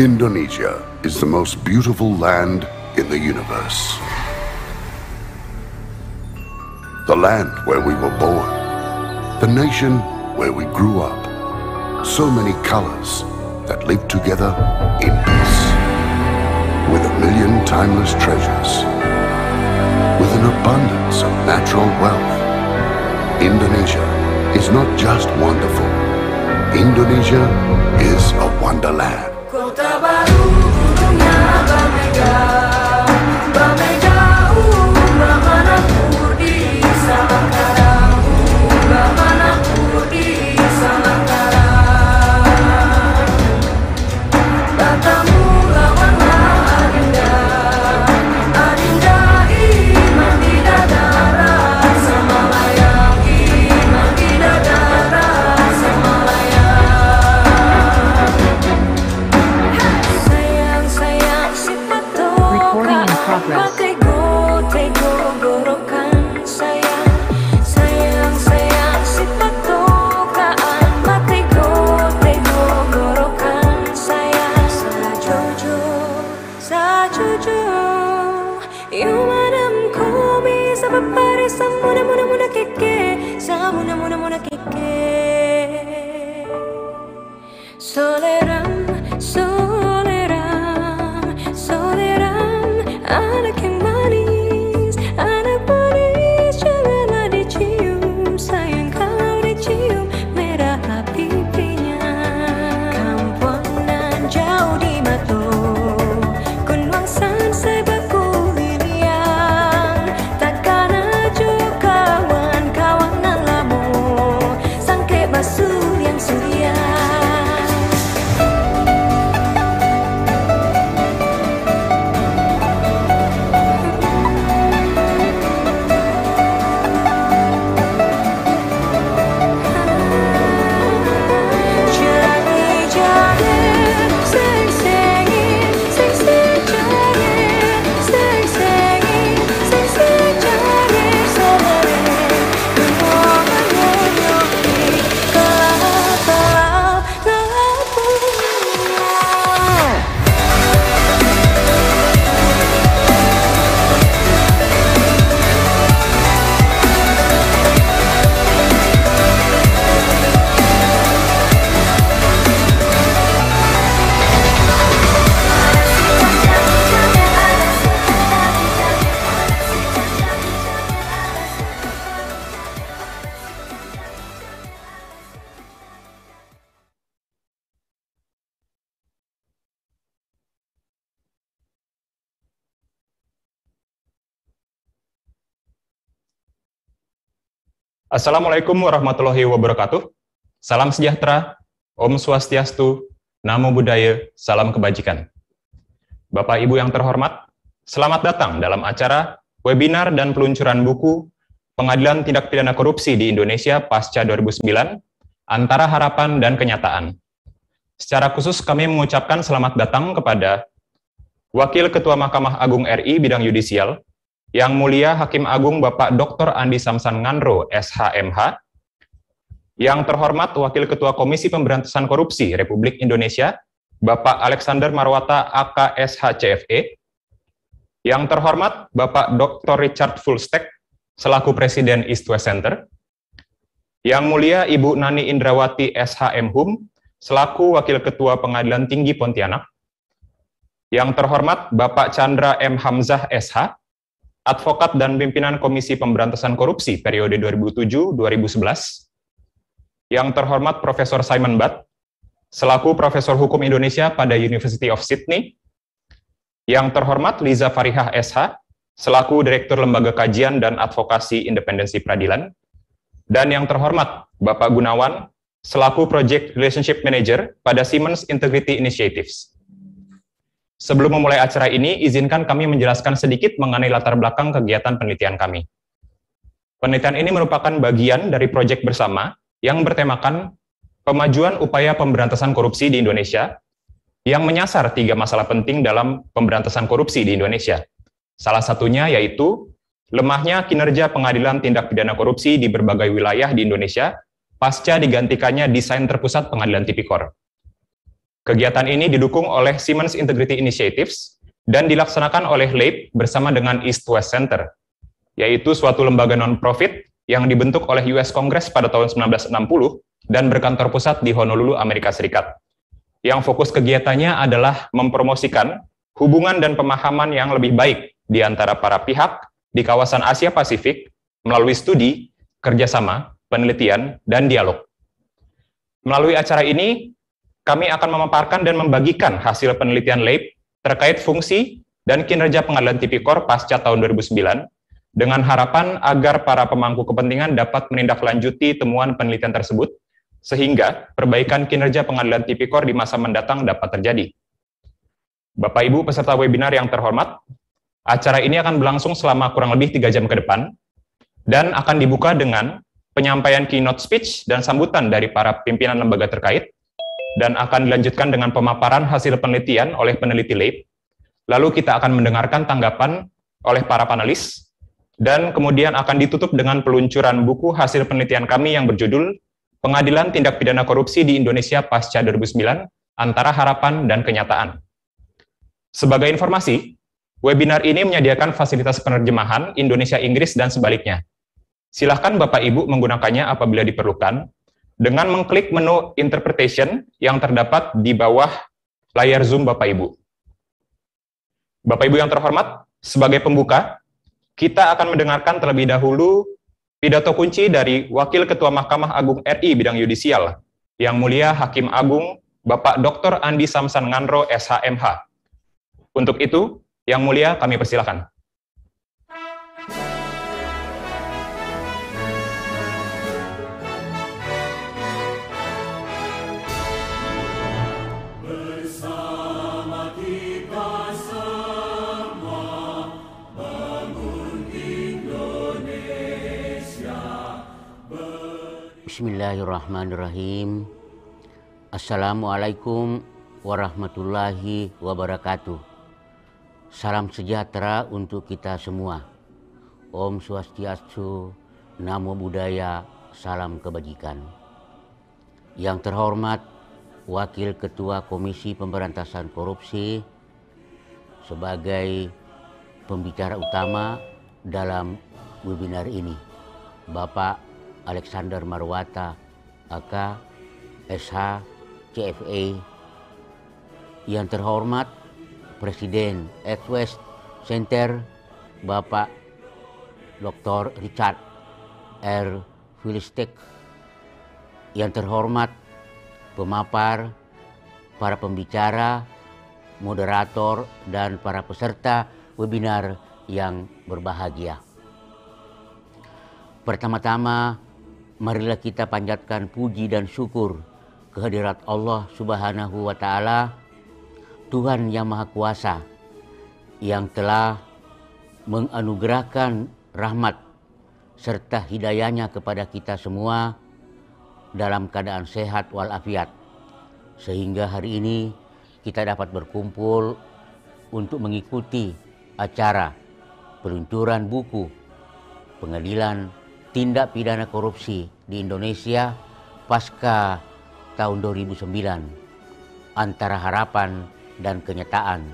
Indonesia is the most beautiful land in the universe. The land where we were born. The nation where we grew up. So many colors that live together in peace. With a million timeless treasures. With an abundance of natural wealth. Indonesia is not just wonderful. Indonesia is a wonderland. Kota Baru Assalamualaikum warahmatullahi wabarakatuh. Salam sejahtera, Om Swastiastu, Namo Buddhaya, Salam Kebajikan. Bapak Ibu yang terhormat, selamat datang dalam acara webinar dan peluncuran buku Pengadilan Tindak Pidana Korupsi di Indonesia pasca 2009, Antara Harapan dan Kenyataan. Secara khusus kami mengucapkan selamat datang kepada Wakil Ketua Mahkamah Agung RI Bidang Yudisial, yang Mulia Hakim Agung Bapak Dr. Andi Samsan Nganro, SHMH. Yang terhormat Wakil Ketua Komisi Pemberantasan Korupsi Republik Indonesia, Bapak Alexander Marwata AKSHCFE. Yang terhormat Bapak Dr. Richard Fullstek, selaku Presiden East West Center. Yang Mulia Ibu Nani Indrawati SHM Hum, selaku Wakil Ketua Pengadilan Tinggi Pontianak. Yang terhormat Bapak Chandra M. Hamzah SH, advokat dan pimpinan Komisi Pemberantasan Korupsi periode 2007-2011, yang terhormat Profesor Simon Butt, selaku Profesor Hukum Indonesia pada University of Sydney, yang terhormat Liza Farihah SH, selaku Direktur Lembaga Kajian dan Advokasi Independensi Peradilan, dan yang terhormat Bapak Gunawan, selaku Project Relationship Manager pada Siemens Integrity Initiatives. Sebelum memulai acara ini, izinkan kami menjelaskan sedikit mengenai latar belakang kegiatan penelitian kami. Penelitian ini merupakan bagian dari proyek bersama yang bertemakan pemajuan upaya pemberantasan korupsi di Indonesia yang menyasar tiga masalah penting dalam pemberantasan korupsi di Indonesia. Salah satunya yaitu lemahnya kinerja pengadilan tindak pidana korupsi di berbagai wilayah di Indonesia pasca digantikannya desain terpusat pengadilan tipikor. Kegiatan ini didukung oleh Siemens Integrity Initiatives dan dilaksanakan oleh LAPE bersama dengan East West Center, yaitu suatu lembaga non-profit yang dibentuk oleh US Congress pada tahun 1960 dan berkantor pusat di Honolulu, Amerika Serikat. Yang fokus kegiatannya adalah mempromosikan hubungan dan pemahaman yang lebih baik di antara para pihak di kawasan Asia Pasifik melalui studi, kerjasama, penelitian, dan dialog. Melalui acara ini, kami akan memaparkan dan membagikan hasil penelitian LAIP terkait fungsi dan kinerja pengadilan tipikor pasca tahun 2009 dengan harapan agar para pemangku kepentingan dapat menindaklanjuti temuan penelitian tersebut sehingga perbaikan kinerja pengadilan tipikor di masa mendatang dapat terjadi. Bapak Ibu peserta webinar yang terhormat, acara ini akan berlangsung selama kurang lebih tiga jam ke depan dan akan dibuka dengan penyampaian keynote speech dan sambutan dari para pimpinan lembaga terkait dan akan dilanjutkan dengan pemaparan hasil penelitian oleh peneliti lab. Lalu kita akan mendengarkan tanggapan oleh para panelis, dan kemudian akan ditutup dengan peluncuran buku hasil penelitian kami yang berjudul Pengadilan Tindak Pidana Korupsi di Indonesia Pasca 2009, Antara Harapan dan Kenyataan. Sebagai informasi, webinar ini menyediakan fasilitas penerjemahan Indonesia-Inggris dan sebaliknya. Silahkan Bapak-Ibu menggunakannya apabila diperlukan, dengan mengklik menu interpretation yang terdapat di bawah layar Zoom Bapak Ibu. Bapak Ibu yang terhormat, sebagai pembuka, kita akan mendengarkan terlebih dahulu pidato kunci dari Wakil Ketua Mahkamah Agung RI bidang yudisial, Yang Mulia Hakim Agung Bapak Dr. Andi Samsan Nganro SHMH. Untuk itu, Yang Mulia kami persilahkan. Bismillahirrahmanirrahim. Assalamualaikum warahmatullahi wabarakatuh. Salam sejahtera untuk kita semua. Om Swastiastu, Namo Buddhaya, Salam Kebajikan. Yang terhormat Wakil Ketua Komisi Pemberantasan Korupsi sebagai pembicara utama dalam webinar ini, Bapak Alexander Marwata, AK, SH, CFA. Yang terhormat Presiden West Center Bapak Dr. Richard R. Filistek. Yang terhormat pemapar, para pembicara, moderator, dan para peserta webinar yang berbahagia. Pertama-tama, marilah kita panjatkan puji dan syukur kehadirat Allah Subhanahu wa taala Tuhan yang Maha Kuasa yang telah menganugerahkan rahmat serta hidayahnya kepada kita semua dalam keadaan sehat walafiat sehingga hari ini kita dapat berkumpul untuk mengikuti acara peluncuran buku pengadilan tindak pidana korupsi di Indonesia pasca tahun 2009 antara harapan dan kenyataan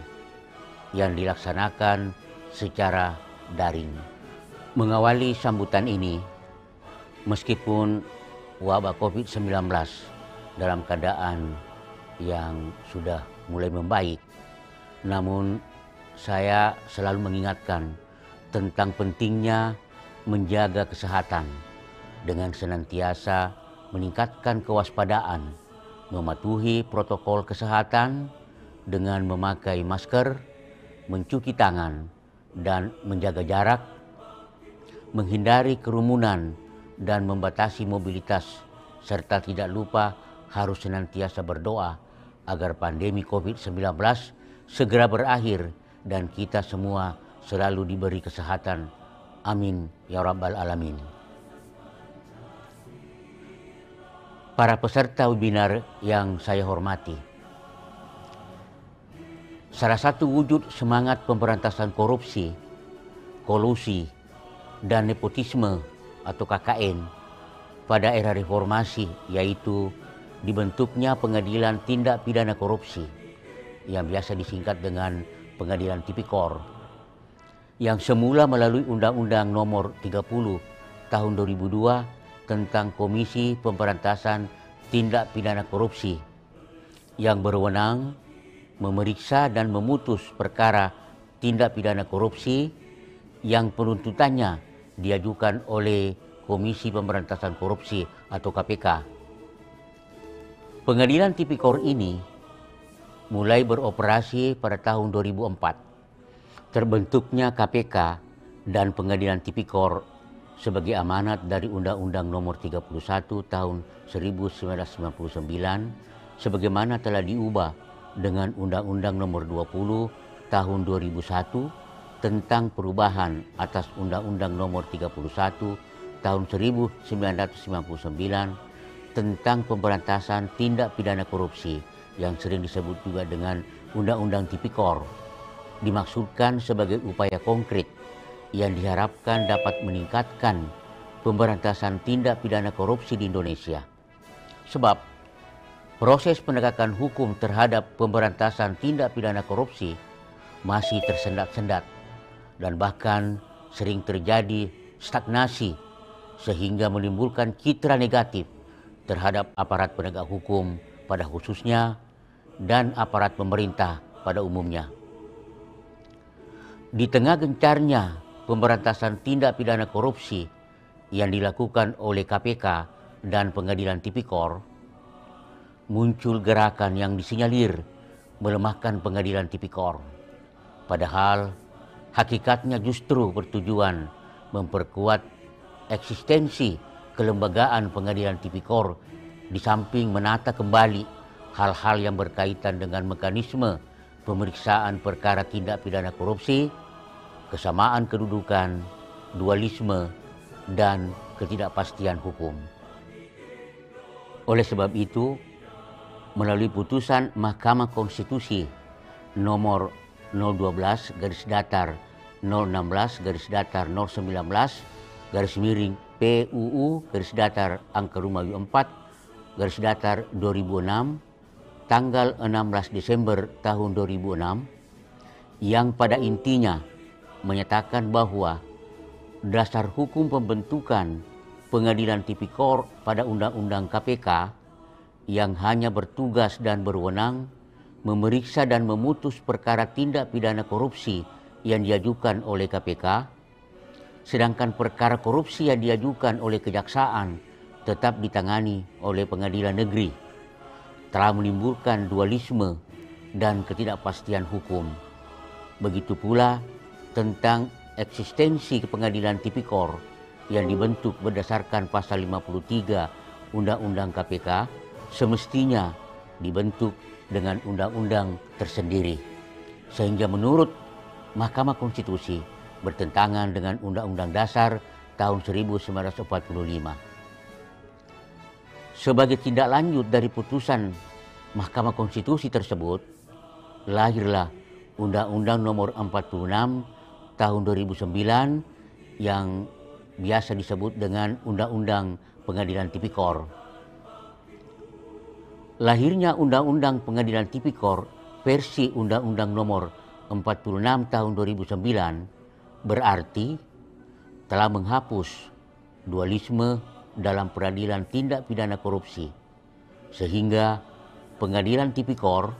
yang dilaksanakan secara daring. Mengawali sambutan ini, meskipun wabah COVID-19 dalam keadaan yang sudah mulai membaik, namun saya selalu mengingatkan tentang pentingnya menjaga kesehatan dengan senantiasa meningkatkan kewaspadaan, mematuhi protokol kesehatan dengan memakai masker, mencuci tangan, dan menjaga jarak, menghindari kerumunan dan membatasi mobilitas, serta tidak lupa harus senantiasa berdoa agar pandemi COVID-19 segera berakhir dan kita semua selalu diberi kesehatan Amin ya rabbal alamin. Para peserta webinar yang saya hormati. Salah satu wujud semangat pemberantasan korupsi, kolusi, dan nepotisme atau KKN pada era reformasi yaitu dibentuknya pengadilan tindak pidana korupsi yang biasa disingkat dengan pengadilan tipikor yang semula melalui Undang-Undang Nomor 30 Tahun 2002 tentang Komisi Pemberantasan Tindak Pidana Korupsi yang berwenang memeriksa dan memutus perkara tindak pidana korupsi yang penuntutannya diajukan oleh Komisi Pemberantasan Korupsi atau KPK. Pengadilan Tipikor ini mulai beroperasi pada tahun 2004 terbentuknya KPK dan Pengadilan Tipikor sebagai amanat dari Undang-Undang Nomor 31 Tahun 1999 sebagaimana telah diubah dengan Undang-Undang Nomor 20 Tahun 2001 tentang perubahan atas Undang-Undang Nomor 31 Tahun 1999 tentang pemberantasan tindak pidana korupsi yang sering disebut juga dengan Undang-Undang Tipikor dimaksudkan sebagai upaya konkret yang diharapkan dapat meningkatkan pemberantasan tindak pidana korupsi di Indonesia. Sebab proses penegakan hukum terhadap pemberantasan tindak pidana korupsi masih tersendat-sendat dan bahkan sering terjadi stagnasi sehingga menimbulkan citra negatif terhadap aparat penegak hukum pada khususnya dan aparat pemerintah pada umumnya. Di tengah gencarnya pemberantasan tindak pidana korupsi yang dilakukan oleh KPK dan pengadilan tipikor, muncul gerakan yang disinyalir melemahkan pengadilan tipikor. Padahal hakikatnya justru bertujuan memperkuat eksistensi kelembagaan pengadilan tipikor di samping menata kembali hal-hal yang berkaitan dengan mekanisme pemeriksaan perkara tindak pidana korupsi, kesamaan kedudukan, dualisme, dan ketidakpastian hukum. Oleh sebab itu, melalui putusan Mahkamah Konstitusi nomor 012 garis datar 016 garis datar 019 garis miring PUU garis datar angka Romawi 4 garis datar 2006 tanggal 16 Desember tahun 2006 yang pada intinya menyatakan bahwa dasar hukum pembentukan pengadilan tipikor pada Undang-Undang KPK yang hanya bertugas dan berwenang memeriksa dan memutus perkara tindak pidana korupsi yang diajukan oleh KPK, sedangkan perkara korupsi yang diajukan oleh kejaksaan tetap ditangani oleh pengadilan negeri telah menimbulkan dualisme dan ketidakpastian hukum. Begitu pula tentang eksistensi pengadilan tipikor yang dibentuk berdasarkan pasal 53 Undang-Undang KPK semestinya dibentuk dengan undang-undang tersendiri. Sehingga menurut Mahkamah Konstitusi bertentangan dengan Undang-Undang Dasar tahun 1945. Sebagai tindak lanjut dari putusan Mahkamah Konstitusi tersebut lahirlah Undang-Undang Nomor 46 Tahun 2009 yang biasa disebut dengan Undang-Undang Pengadilan Tipikor. Lahirnya Undang-Undang Pengadilan Tipikor versi Undang-Undang Nomor 46 Tahun 2009 berarti telah menghapus dualisme dalam peradilan tindak pidana korupsi sehingga pengadilan tipikor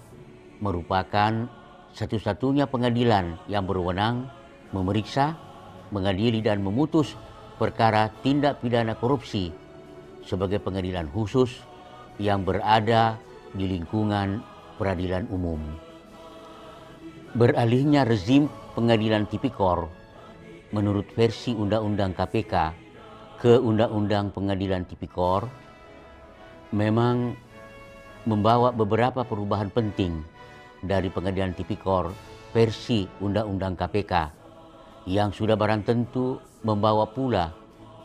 merupakan satu-satunya pengadilan yang berwenang memeriksa, mengadili dan memutus perkara tindak pidana korupsi sebagai pengadilan khusus yang berada di lingkungan peradilan umum. Beralihnya rezim pengadilan tipikor menurut versi Undang-Undang KPK ke Undang-Undang Pengadilan Tipikor memang membawa beberapa perubahan penting dari pengadilan tipikor versi Undang-Undang KPK yang sudah barang tentu membawa pula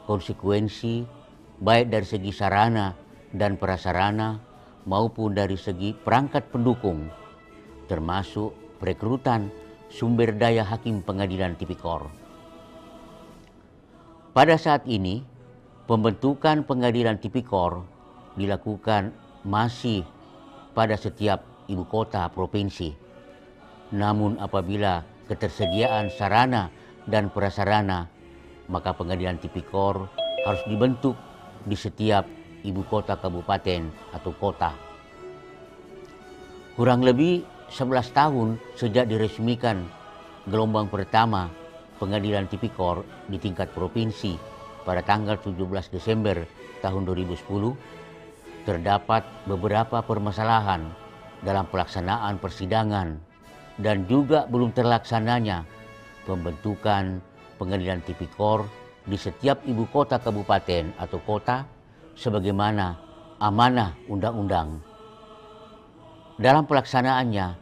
konsekuensi baik dari segi sarana dan prasarana maupun dari segi perangkat pendukung termasuk perekrutan sumber daya hakim pengadilan tipikor. Pada saat ini, pembentukan pengadilan tipikor dilakukan masih pada setiap ibu kota provinsi. Namun apabila ketersediaan sarana dan prasarana, maka pengadilan tipikor harus dibentuk di setiap ibu kota kabupaten atau kota. Kurang lebih 11 tahun sejak diresmikan gelombang pertama pengadilan tipikor di tingkat provinsi pada tanggal 17 Desember tahun 2010, terdapat beberapa permasalahan dalam pelaksanaan persidangan dan juga belum terlaksananya pembentukan pengadilan tipikor di setiap ibu kota kabupaten atau kota sebagaimana amanah undang-undang. Dalam pelaksanaannya,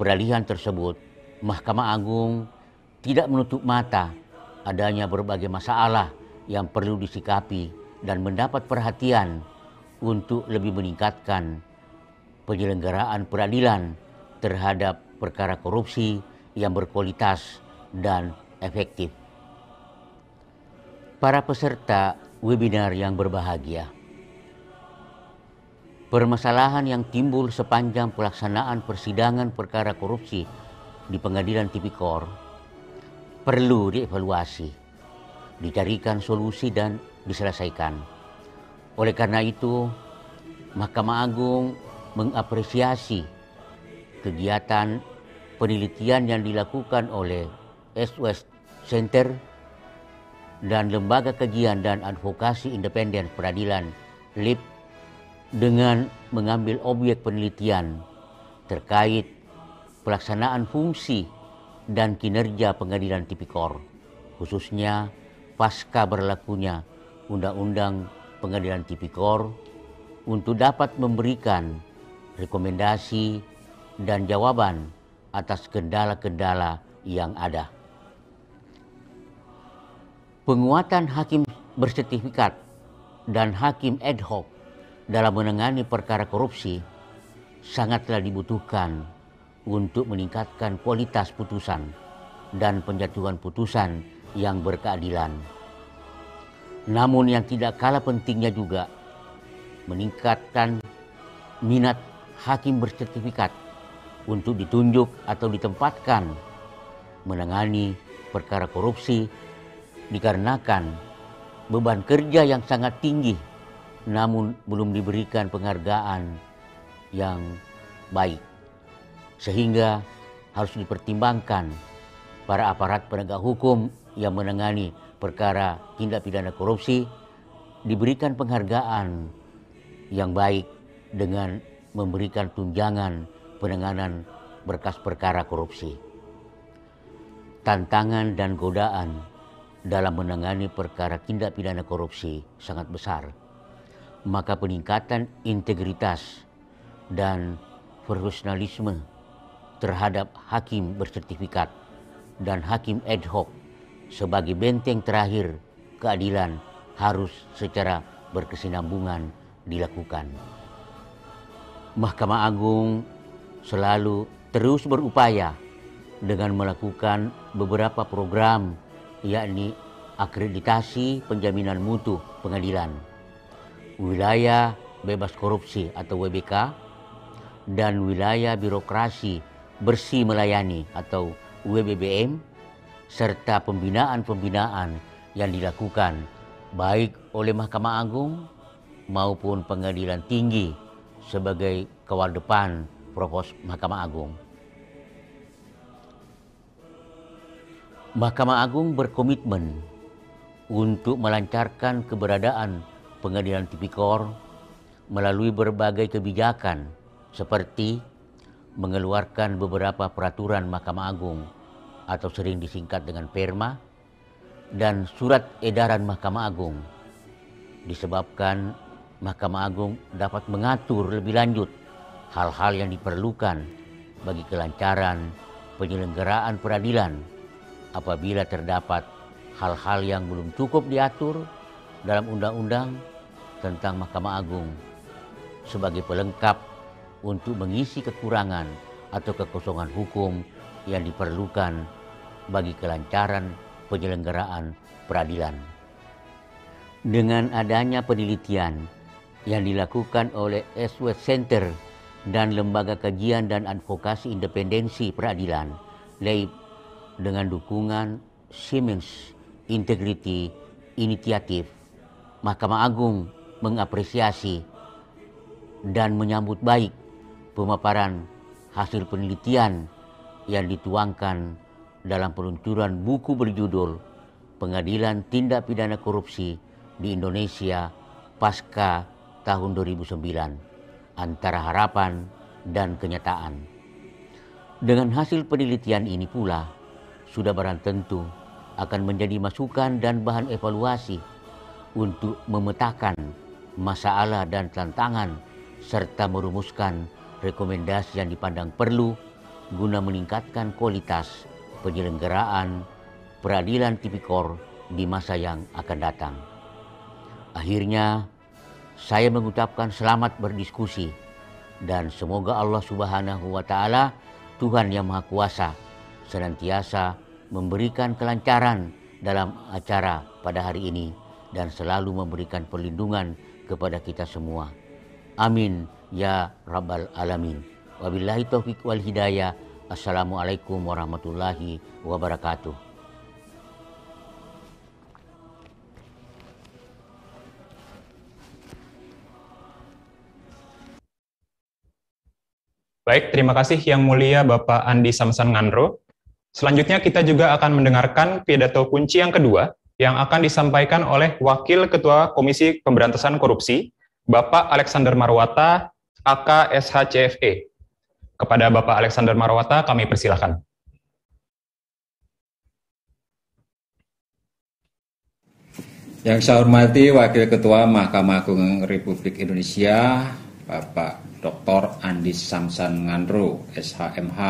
peralihan tersebut, Mahkamah Agung tidak menutup mata adanya berbagai masalah yang perlu disikapi dan mendapat perhatian untuk lebih meningkatkan penyelenggaraan peradilan terhadap perkara korupsi yang berkualitas dan efektif. Para peserta webinar yang berbahagia. Permasalahan yang timbul sepanjang pelaksanaan persidangan perkara korupsi di Pengadilan Tipikor perlu dievaluasi, dicarikan solusi dan diselesaikan. Oleh karena itu, Mahkamah Agung mengapresiasi kegiatan penelitian yang dilakukan oleh SOS Center dan Lembaga Kajian dan Advokasi Independen Peradilan LIP dengan mengambil objek penelitian terkait pelaksanaan fungsi dan kinerja pengadilan tipikor, khususnya pasca berlakunya Undang-Undang Pengadilan Tipikor untuk dapat memberikan rekomendasi dan jawaban atas kendala-kendala yang ada. Penguatan hakim bersertifikat dan hakim ad hoc dalam menangani perkara korupsi sangatlah dibutuhkan untuk meningkatkan kualitas putusan dan penjatuhan putusan yang berkeadilan. Namun yang tidak kalah pentingnya juga meningkatkan minat hakim bersertifikat untuk ditunjuk atau ditempatkan menangani perkara korupsi dikarenakan beban kerja yang sangat tinggi namun belum diberikan penghargaan yang baik sehingga harus dipertimbangkan para aparat penegak hukum yang menangani perkara tindak pidana korupsi diberikan penghargaan yang baik dengan memberikan tunjangan penanganan berkas perkara korupsi. Tantangan dan godaan dalam menangani perkara tindak pidana korupsi sangat besar. Maka peningkatan integritas dan profesionalisme terhadap hakim bersertifikat dan hakim ad hoc sebagai benteng terakhir keadilan harus secara berkesinambungan dilakukan. Mahkamah Agung selalu terus berupaya dengan melakukan beberapa program yakni akreditasi penjaminan mutu pengadilan, wilayah bebas korupsi atau WBK, dan wilayah birokrasi bersih melayani atau WBBM serta pembinaan-pembinaan yang dilakukan baik oleh Mahkamah Agung maupun Pengadilan Tinggi sebagai kawal depan Provos Mahkamah Agung. Mahkamah Agung berkomitmen untuk melancarkan keberadaan pengadilan tipikor melalui berbagai kebijakan seperti mengeluarkan beberapa peraturan Mahkamah Agung atau sering disingkat dengan PERMA dan surat edaran Mahkamah Agung disebabkan Mahkamah Agung dapat mengatur lebih lanjut hal-hal yang diperlukan bagi kelancaran penyelenggaraan peradilan apabila terdapat hal-hal yang belum cukup diatur dalam undang-undang tentang Mahkamah Agung sebagai pelengkap untuk mengisi kekurangan atau kekosongan hukum yang diperlukan bagi kelancaran penyelenggaraan peradilan. Dengan adanya penelitian yang dilakukan oleh SW Center dan Lembaga Kajian dan Advokasi Independensi Peradilan, LEIP, dengan dukungan Siemens Integrity Initiative, Mahkamah Agung mengapresiasi dan menyambut baik pemaparan hasil penelitian yang dituangkan dalam peluncuran buku berjudul Pengadilan Tindak Pidana Korupsi di Indonesia pasca tahun 2009 antara harapan dan kenyataan. Dengan hasil penelitian ini pula, sudah barang tentu akan menjadi masukan dan bahan evaluasi untuk memetakan masalah dan tantangan serta merumuskan rekomendasi yang dipandang perlu guna meningkatkan kualitas penyelenggaraan peradilan tipikor di masa yang akan datang. Akhirnya, saya mengucapkan selamat berdiskusi dan semoga Allah Subhanahu wa taala Tuhan yang Maha Kuasa senantiasa memberikan kelancaran dalam acara pada hari ini dan selalu memberikan perlindungan kepada kita semua. Amin ya rabbal alamin. Wabillahi taufiq wal hidayah. Assalamualaikum warahmatullahi wabarakatuh. Baik, terima kasih Yang Mulia Bapak Andi Samsan Nganro. Selanjutnya kita juga akan mendengarkan pidato kunci yang kedua yang akan disampaikan oleh Wakil Ketua Komisi Pemberantasan Korupsi, Bapak Alexander Marwata, AK SHCFE. Kepada Bapak Alexander Marawata, kami persilahkan. Yang saya hormati Wakil Ketua Mahkamah Agung Republik Indonesia, Bapak Dr. Andi Samsan Nganro, SHMH,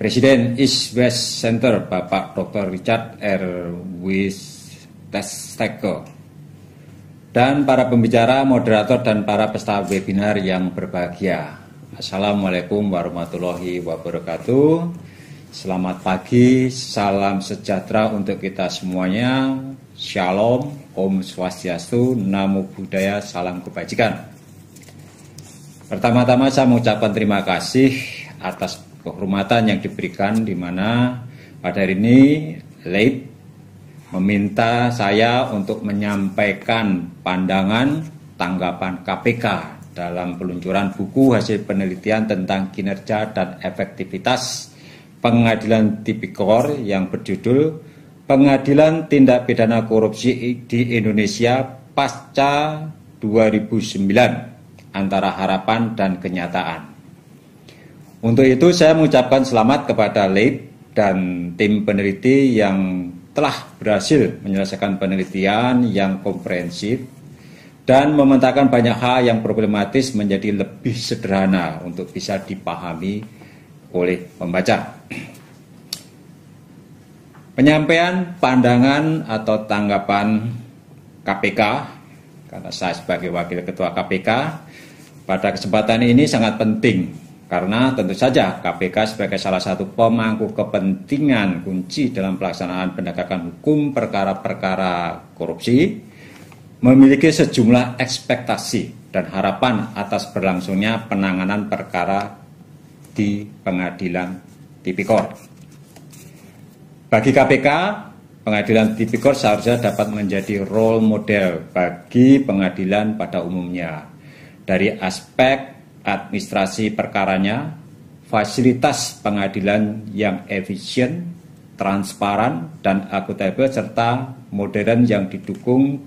Presiden East West Center, Bapak Dr. Richard R. Wistesteko, dan para pembicara, moderator, dan para peserta webinar yang berbahagia. Assalamualaikum warahmatullahi wabarakatuh. Selamat pagi, salam sejahtera untuk kita semuanya. Shalom, Om Swastiastu, Namo Buddhaya, salam kebajikan. Pertama-tama saya mengucapkan terima kasih atas kehormatan yang diberikan di mana pada hari ini Leib meminta saya untuk menyampaikan pandangan tanggapan KPK dalam peluncuran buku hasil penelitian tentang kinerja dan efektivitas pengadilan tipikor yang berjudul Pengadilan Tindak Pidana Korupsi di Indonesia Pasca 2009 Antara Harapan dan Kenyataan. Untuk itu saya mengucapkan selamat kepada Leib dan tim peneliti yang telah berhasil menyelesaikan penelitian yang komprehensif dan memetakan banyak hal yang problematis menjadi lebih sederhana untuk bisa dipahami oleh pembaca. Penyampaian pandangan atau tanggapan KPK karena saya sebagai wakil ketua KPK pada kesempatan ini sangat penting karena tentu saja KPK sebagai salah satu pemangku kepentingan kunci dalam pelaksanaan penegakan hukum perkara-perkara korupsi memiliki sejumlah ekspektasi dan harapan atas berlangsungnya penanganan perkara di pengadilan tipikor. Bagi KPK, pengadilan tipikor seharusnya dapat menjadi role model bagi pengadilan pada umumnya. Dari aspek administrasi perkaranya, fasilitas pengadilan yang efisien, transparan, dan akuntabel serta modern yang didukung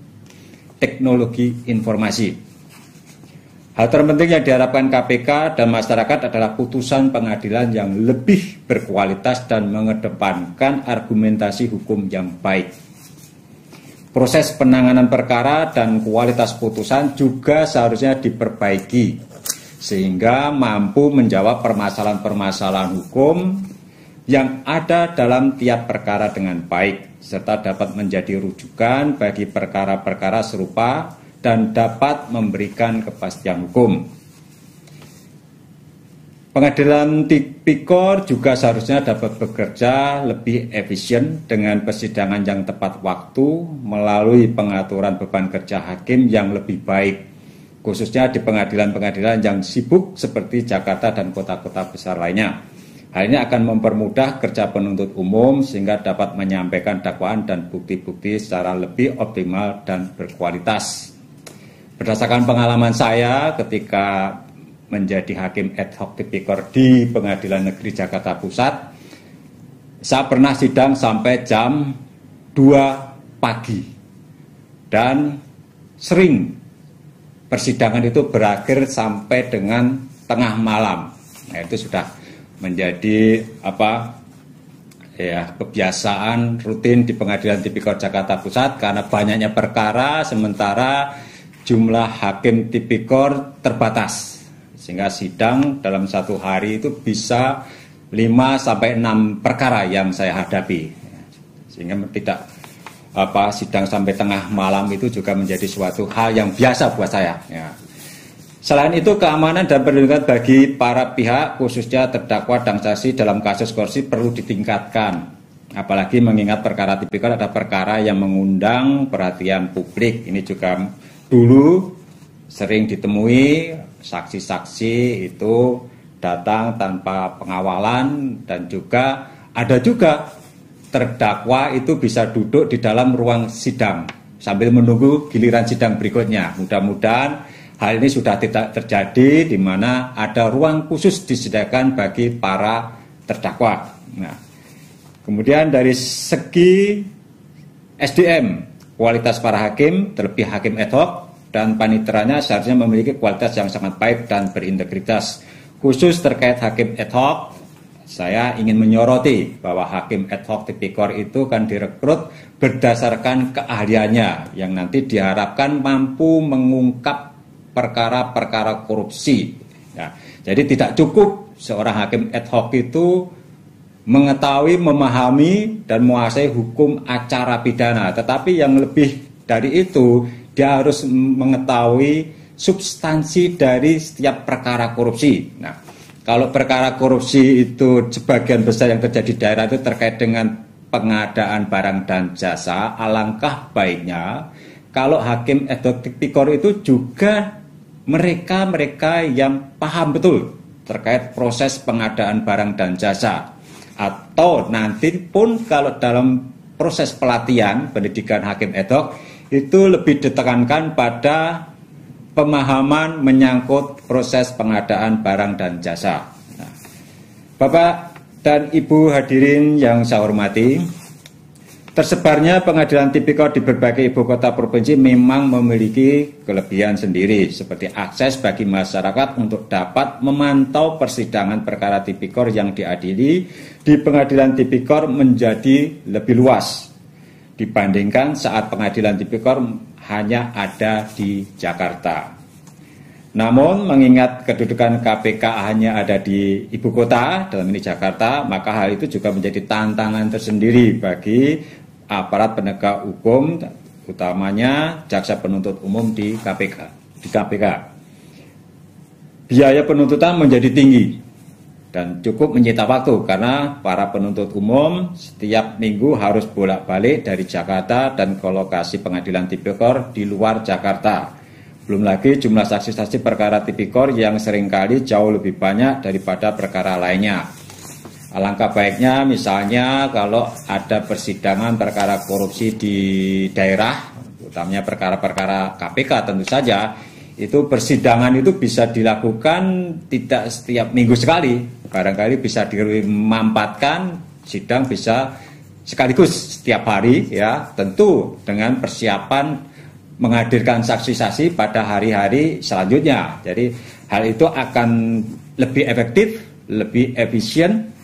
teknologi informasi. Hal terpenting yang diharapkan KPK dan masyarakat adalah putusan pengadilan yang lebih berkualitas dan mengedepankan argumentasi hukum yang baik. Proses penanganan perkara dan kualitas putusan juga seharusnya diperbaiki sehingga mampu menjawab permasalahan-permasalahan hukum yang ada dalam tiap perkara dengan baik serta dapat menjadi rujukan bagi perkara-perkara serupa dan dapat memberikan kepastian hukum. Pengadilan tipikor juga seharusnya dapat bekerja lebih efisien dengan persidangan yang tepat waktu melalui pengaturan beban kerja hakim yang lebih baik, khususnya di pengadilan-pengadilan yang sibuk seperti Jakarta dan kota-kota besar lainnya. Hal ini akan mempermudah kerja penuntut umum sehingga dapat menyampaikan dakwaan dan bukti-bukti secara lebih optimal dan berkualitas. Berdasarkan pengalaman saya ketika menjadi hakim ad hoc tipikor di Pengadilan Negeri Jakarta Pusat, saya pernah sidang sampai jam 2 pagi dan sering persidangan itu berakhir sampai dengan tengah malam. Nah, itu sudah menjadi apa ya kebiasaan rutin di Pengadilan Tipikor Jakarta Pusat karena banyaknya perkara sementara jumlah hakim tipikor terbatas sehingga sidang dalam satu hari itu bisa 5 sampai 6 perkara yang saya hadapi sehingga tidak apa sidang sampai tengah malam itu juga menjadi suatu hal yang biasa buat saya ya Selain itu, keamanan dan perlindungan bagi para pihak, khususnya terdakwa dan saksi dalam kasus korupsi perlu ditingkatkan. Apalagi mengingat perkara tipikal ada perkara yang mengundang perhatian publik. Ini juga dulu sering ditemui saksi-saksi itu datang tanpa pengawalan dan juga ada juga terdakwa itu bisa duduk di dalam ruang sidang sambil menunggu giliran sidang berikutnya. Mudah-mudahan Hal ini sudah tidak terjadi di mana ada ruang khusus disediakan bagi para terdakwa. Nah, kemudian dari segi SDM, kualitas para hakim, terlebih hakim ad hoc dan paniteranya seharusnya memiliki kualitas yang sangat baik dan berintegritas. Khusus terkait hakim ad hoc, saya ingin menyoroti bahwa hakim ad hoc tipikor itu kan direkrut berdasarkan keahliannya yang nanti diharapkan mampu mengungkap perkara-perkara korupsi. Ya. Jadi tidak cukup seorang hakim ad hoc itu mengetahui, memahami dan menguasai hukum acara pidana. Tetapi yang lebih dari itu, dia harus mengetahui substansi dari setiap perkara korupsi. Nah, kalau perkara korupsi itu sebagian besar yang terjadi di daerah itu terkait dengan pengadaan barang dan jasa, alangkah baiknya kalau hakim ad hoc itu juga mereka-mereka yang paham betul terkait proses pengadaan barang dan jasa atau nanti pun kalau dalam proses pelatihan pendidikan hakim edok itu lebih ditekankan pada pemahaman menyangkut proses pengadaan barang dan jasa. Nah, Bapak dan Ibu hadirin yang saya hormati, Tersebarnya pengadilan tipikor di berbagai ibu kota provinsi memang memiliki kelebihan sendiri, seperti akses bagi masyarakat untuk dapat memantau persidangan perkara tipikor yang diadili di pengadilan tipikor menjadi lebih luas dibandingkan saat pengadilan tipikor hanya ada di Jakarta. Namun mengingat kedudukan KPK hanya ada di ibu kota dalam ini Jakarta, maka hal itu juga menjadi tantangan tersendiri bagi aparat penegak hukum utamanya jaksa penuntut umum di KPK di KPK biaya penuntutan menjadi tinggi dan cukup menyita waktu karena para penuntut umum setiap minggu harus bolak-balik dari Jakarta dan ke lokasi pengadilan tipikor di luar Jakarta. Belum lagi jumlah saksi-saksi perkara tipikor yang seringkali jauh lebih banyak daripada perkara lainnya. Alangkah baiknya misalnya kalau ada persidangan perkara korupsi di daerah, utamanya perkara-perkara KPK tentu saja, itu persidangan itu bisa dilakukan tidak setiap minggu sekali, barangkali bisa dimampatkan, sidang bisa sekaligus setiap hari ya, tentu dengan persiapan menghadirkan saksi-saksi pada hari-hari selanjutnya. Jadi hal itu akan lebih efektif, lebih efisien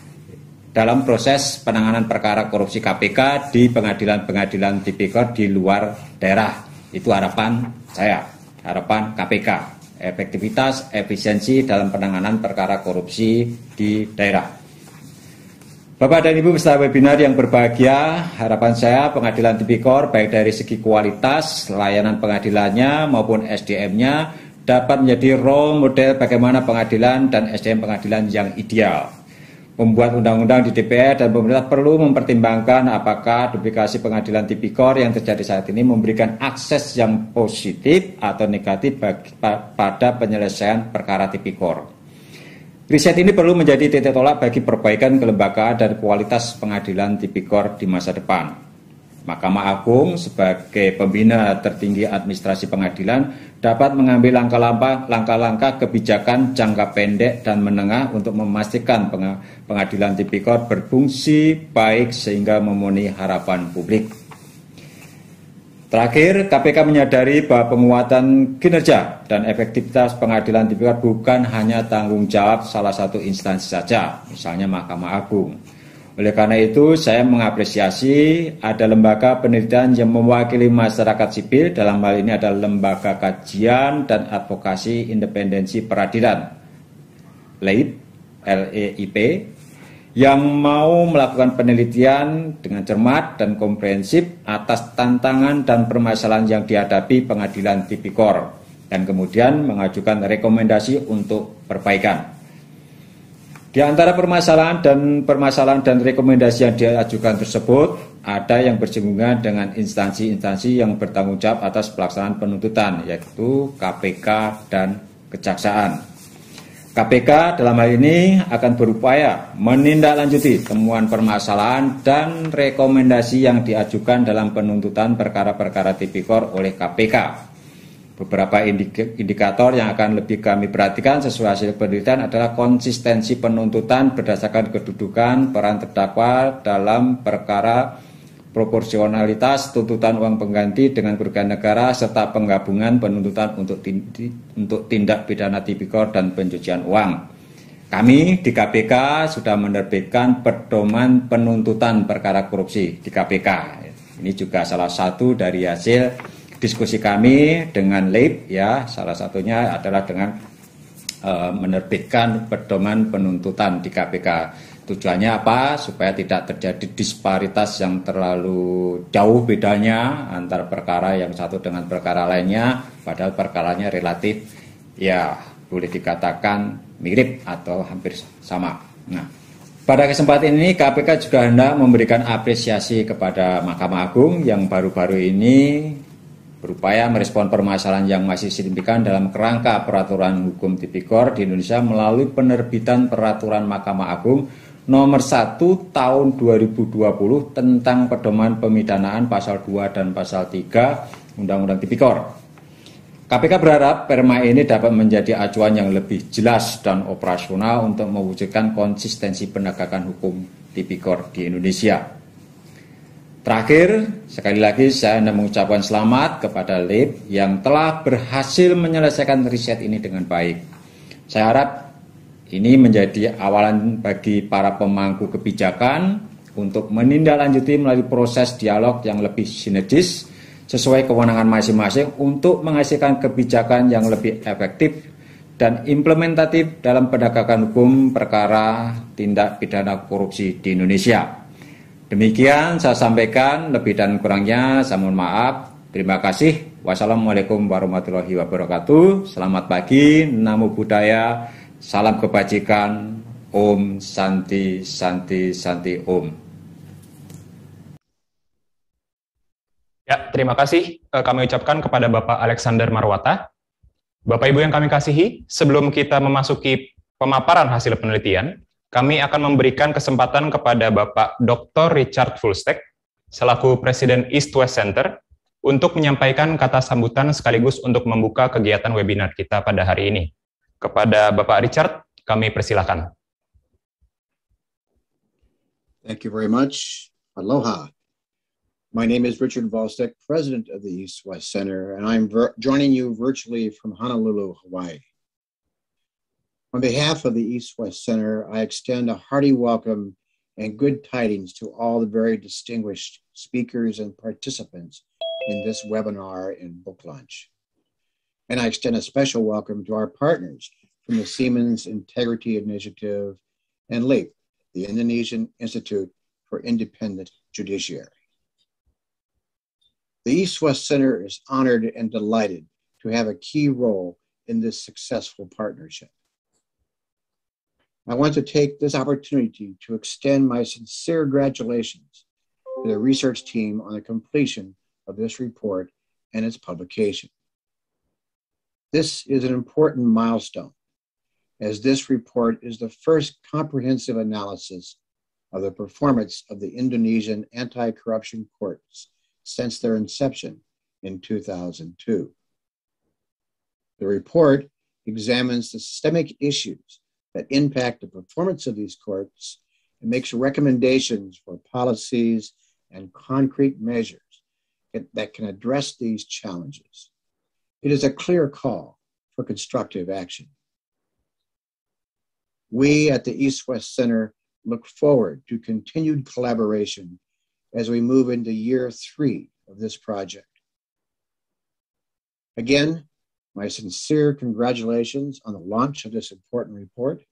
dalam proses penanganan perkara korupsi KPK di pengadilan-pengadilan tipikor di luar daerah. Itu harapan saya, harapan KPK, efektivitas, efisiensi dalam penanganan perkara korupsi di daerah. Bapak dan Ibu peserta webinar yang berbahagia, harapan saya pengadilan tipikor baik dari segi kualitas layanan pengadilannya maupun SDM-nya dapat menjadi role model bagaimana pengadilan dan SDM pengadilan yang ideal membuat undang-undang di DPR dan pemerintah perlu mempertimbangkan apakah duplikasi pengadilan tipikor yang terjadi saat ini memberikan akses yang positif atau negatif bagi, pa, pada penyelesaian perkara tipikor. Riset ini perlu menjadi titik tolak bagi perbaikan kelembagaan dan kualitas pengadilan tipikor di masa depan. Mahkamah Agung sebagai pembina tertinggi administrasi pengadilan dapat mengambil langkah-langkah langkah-langkah kebijakan jangka pendek dan menengah untuk memastikan pengadilan tipikor berfungsi baik sehingga memenuhi harapan publik. Terakhir, KPK menyadari bahwa penguatan kinerja dan efektivitas pengadilan tipikor bukan hanya tanggung jawab salah satu instansi saja, misalnya Mahkamah Agung oleh karena itu, saya mengapresiasi ada lembaga penelitian yang mewakili masyarakat sipil, dalam hal ini adalah lembaga kajian dan advokasi independensi peradilan, LEIP, LEIP, yang mau melakukan penelitian dengan cermat dan komprehensif atas tantangan dan permasalahan yang dihadapi pengadilan tipikor dan kemudian mengajukan rekomendasi untuk perbaikan. Di antara permasalahan dan permasalahan dan rekomendasi yang diajukan tersebut ada yang bersinggungan dengan instansi-instansi yang bertanggung jawab atas pelaksanaan penuntutan yaitu KPK dan kejaksaan. KPK dalam hal ini akan berupaya menindaklanjuti temuan permasalahan dan rekomendasi yang diajukan dalam penuntutan perkara-perkara tipikor oleh KPK Beberapa indikator yang akan lebih kami perhatikan sesuai hasil penelitian adalah konsistensi penuntutan berdasarkan kedudukan peran terdakwa dalam perkara proporsionalitas tuntutan uang pengganti dengan kerugian negara serta penggabungan penuntutan untuk tindak, untuk tindak pidana tipikor dan pencucian uang. Kami di KPK sudah menerbitkan pedoman penuntutan perkara korupsi di KPK. Ini juga salah satu dari hasil diskusi kami dengan LIP ya salah satunya adalah dengan e, menerbitkan pedoman penuntutan di KPK tujuannya apa supaya tidak terjadi disparitas yang terlalu jauh bedanya antara perkara yang satu dengan perkara lainnya padahal perkaranya relatif ya boleh dikatakan mirip atau hampir sama nah pada kesempatan ini KPK juga hendak memberikan apresiasi kepada Mahkamah Agung yang baru-baru ini berupaya merespon permasalahan yang masih signifikan dalam kerangka peraturan hukum tipikor di Indonesia melalui penerbitan peraturan Mahkamah Agung nomor 1 tahun 2020 tentang pedoman pemidanaan pasal 2 dan pasal 3 Undang-Undang Tipikor. KPK berharap perma ini dapat menjadi acuan yang lebih jelas dan operasional untuk mewujudkan konsistensi penegakan hukum tipikor di Indonesia. Terakhir, sekali lagi saya hendak mengucapkan selamat kepada Lip yang telah berhasil menyelesaikan riset ini dengan baik. Saya harap ini menjadi awalan bagi para pemangku kebijakan untuk menindaklanjuti melalui proses dialog yang lebih sinergis sesuai kewenangan masing-masing untuk menghasilkan kebijakan yang lebih efektif dan implementatif dalam penegakan hukum perkara tindak pidana korupsi di Indonesia. Demikian saya sampaikan lebih dan kurangnya saya mohon maaf. Terima kasih. Wassalamualaikum warahmatullahi wabarakatuh. Selamat pagi, namo buddhaya, salam kebajikan, Om Santi Santi Santi Om. Ya, terima kasih eh, kami ucapkan kepada Bapak Alexander Marwata. Bapak Ibu yang kami kasihi, sebelum kita memasuki pemaparan hasil penelitian, kami akan memberikan kesempatan kepada Bapak Dr. Richard Fulstek, selaku Presiden East West Center, untuk menyampaikan kata sambutan sekaligus untuk membuka kegiatan webinar kita pada hari ini. Kepada Bapak Richard, kami persilakan. Thank you very much. Aloha. My name is Richard Volstek, president of the East West Center, and I'm joining you virtually from Honolulu, Hawaii. On behalf of the East West Center, I extend a hearty welcome and good tidings to all the very distinguished speakers and participants in this webinar and book launch. And I extend a special welcome to our partners from the Siemens Integrity Initiative and LAIP, the Indonesian Institute for Independent Judiciary. The East West Center is honored and delighted to have a key role in this successful partnership. I want to take this opportunity to extend my sincere congratulations to the research team on the completion of this report and its publication. This is an important milestone, as this report is the first comprehensive analysis of the performance of the Indonesian anti corruption courts since their inception in 2002. The report examines the systemic issues that impact the performance of these courts and makes recommendations for policies and concrete measures that can address these challenges. It is a clear call for constructive action. We at the East West Center look forward to continued collaboration as we move into year three of this project. Again, my sincere congratulations on the launch of this important report,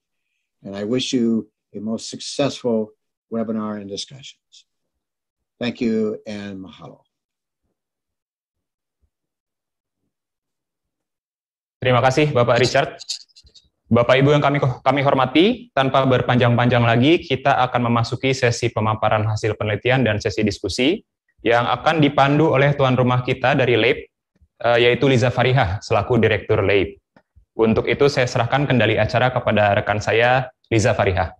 and I wish you a most successful webinar and discussions. Thank you and mahalo. Terima kasih Bapak Richard. Bapak Ibu yang kami kami hormati, tanpa berpanjang-panjang lagi, kita akan memasuki sesi pemaparan hasil penelitian dan sesi diskusi yang akan dipandu oleh tuan rumah kita dari LAB, Eh, yaitu Liza Farihah selaku Direktur LEIP. Untuk itu saya serahkan kendali acara kepada rekan saya Liza Farihah.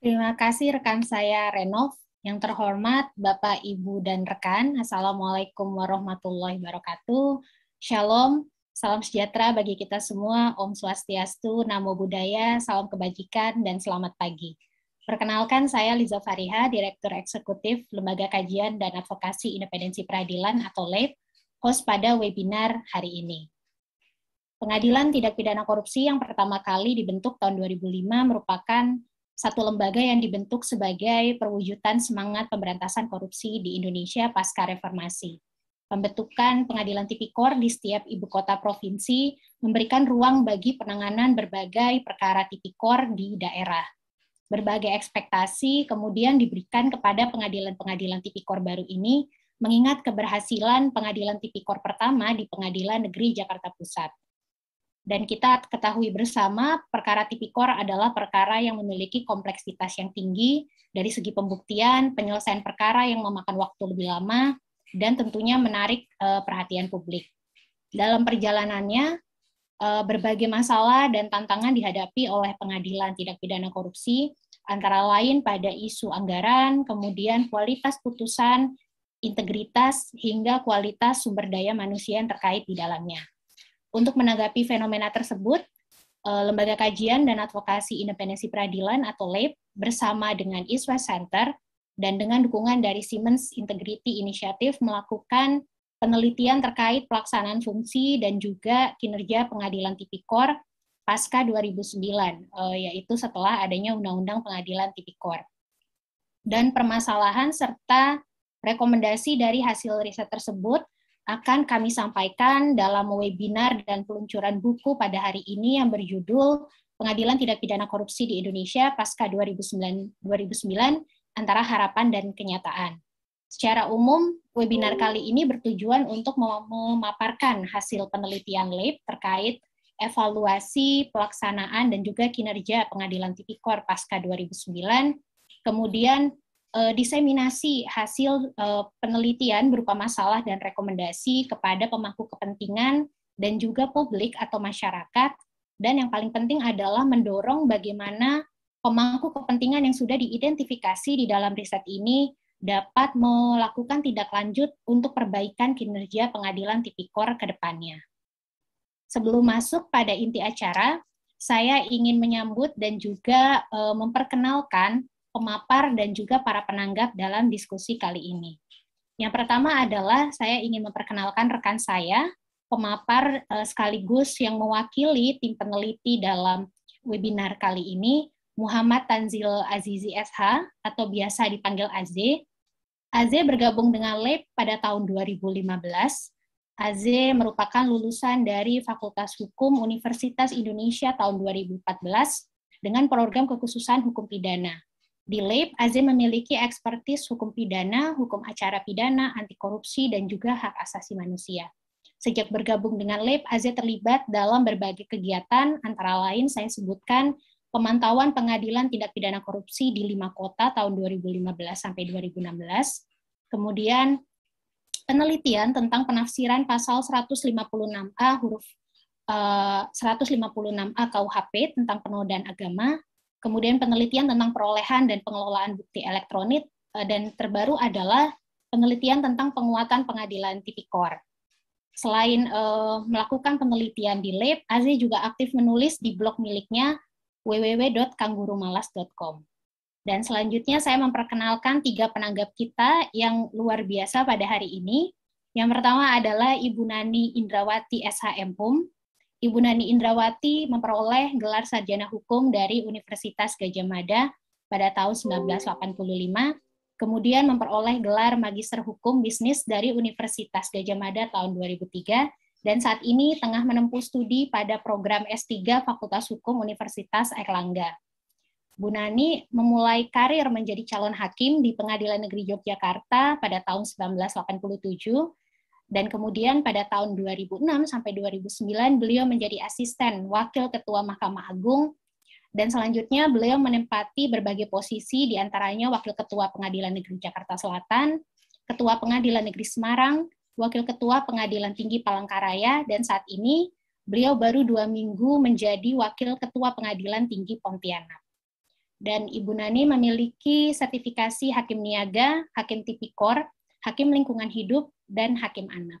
Terima kasih rekan saya Renov. Yang terhormat Bapak, Ibu, dan rekan, Assalamualaikum warahmatullahi wabarakatuh. Shalom, salam sejahtera bagi kita semua, Om Swastiastu, Namo Buddhaya, salam kebajikan, dan selamat pagi. Perkenalkan, saya Liza Fariha, Direktur Eksekutif Lembaga Kajian dan Advokasi Independensi Peradilan atau LEP, host pada webinar hari ini. Pengadilan Tidak Pidana Korupsi yang pertama kali dibentuk tahun 2005 merupakan satu lembaga yang dibentuk sebagai perwujudan semangat pemberantasan korupsi di Indonesia pasca reformasi. Pembentukan pengadilan tipikor di setiap ibu kota provinsi memberikan ruang bagi penanganan berbagai perkara tipikor di daerah berbagai ekspektasi kemudian diberikan kepada pengadilan-pengadilan tipikor baru ini mengingat keberhasilan pengadilan tipikor pertama di Pengadilan Negeri Jakarta Pusat. Dan kita ketahui bersama perkara tipikor adalah perkara yang memiliki kompleksitas yang tinggi dari segi pembuktian, penyelesaian perkara yang memakan waktu lebih lama dan tentunya menarik eh, perhatian publik. Dalam perjalanannya, Eh, berbagai masalah dan tantangan dihadapi oleh pengadilan tindak pidana korupsi, antara lain pada isu anggaran, kemudian kualitas putusan, integritas, hingga kualitas sumber daya manusia yang terkait di dalamnya. Untuk menanggapi fenomena tersebut, eh, Lembaga Kajian dan Advokasi Independensi Peradilan atau LEP bersama dengan East West Center dan dengan dukungan dari Siemens Integrity Initiative melakukan penelitian terkait pelaksanaan fungsi dan juga kinerja pengadilan tipikor pasca 2009, eh, yaitu setelah adanya Undang-Undang Pengadilan Tipikor. Dan permasalahan serta rekomendasi dari hasil riset tersebut akan kami sampaikan dalam webinar dan peluncuran buku pada hari ini yang berjudul Pengadilan Tidak Pidana Korupsi di Indonesia Pasca 2009, 2009 Antara Harapan dan Kenyataan. Secara umum, webinar hmm. kali ini bertujuan untuk memaparkan hasil penelitian LAB terkait evaluasi pelaksanaan dan juga kinerja Pengadilan Tipikor pasca 2009, kemudian eh, diseminasi hasil eh, penelitian berupa masalah dan rekomendasi kepada pemangku kepentingan dan juga publik atau masyarakat, dan yang paling penting adalah mendorong bagaimana pemangku kepentingan yang sudah diidentifikasi di dalam riset ini dapat melakukan tindak lanjut untuk perbaikan kinerja pengadilan tipikor ke depannya. Sebelum masuk pada inti acara, saya ingin menyambut dan juga e, memperkenalkan pemapar dan juga para penanggap dalam diskusi kali ini. Yang pertama adalah saya ingin memperkenalkan rekan saya, pemapar e, sekaligus yang mewakili tim peneliti dalam webinar kali ini, Muhammad Tanzil Azizi SH atau biasa dipanggil Aziz AZ bergabung dengan Lab pada tahun 2015. AZ merupakan lulusan dari Fakultas Hukum Universitas Indonesia tahun 2014 dengan program kekhususan hukum pidana. Di Lab, AZ memiliki ekspertis hukum pidana, hukum acara pidana, anti korupsi, dan juga hak asasi manusia. Sejak bergabung dengan Lab, AZ terlibat dalam berbagai kegiatan, antara lain saya sebutkan pemantauan pengadilan tindak pidana korupsi di lima kota tahun 2015 sampai 2016. Kemudian penelitian tentang penafsiran pasal 156A huruf uh, 156A KUHP tentang penodaan agama, kemudian penelitian tentang perolehan dan pengelolaan bukti elektronik uh, dan terbaru adalah penelitian tentang penguatan pengadilan tipikor. Selain uh, melakukan penelitian di lab, Aziz juga aktif menulis di blog miliknya www.kangurumalas.com. Dan selanjutnya saya memperkenalkan tiga penanggap kita yang luar biasa pada hari ini. Yang pertama adalah Ibu Nani Indrawati SHM Ibu Nani Indrawati memperoleh gelar sarjana hukum dari Universitas Gajah Mada pada tahun 1985, kemudian memperoleh gelar magister hukum bisnis dari Universitas Gajah Mada tahun 2003, dan saat ini tengah menempuh studi pada program S3 Fakultas Hukum Universitas Erlangga. Bu Nani memulai karir menjadi calon hakim di Pengadilan Negeri Yogyakarta pada tahun 1987 dan kemudian pada tahun 2006 sampai 2009 beliau menjadi asisten wakil ketua Mahkamah Agung dan selanjutnya beliau menempati berbagai posisi diantaranya Wakil Ketua Pengadilan Negeri Jakarta Selatan, Ketua Pengadilan Negeri Semarang, Wakil Ketua Pengadilan Tinggi Palangkaraya, dan saat ini beliau baru dua minggu menjadi Wakil Ketua Pengadilan Tinggi Pontianak. Dan Ibu Nani memiliki sertifikasi Hakim Niaga, Hakim Tipikor, Hakim Lingkungan Hidup, dan Hakim Anak.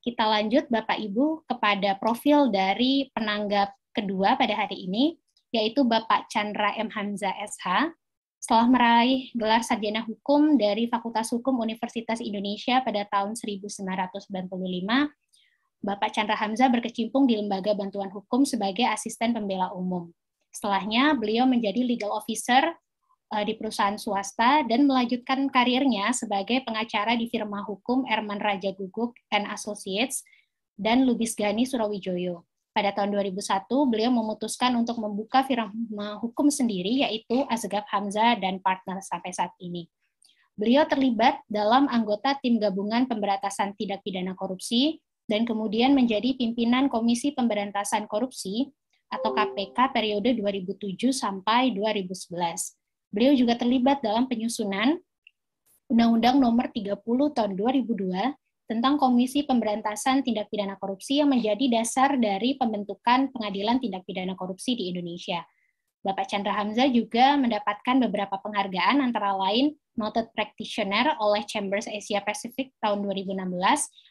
Kita lanjut Bapak Ibu kepada profil dari penanggap kedua pada hari ini, yaitu Bapak Chandra M. Hamza SH, setelah meraih gelar sarjana hukum dari Fakultas Hukum Universitas Indonesia pada tahun 1995, Bapak Chandra Hamzah berkecimpung di Lembaga Bantuan Hukum sebagai asisten pembela umum. Setelahnya, beliau menjadi legal officer eh, di perusahaan swasta dan melanjutkan karirnya sebagai pengacara di firma hukum Erman Raja Guguk and Associates dan Lubis Gani Surawijoyo. Pada tahun 2001, beliau memutuskan untuk membuka firma hukum sendiri, yaitu Azgaf Hamza dan partner sampai saat ini. Beliau terlibat dalam anggota tim gabungan pemberantasan tindak pidana korupsi dan kemudian menjadi pimpinan Komisi Pemberantasan Korupsi atau KPK periode 2007 sampai 2011. Beliau juga terlibat dalam penyusunan Undang-Undang Nomor 30 Tahun 2002 tentang Komisi Pemberantasan Tindak Pidana Korupsi yang menjadi dasar dari pembentukan Pengadilan Tindak Pidana Korupsi di Indonesia. Bapak Chandra Hamzah juga mendapatkan beberapa penghargaan antara lain Noted Practitioner oleh Chambers Asia Pacific tahun 2016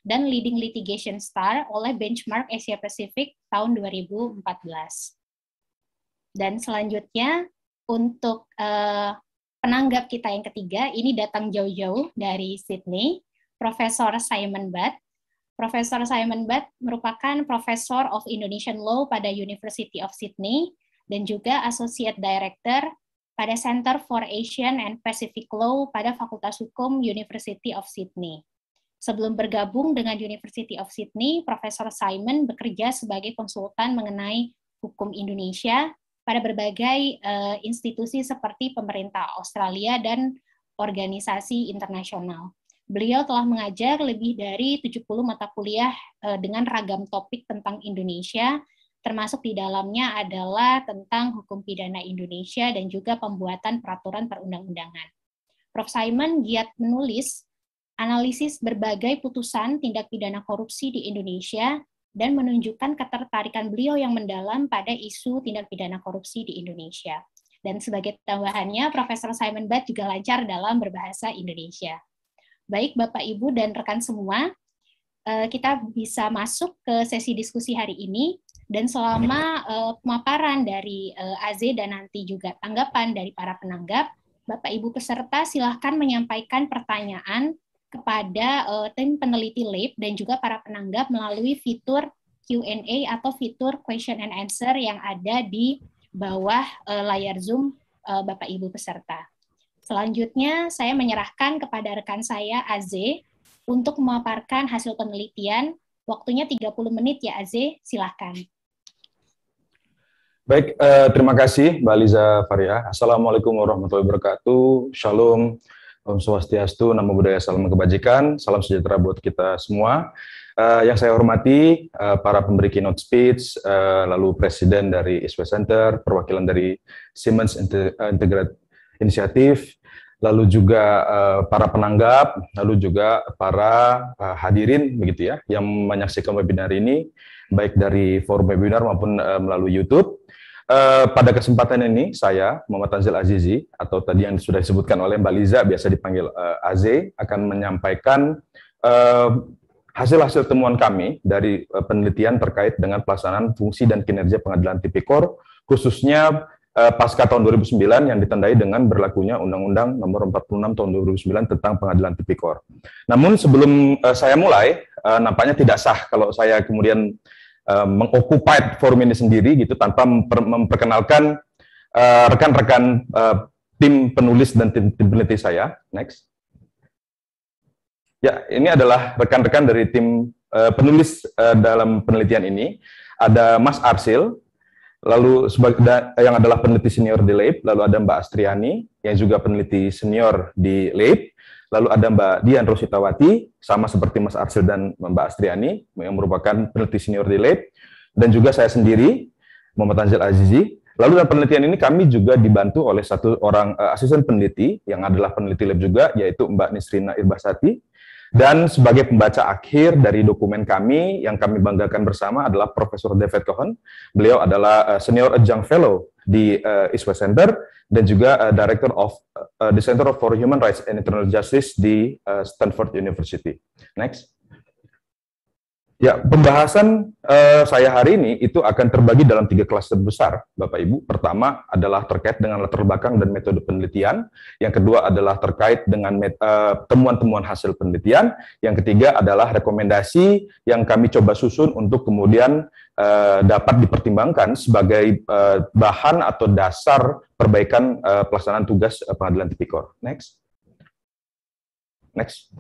dan Leading Litigation Star oleh Benchmark Asia Pacific tahun 2014. Dan selanjutnya untuk uh, penanggap kita yang ketiga ini datang jauh-jauh dari Sydney Profesor Simon Butt. Profesor Simon Butt merupakan Profesor of Indonesian Law pada University of Sydney dan juga Associate Director pada Center for Asian and Pacific Law pada Fakultas Hukum University of Sydney. Sebelum bergabung dengan University of Sydney, Profesor Simon bekerja sebagai konsultan mengenai hukum Indonesia pada berbagai uh, institusi seperti pemerintah Australia dan organisasi internasional. Beliau telah mengajar lebih dari 70 mata kuliah eh, dengan ragam topik tentang Indonesia, termasuk di dalamnya adalah tentang hukum pidana Indonesia dan juga pembuatan peraturan perundang-undangan. Prof. Simon giat menulis analisis berbagai putusan tindak pidana korupsi di Indonesia dan menunjukkan ketertarikan beliau yang mendalam pada isu tindak pidana korupsi di Indonesia. Dan sebagai tambahannya, Profesor Simon Bat juga lancar dalam berbahasa Indonesia. Baik Bapak Ibu dan rekan semua, eh, kita bisa masuk ke sesi diskusi hari ini dan selama eh, pemaparan dari eh, AZ dan nanti juga tanggapan dari para penanggap, Bapak Ibu peserta silahkan menyampaikan pertanyaan kepada tim peneliti LAB dan juga para penanggap melalui fitur Q&A atau fitur question and answer yang ada di bawah layar Zoom Bapak Ibu peserta. Selanjutnya, saya menyerahkan kepada rekan saya, Az, untuk memaparkan hasil penelitian. Waktunya 30 menit ya, Az. Silahkan. Baik, eh, terima kasih Mbak Liza Faria. Assalamualaikum warahmatullahi wabarakatuh. Shalom, Om Swastiastu, Namo Buddhaya, Salam Kebajikan, Salam Sejahtera buat kita semua. Uh, yang saya hormati, uh, para pemberi keynote speech, uh, lalu Presiden dari ISW Center, perwakilan dari Siemens Integrated inisiatif, lalu juga eh, para penanggap, lalu juga para eh, hadirin begitu ya yang menyaksikan webinar ini baik dari forum webinar maupun eh, melalui YouTube. pada kesempatan ini saya Muhammad Tanzil Azizi atau tadi yang sudah disebutkan oleh Mbak Liza biasa dipanggil uh, AZ, akan menyampaikan hasil hasil-hasil temuan kami dari uh, penelitian terkait dengan pelaksanaan fungsi dan kinerja pengadilan tipikor khususnya Eh, pasca tahun 2009 yang ditandai dengan berlakunya Undang-Undang Nomor 46 Tahun 2009 tentang Pengadilan Tipikor. Namun sebelum uh, saya mulai, uh, nampaknya tidak sah kalau saya kemudian uh, mengokupai forum ini sendiri gitu tanpa memper memperkenalkan rekan-rekan uh, uh, tim penulis dan tim, tim peneliti saya. Next. Ya, ini adalah rekan-rekan dari tim uh, penulis uh, dalam penelitian ini. Ada Mas Arsil, lalu sebagai yang adalah peneliti senior di LEIP, lalu ada Mbak Astriani yang juga peneliti senior di LEIP, lalu ada Mbak Dian Rositawati sama seperti Mas Arsil dan Mbak Astriani yang merupakan peneliti senior di LEIP dan juga saya sendiri Muhammad Tanjil Azizi. Lalu dalam penelitian ini kami juga dibantu oleh satu orang uh, asisten peneliti yang adalah peneliti lab juga yaitu Mbak Nisrina Irbasati dan sebagai pembaca akhir dari dokumen kami, yang kami banggakan bersama adalah Profesor David Cohen. Beliau adalah uh, Senior Adjunct Fellow di uh, East West Center dan juga uh, Director of uh, the Center for Human Rights and Internal Justice di uh, Stanford University. Next. Ya, pembahasan uh, saya hari ini itu akan terbagi dalam tiga kelas terbesar, Bapak Ibu. Pertama adalah terkait dengan latar belakang dan metode penelitian. Yang kedua adalah terkait dengan eh, temuan-temuan uh, hasil penelitian. Yang ketiga adalah rekomendasi yang kami coba susun untuk kemudian uh, dapat dipertimbangkan sebagai uh, bahan atau dasar perbaikan uh, pelaksanaan tugas uh, pengadilan tipikor. Next. Next.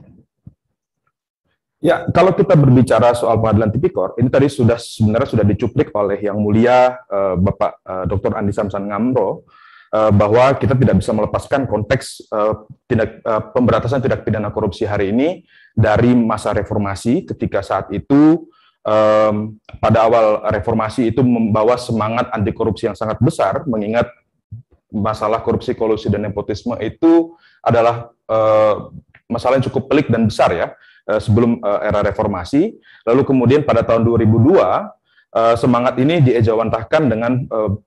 Ya, kalau kita berbicara soal pengadilan tipikor, ini tadi sudah sebenarnya sudah dicuplik oleh yang mulia uh, Bapak uh, eh, Dr. Andi Samsan Ngamro uh, bahwa kita tidak bisa melepaskan konteks uh, tindak uh, pemberantasan tindak pidana korupsi hari ini dari masa reformasi ketika saat itu um, pada awal reformasi itu membawa semangat anti korupsi yang sangat besar mengingat masalah korupsi kolusi dan nepotisme itu adalah uh, masalah yang cukup pelik dan besar ya Eh, sebelum eh, era reformasi. Lalu kemudian pada tahun 2002 eh, semangat ini diejawantahkan dengan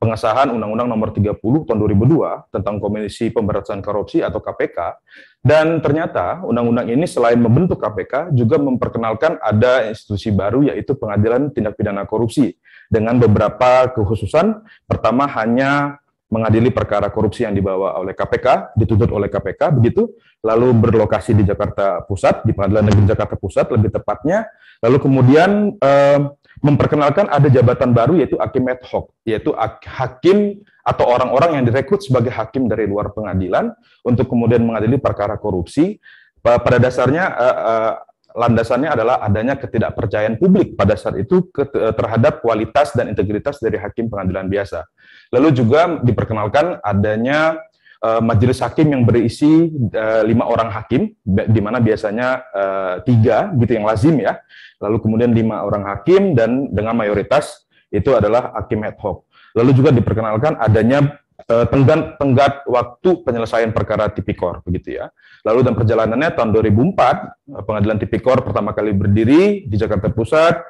pengesahan Undang-Undang Nomor 30 Tahun 2002 tentang Komisi Pemberantasan Korupsi atau KPK. Dan ternyata undang-undang ini selain membentuk KPK juga memperkenalkan ada institusi baru yaitu Pengadilan Tindak Pidana Korupsi dengan beberapa kekhususan. Pertama hanya mengadili perkara korupsi yang dibawa oleh KPK, dituntut oleh KPK, begitu, lalu berlokasi di Jakarta Pusat, di Pengadilan Negeri Jakarta Pusat lebih tepatnya, lalu kemudian eh, memperkenalkan ada jabatan baru yaitu hakim ad hoc, yaitu hakim atau orang-orang yang direkrut sebagai hakim dari luar pengadilan untuk kemudian mengadili perkara korupsi. Pada dasarnya eh, eh, landasannya adalah adanya ketidakpercayaan publik pada saat itu eh, terhadap kualitas dan integritas dari hakim pengadilan biasa. Lalu juga diperkenalkan adanya eh, majelis hakim yang berisi eh, lima orang hakim, di mana biasanya tiga gitu yang lazim ya. Lalu kemudian lima orang hakim dan dengan mayoritas itu adalah hakim ad hoc. Lalu juga diperkenalkan adanya Eh, tenggat tenggat waktu penyelesaian perkara tipikor begitu ya. Lalu dalam perjalanannya tahun 2004 eh, pengadilan tipikor pertama kali berdiri di Jakarta Pusat.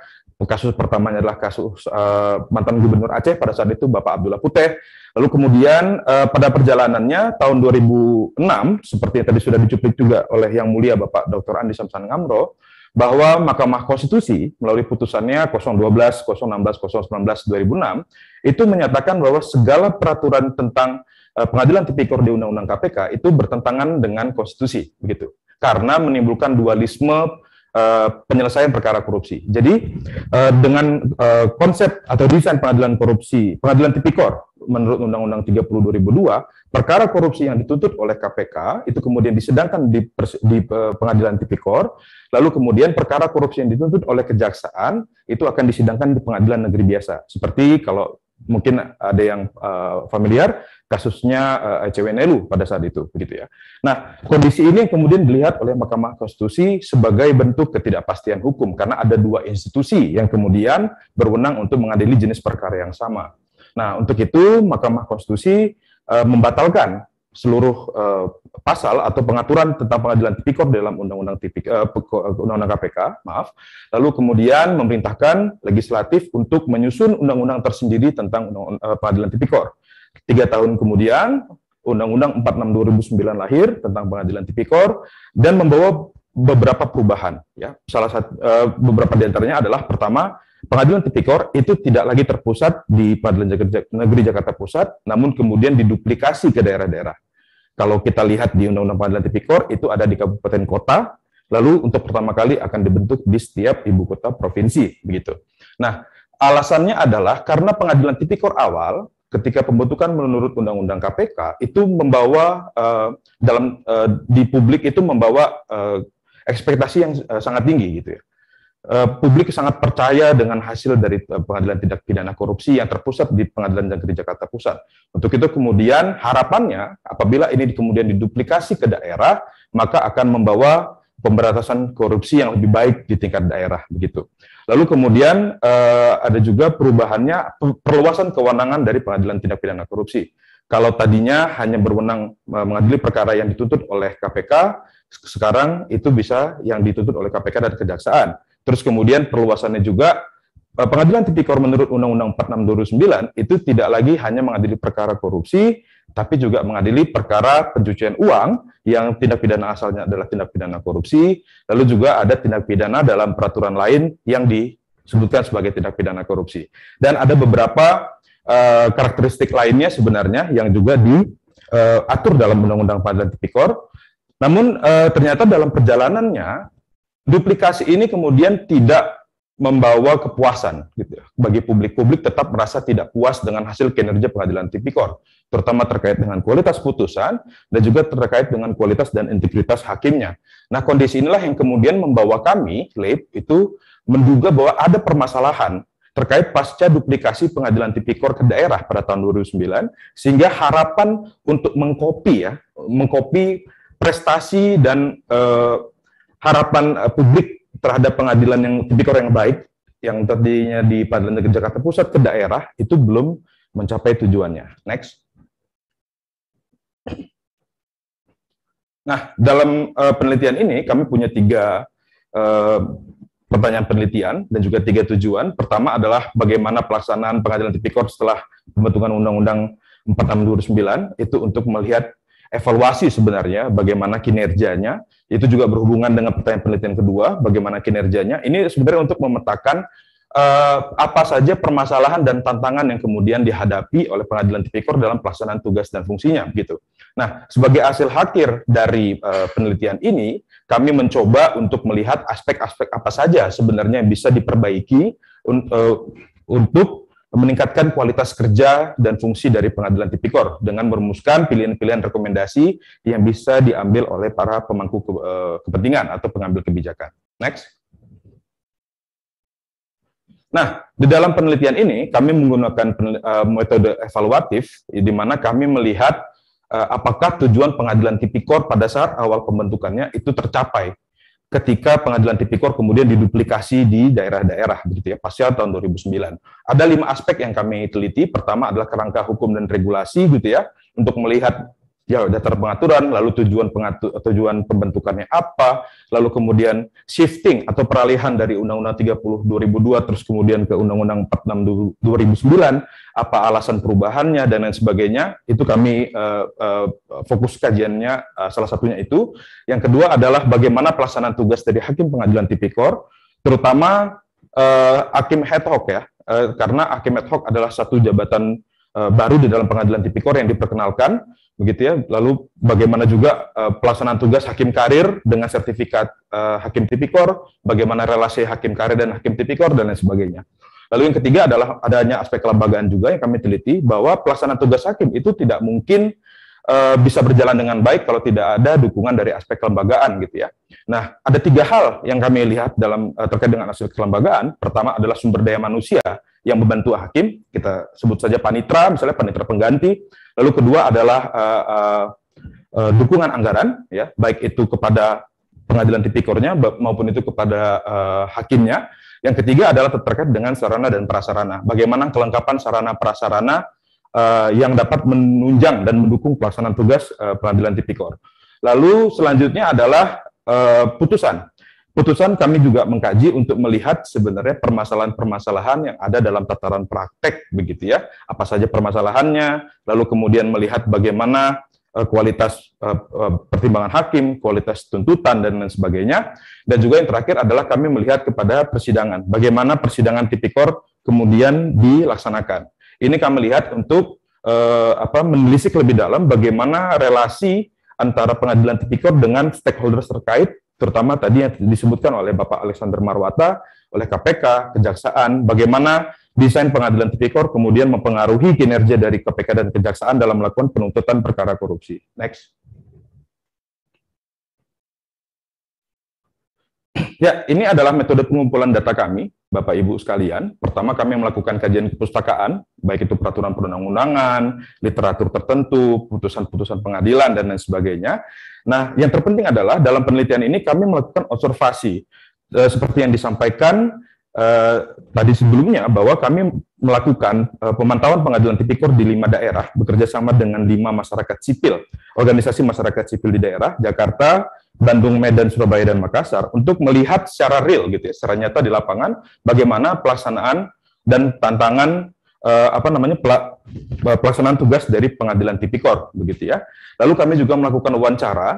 Kasus pertamanya adalah kasus uh, mantan gubernur Aceh pada saat itu Bapak Abdullah Puteh. Lalu kemudian uh, pada perjalanannya tahun 2006 seperti yang tadi sudah dicuplik juga oleh yang mulia Bapak Dr. Andi Samsan Ngamro bahwa Mahkamah Konstitusi melalui putusannya 012, 016, 019, 2006 itu menyatakan bahwa segala peraturan tentang eh, pengadilan tipikor di Undang-Undang KPK itu bertentangan dengan konstitusi, begitu. Karena menimbulkan dualisme Uh, penyelesaian perkara korupsi. Jadi uh, dengan uh, konsep atau desain pengadilan korupsi, pengadilan tipikor menurut Undang-Undang 30 2002, perkara korupsi yang dituntut oleh KPK itu kemudian disedangkan di, di eh, pengadilan tipikor, lalu kemudian perkara korupsi yang dituntut oleh kejaksaan itu akan disidangkan di pengadilan negeri biasa. Seperti kalau mungkin ada yang uh, familiar kasusnya uh, eh, ECWNLU pada saat itu begitu ya. Nah, kondisi ini kemudian dilihat oleh Mahkamah Konstitusi sebagai bentuk ketidakpastian hukum karena ada dua institusi yang kemudian berwenang untuk mengadili jenis perkara yang sama. Nah, untuk itu Mahkamah Konstitusi uh, membatalkan seluruh uh, pasal atau pengaturan tentang pengadilan tipikor dalam undang-undang uh, e, KPK, maaf. Lalu kemudian memerintahkan legislatif untuk menyusun undang-undang tersendiri tentang undang, uh, pengadilan tipikor. Tiga tahun kemudian, Undang-Undang 46 2009 lahir tentang pengadilan tipikor dan membawa beberapa perubahan. Ya, salah satu beberapa diantaranya adalah pertama Pengadilan Tipikor itu tidak lagi terpusat di Pengadilan Negeri Jakarta Pusat, namun kemudian diduplikasi ke daerah-daerah. Kalau kita lihat di Undang-Undang Pengadilan Tipikor, itu ada di kabupaten kota, lalu untuk pertama kali akan dibentuk di setiap ibu kota provinsi. begitu. Nah, alasannya adalah karena Pengadilan Tipikor awal, ketika pembentukan menurut Undang-Undang KPK, itu membawa, uh, dalam uh, di publik itu membawa uh, ekspektasi yang sangat tinggi. gitu ya Eh, publik sangat percaya dengan hasil dari eh, pengadilan tindak pidana korupsi yang terpusat di Pengadilan Negeri Jakarta Pusat. Untuk itu kemudian harapannya apabila ini kemudian diduplikasi ke daerah, maka akan membawa pemberantasan korupsi yang lebih baik di tingkat daerah begitu. Lalu kemudian eh, ada juga perubahannya perluasan kewenangan dari Pengadilan Tindak Pidana Korupsi. Kalau tadinya hanya berwenang mengadili perkara yang dituntut oleh KPK, sekarang itu bisa yang dituntut oleh KPK dan kejaksaan Terus kemudian perluasannya juga eh, pengadilan tipikor menurut Undang-Undang 46 2009 itu tidak lagi hanya mengadili perkara korupsi, tapi juga mengadili perkara pencucian uang yang tindak pidana asalnya adalah tindak pidana korupsi, lalu juga ada tindak pidana dalam peraturan lain yang disebutkan sebagai tindak pidana korupsi. Dan ada beberapa uh, karakteristik lainnya sebenarnya yang juga diatur eh, uh, dalam Undang-Undang Pengadilan Tipikor. Namun uh, ternyata dalam perjalanannya duplikasi ini kemudian tidak membawa kepuasan gitu ya. Bagi publik-publik tetap merasa tidak puas dengan hasil kinerja pengadilan tipikor, terutama terkait dengan kualitas putusan dan juga terkait dengan kualitas dan integritas hakimnya. Nah, kondisi inilah yang kemudian membawa kami, LIP, itu menduga bahwa ada permasalahan terkait pasca duplikasi pengadilan tipikor ke daerah pada tahun 2009 sehingga harapan untuk mengkopi ya mengkopi prestasi dan eh, harapan uh, publik terhadap pengadilan yang tipikor yang baik yang tadinya di Pengadilan Negeri Jakarta Pusat ke daerah itu belum mencapai tujuannya. Next. Nah, dalam uh, penelitian ini kami punya tiga uh, pertanyaan penelitian dan juga tiga tujuan. Pertama adalah bagaimana pelaksanaan pengadilan tipikor setelah pembentukan Undang-Undang Ribu 2009 itu untuk melihat evaluasi sebenarnya bagaimana kinerjanya. Itu juga berhubungan dengan pertanyaan penelitian kedua, bagaimana kinerjanya. Ini sebenarnya untuk memetakan uh, apa saja permasalahan dan tantangan yang kemudian dihadapi oleh pengadilan tipikor dalam pelaksanaan tugas dan fungsinya, gitu. Nah, sebagai hasil akhir dari uh, penelitian ini, kami mencoba untuk melihat aspek-aspek apa saja sebenarnya yang bisa diperbaiki eh, untuk, untuk meningkatkan kualitas kerja dan fungsi dari pengadilan tipikor dengan merumuskan pilihan-pilihan rekomendasi yang bisa diambil oleh para pemangku eh, kepentingan atau pengambil kebijakan. Next. Nah, di dalam penelitian ini kami menggunakan eh, metode evaluatif di mana kami melihat eh, apakah tujuan pengadilan tipikor pada saat awal pembentukannya itu tercapai ketika pengadilan tipikor kemudian diduplikasi di daerah-daerah begitu ya pasca tahun 2009. Ada lima aspek yang kami teliti. Pertama adalah kerangka hukum dan regulasi gitu ya untuk melihat ya dasar pengaturan, lalu tujuan pengatur, tujuan pembentukannya apa, lalu kemudian shifting atau peralihan dari Undang-Undang 30 2002 terus kemudian ke Undang-Undang 46 2009, apa alasan perubahannya dan lain sebagainya, itu kami uh, uh, fokus kajiannya uh, salah satunya itu. Yang kedua adalah bagaimana pelaksanaan tugas dari hakim pengadilan tipikor, terutama uh, hakim Head hoc ya, uh, karena hakim Head hoc adalah satu jabatan baru di dalam pengadilan tipikor yang diperkenalkan begitu ya. Lalu bagaimana juga uh, pelaksanaan tugas hakim karir dengan sertifikat uh, hakim tipikor, bagaimana relasi hakim karir dan hakim tipikor dan lain sebagainya. Lalu yang ketiga adalah adanya aspek kelembagaan juga yang kami teliti bahwa pelaksanaan tugas hakim itu tidak mungkin uh, bisa berjalan dengan baik kalau tidak ada dukungan dari aspek kelembagaan gitu ya. Nah, ada tiga hal yang kami lihat dalam uh, terkait dengan aspek kelembagaan. Pertama adalah sumber daya manusia yang membantu hakim, kita sebut saja panitra, misalnya panitra pengganti, Lalu kedua adalah uh, uh, uh, dukungan anggaran, ya, baik itu kepada pengadilan tipikornya maupun itu kepada uh, hakimnya. Yang ketiga adalah terkait dengan sarana dan prasarana. Bagaimana kelengkapan sarana prasarana uh, yang dapat menunjang dan mendukung pelaksanaan tugas uh, pengadilan tipikor. Lalu selanjutnya adalah uh, putusan Putusan kami juga mengkaji untuk melihat sebenarnya permasalahan-permasalahan yang ada dalam tataran praktek begitu ya. Apa saja permasalahannya, lalu kemudian melihat bagaimana eh, kualitas eh, eh, pertimbangan hakim, kualitas tuntutan dan lain sebagainya. Dan juga yang terakhir adalah kami melihat kepada persidangan, bagaimana persidangan tipikor kemudian dilaksanakan. Ini kami lihat untuk apa menelisik lebih dalam bagaimana relasi antara pengadilan tipikor dengan stakeholder terkait terutama tadi yang disebutkan oleh Bapak Alexander Marwata, oleh KPK, Kejaksaan, bagaimana desain pengadilan tipikor kemudian mempengaruhi kinerja dari KPK dan Kejaksaan dalam melakukan penuntutan perkara korupsi. Next. Ya, ini adalah metode pengumpulan data kami. Bapak Ibu sekalian, pertama kami melakukan kajian kepustakaan, baik itu peraturan perundang-undangan, literatur tertentu, putusan-putusan pengadilan dan lain sebagainya. Nah, yang terpenting adalah dalam penelitian ini kami melakukan observasi eh, seperti yang disampaikan eh, tadi sebelumnya bahwa kami melakukan eh, pemantauan pengadilan tipikor di lima daerah, bekerja sama dengan lima masyarakat sipil, organisasi masyarakat sipil di daerah Jakarta, Bandung, Medan, Surabaya, dan Makassar untuk melihat secara real gitu ya, secara nyata di lapangan bagaimana pelaksanaan dan tantangan eh, apa namanya eh, pelaksanaan tugas dari Pengadilan Tipikor begitu ya. Lalu kami juga melakukan wawancara.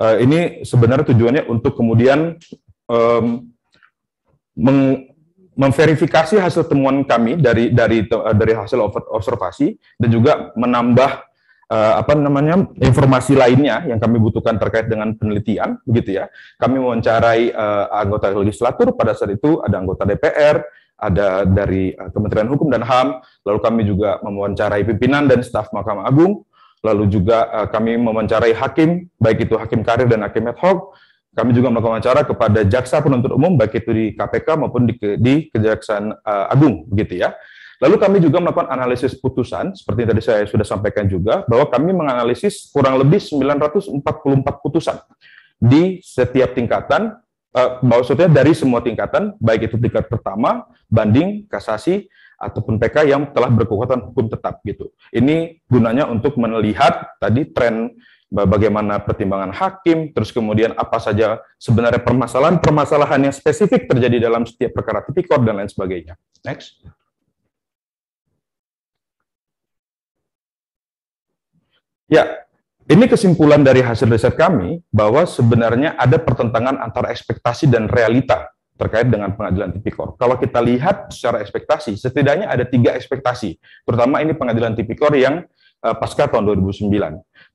Eh, ini sebenarnya tujuannya untuk kemudian eh, meng, memverifikasi hasil temuan kami dari dari eh, dari hasil observasi dan juga menambah uh, apa namanya informasi lainnya yang kami butuhkan terkait dengan penelitian begitu ya kami mewawancarai uh, anggota legislatur pada saat itu ada anggota DPR ada dari uh, Kementerian Hukum dan HAM lalu kami juga mewawancarai pimpinan dan staf Mahkamah Agung lalu juga uh, kami mewawancarai hakim baik itu hakim karir dan hakim ad hoc kami juga melakukan wawancara kepada jaksa penuntut umum baik itu di KPK maupun di, di Kejaksaan uh, Agung begitu ya. Lalu kami juga melakukan analisis putusan, seperti tadi saya sudah sampaikan juga, bahwa kami menganalisis kurang lebih 944 putusan di setiap tingkatan, eh, maksudnya dari semua tingkatan, baik itu tingkat pertama, banding, kasasi, ataupun PK yang telah berkekuatan hukum tetap gitu. Ini gunanya untuk melihat tadi tren eh, bagaimana pertimbangan hakim, terus kemudian apa saja sebenarnya permasalahan-permasalahan yang spesifik terjadi dalam setiap perkara tipikor dan lain sebagainya. Next. Ya, ini kesimpulan dari hasil riset kami bahwa sebenarnya ada pertentangan antara ekspektasi dan realita terkait dengan pengadilan tipikor. Kalau kita lihat secara ekspektasi, setidaknya ada tiga ekspektasi, Pertama, ini pengadilan tipikor yang uh, pasca tahun 2009.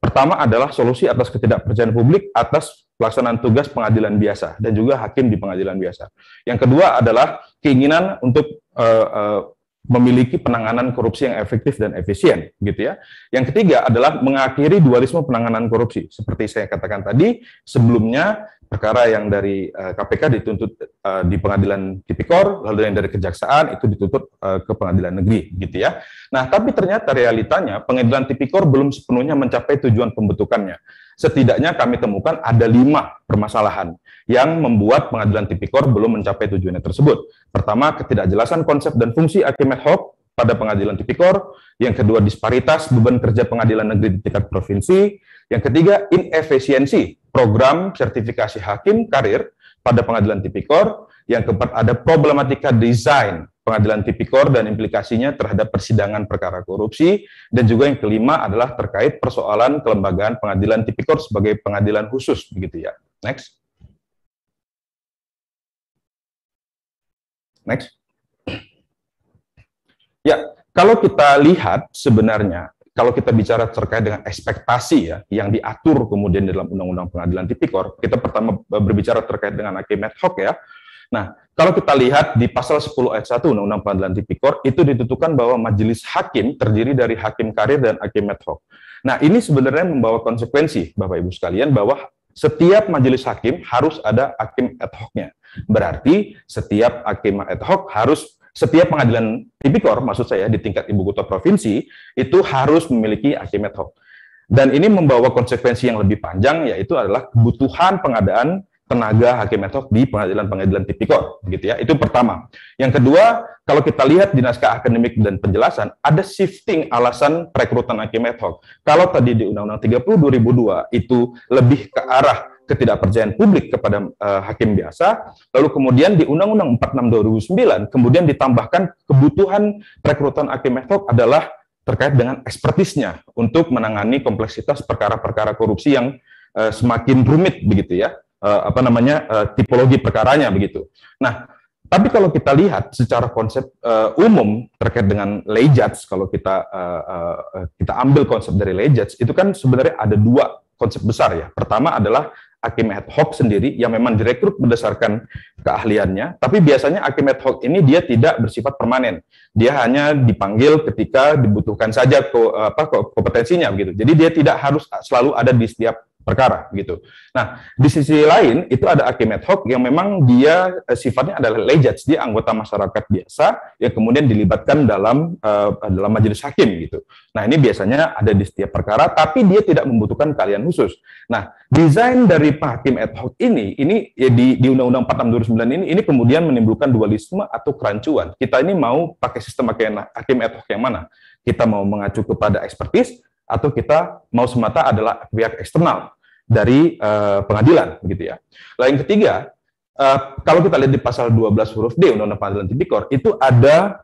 Pertama adalah solusi atas ketidakpercayaan publik atas pelaksanaan tugas pengadilan biasa dan juga hakim di pengadilan biasa. Yang kedua adalah keinginan untuk uh, uh, memiliki penanganan korupsi yang efektif dan efisien gitu ya. Yang ketiga adalah mengakhiri dualisme penanganan korupsi. Seperti saya katakan tadi, sebelumnya perkara yang dari KPK eh, dituntut eh, di pengadilan tipikor, lalu yang dari kejaksaan itu dituntut eh, ke pengadilan negeri gitu ya. Nah, tapi ternyata realitanya pengadilan tipikor belum sepenuhnya mencapai tujuan pembentukannya setidaknya kami temukan ada lima permasalahan yang membuat pengadilan tipikor belum mencapai tujuannya tersebut. Pertama, ketidakjelasan konsep dan fungsi hakim ad hoc pada pengadilan tipikor, yang kedua disparitas beban kerja pengadilan negeri di tingkat provinsi, yang ketiga inefisiensi program sertifikasi hakim karir pada pengadilan tipikor, yang keempat ada problematika desain pengadilan tipikor dan implikasinya terhadap persidangan perkara korupsi dan juga yang kelima adalah terkait persoalan kelembagaan pengadilan tipikor sebagai pengadilan khusus begitu ya. Next. Next. Ya, kalau kita lihat sebenarnya kalau kita bicara terkait dengan ekspektasi ya yang diatur kemudian dalam Undang-Undang Pengadilan Tipikor, kita pertama berbicara terkait dengan hakim ad hoc ya. Nah, kalau kita lihat di pasal 10 ayat 1 Undang-Undang Pengadilan Tipikor itu ditentukan bahwa majelis hakim terdiri dari hakim karir dan hakim ad hoc. Nah, ini sebenarnya membawa konsekuensi Bapak Ibu sekalian bahwa setiap majelis hakim harus ada hakim ad hoc-nya. Berarti setiap hakim ad hoc harus setiap pengadilan tipikor maksud saya di tingkat ibu kota provinsi itu harus memiliki hakim ad hoc. Dan ini membawa konsekuensi yang lebih panjang yaitu adalah kebutuhan pengadaan tenaga hakim ad hoc di pengadilan-pengadilan tipikor, gitu ya. Itu pertama. Yang kedua, kalau kita lihat di naskah akademik dan penjelasan, ada shifting alasan perekrutan hakim ad hoc. Kalau tadi di Undang-Undang 30 2002 itu lebih ke arah ketidakpercayaan publik kepada uh, hakim biasa, lalu kemudian di Undang-Undang 46 2009 kemudian ditambahkan kebutuhan perekrutan hakim ad hoc adalah terkait dengan ekspertisnya untuk menangani kompleksitas perkara-perkara korupsi yang uh, semakin rumit begitu ya uh, apa namanya uh, tipologi perkaranya begitu. Nah, tapi kalau kita lihat secara konsep uh, umum terkait dengan lay kalau kita uh, uh, kita ambil konsep dari lay itu kan sebenarnya ada dua konsep besar ya. Pertama adalah hakim ad hoc sendiri yang memang direkrut berdasarkan keahliannya, tapi biasanya hakim ad hoc ini dia tidak bersifat permanen. Dia hanya dipanggil ketika dibutuhkan saja ke, apa, kompetensinya begitu. Jadi dia tidak harus selalu ada di setiap perkara gitu. Nah, di sisi lain itu ada hakim ad hoc yang memang dia eh, sifatnya adalah lejat dia anggota masyarakat biasa yang kemudian dilibatkan dalam eh, dalam majelis hakim gitu. Nah, ini biasanya ada di setiap perkara tapi dia tidak membutuhkan kalian khusus. Nah, desain dari hakim ad hoc ini ini ya di di Undang-Undang 46 ini ini kemudian menimbulkan dualisme atau kerancuan. Kita ini mau pakai sistem hakim ad hoc yang mana? Kita mau mengacu kepada ekspertis atau kita mau semata adalah pihak eksternal dari uh, pengadilan begitu ya. Lalu yang ketiga, uh, kalau kita lihat di pasal 12 huruf D Undang-Undang Pengadilan Tipikor itu ada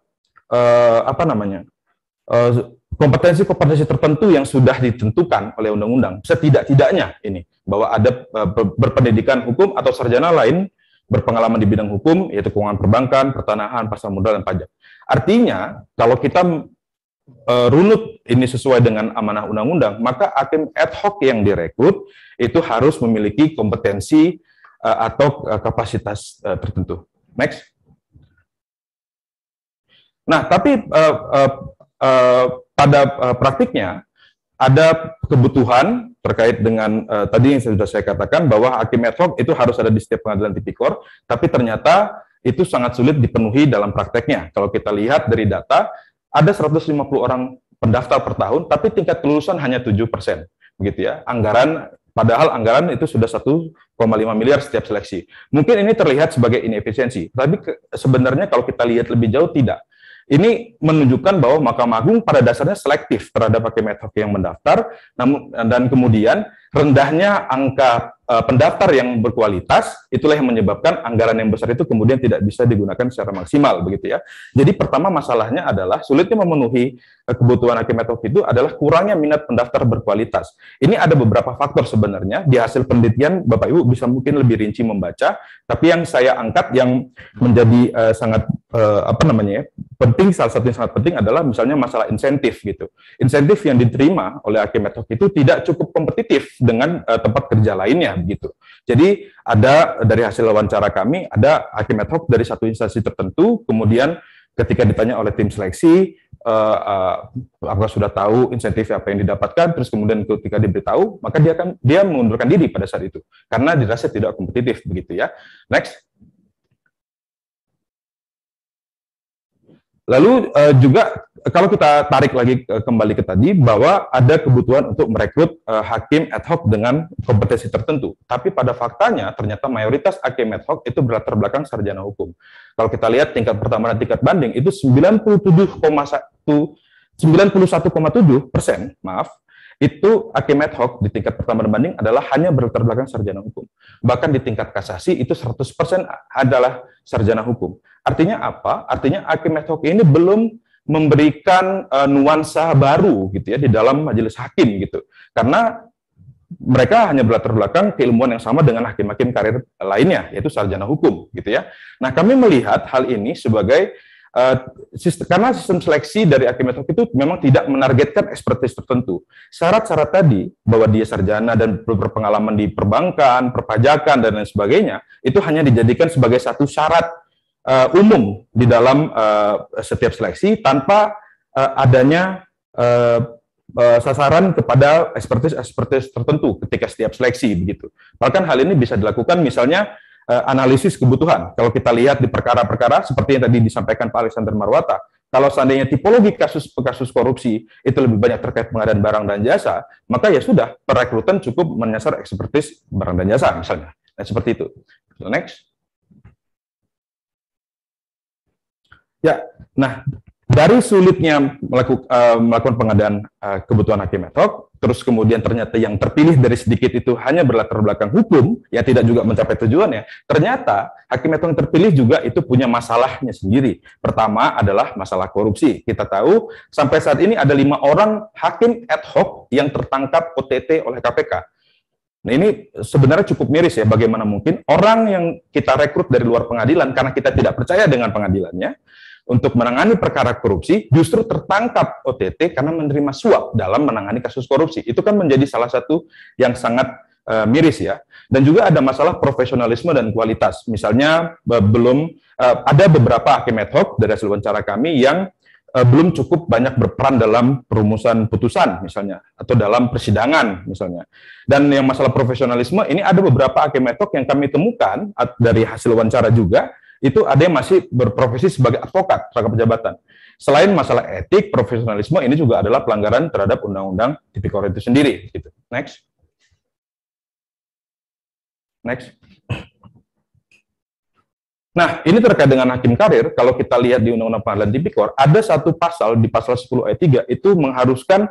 uh, apa namanya? kompetensi kompetensi-kompetensi tertentu yang sudah ditentukan oleh undang-undang setidak-tidaknya ini bahwa ada uh, berpendidikan hukum atau sarjana lain berpengalaman di bidang hukum yaitu keuangan perbankan, pertanahan, pasar modal dan pajak. Artinya, kalau kita uh, eh, runut ini sesuai dengan amanah undang-undang, maka hakim ad hoc yang direkrut itu harus memiliki kompetensi uh, atau uh, kapasitas uh, tertentu. Next. Nah, tapi uh, uh, uh, pada uh, praktiknya ada kebutuhan terkait dengan uh, tadi yang sudah saya katakan bahwa hakim ad hoc itu harus ada di setiap pengadilan tipikor, tapi ternyata itu sangat sulit dipenuhi dalam prakteknya. Kalau kita lihat dari data, ada 150 orang pendaftar per tahun, tapi tingkat kelulusan hanya 7 persen, begitu ya. Anggaran, padahal anggaran itu sudah 1,5 miliar setiap seleksi. Mungkin ini terlihat sebagai inefisiensi, tapi sebenarnya kalau kita lihat lebih jauh tidak. Ini menunjukkan bahwa Mahkamah Agung pada dasarnya selektif terhadap pakai ad yang mendaftar, namun dan kemudian rendahnya angka Eh, pendaftar yang berkualitas itulah yang menyebabkan anggaran yang besar itu kemudian tidak bisa digunakan secara maksimal begitu ya. Jadi pertama masalahnya adalah sulitnya memenuhi eh, kebutuhan hakim ad itu adalah kurangnya minat pendaftar berkualitas. Ini ada beberapa faktor sebenarnya di hasil penelitian Bapak Ibu bisa mungkin lebih rinci membaca, tapi yang saya angkat yang menjadi uh, sangat uh, apa namanya ya, penting salah satu yang sangat penting adalah misalnya masalah insentif gitu. Insentif yang diterima oleh hakim ad itu tidak cukup kompetitif dengan uh, tempat kerja lainnya gitu. Jadi ada dari hasil wawancara kami ada hakim ad hoc dari satu instansi tertentu, kemudian ketika ditanya oleh tim seleksi uh, uh, apakah sudah tahu insentif apa yang didapatkan, terus kemudian ketika diberitahu maka dia akan dia mengundurkan diri pada saat itu karena dirasa tidak kompetitif begitu ya. Next. Lalu uh, juga kalau kita tarik lagi uh, kembali ke tadi bahwa ada kebutuhan untuk merekrut uh, hakim ad hoc dengan kompetensi tertentu. Tapi pada faktanya ternyata mayoritas hakim ad hoc itu berlatar belakang sarjana hukum. Kalau kita lihat tingkat pertama dan tingkat banding itu 97,1 91,7 persen, maaf, itu hakim ad hoc di tingkat pertama banding adalah hanya berlatar belakang sarjana hukum. Bahkan di tingkat kasasi itu 100% adalah sarjana hukum. Artinya apa? Artinya hakim ad hoc ini belum memberikan uh, nuansa baru gitu ya di dalam majelis hakim gitu. Karena mereka hanya berlatar belakang keilmuan yang sama dengan hakim-hakim karir lainnya, yaitu sarjana hukum, gitu ya. Nah, kami melihat hal ini sebagai Eh, karena sistem seleksi dari akimetrik itu memang tidak menargetkan ekspertis tertentu. Syarat-syarat tadi bahwa dia sarjana dan berpengalaman di perbankan, perpajakan dan lain sebagainya itu hanya dijadikan sebagai satu syarat uh, umum di dalam uh, setiap seleksi tanpa uh, adanya uh, sasaran kepada ekspertis-ekspertis tertentu ketika setiap seleksi begitu. Bahkan hal ini bisa dilakukan misalnya Eh, analisis kebutuhan. Kalau kita lihat di perkara-perkara seperti yang tadi disampaikan Pak Alexander Marwata, kalau seandainya tipologi kasus kasus korupsi itu lebih banyak terkait pengadaan barang dan jasa, maka ya sudah perekrutan cukup menyasar ekspertis barang dan jasa misalnya. Nah, seperti itu. So, next. Ya, nah dari sulitnya melakukan, uh, eh, melakukan pengadaan uh, kebutuhan hakim ad hoc, terus kemudian ternyata yang terpilih dari sedikit itu hanya berlatar belakang hukum, ya tidak juga mencapai tujuannya, ternyata hakim ad hoc yang terpilih juga itu punya masalahnya sendiri. Pertama adalah masalah korupsi. Kita tahu sampai saat ini ada lima orang hakim ad hoc yang tertangkap OTT oleh KPK. Nah ini sebenarnya cukup miris ya bagaimana mungkin orang yang kita rekrut dari luar pengadilan karena kita tidak percaya dengan pengadilannya, untuk menangani perkara korupsi justru tertangkap OTT karena menerima suap dalam menangani kasus korupsi. Itu kan menjadi salah satu yang sangat uh, miris ya. Dan juga ada masalah profesionalisme dan kualitas. Misalnya uh, belum uh, ada beberapa hakim ad hoc dari hasil wawancara kami yang uh, belum cukup banyak berperan dalam perumusan putusan misalnya atau dalam persidangan misalnya. Dan yang masalah profesionalisme ini ada beberapa hakim ad hoc yang kami temukan dari hasil wawancara juga itu ada yang masih berprofesi sebagai advokat rangkap jabatan. Selain masalah etik, profesionalisme ini juga adalah pelanggaran terhadap undang-undang tipikor itu sendiri. Gitu. Next. Next. Nah, ini terkait dengan hakim karir. Kalau kita lihat di Undang-Undang Pengadilan Tipikor, ada satu pasal di pasal 10 ayat 3 itu mengharuskan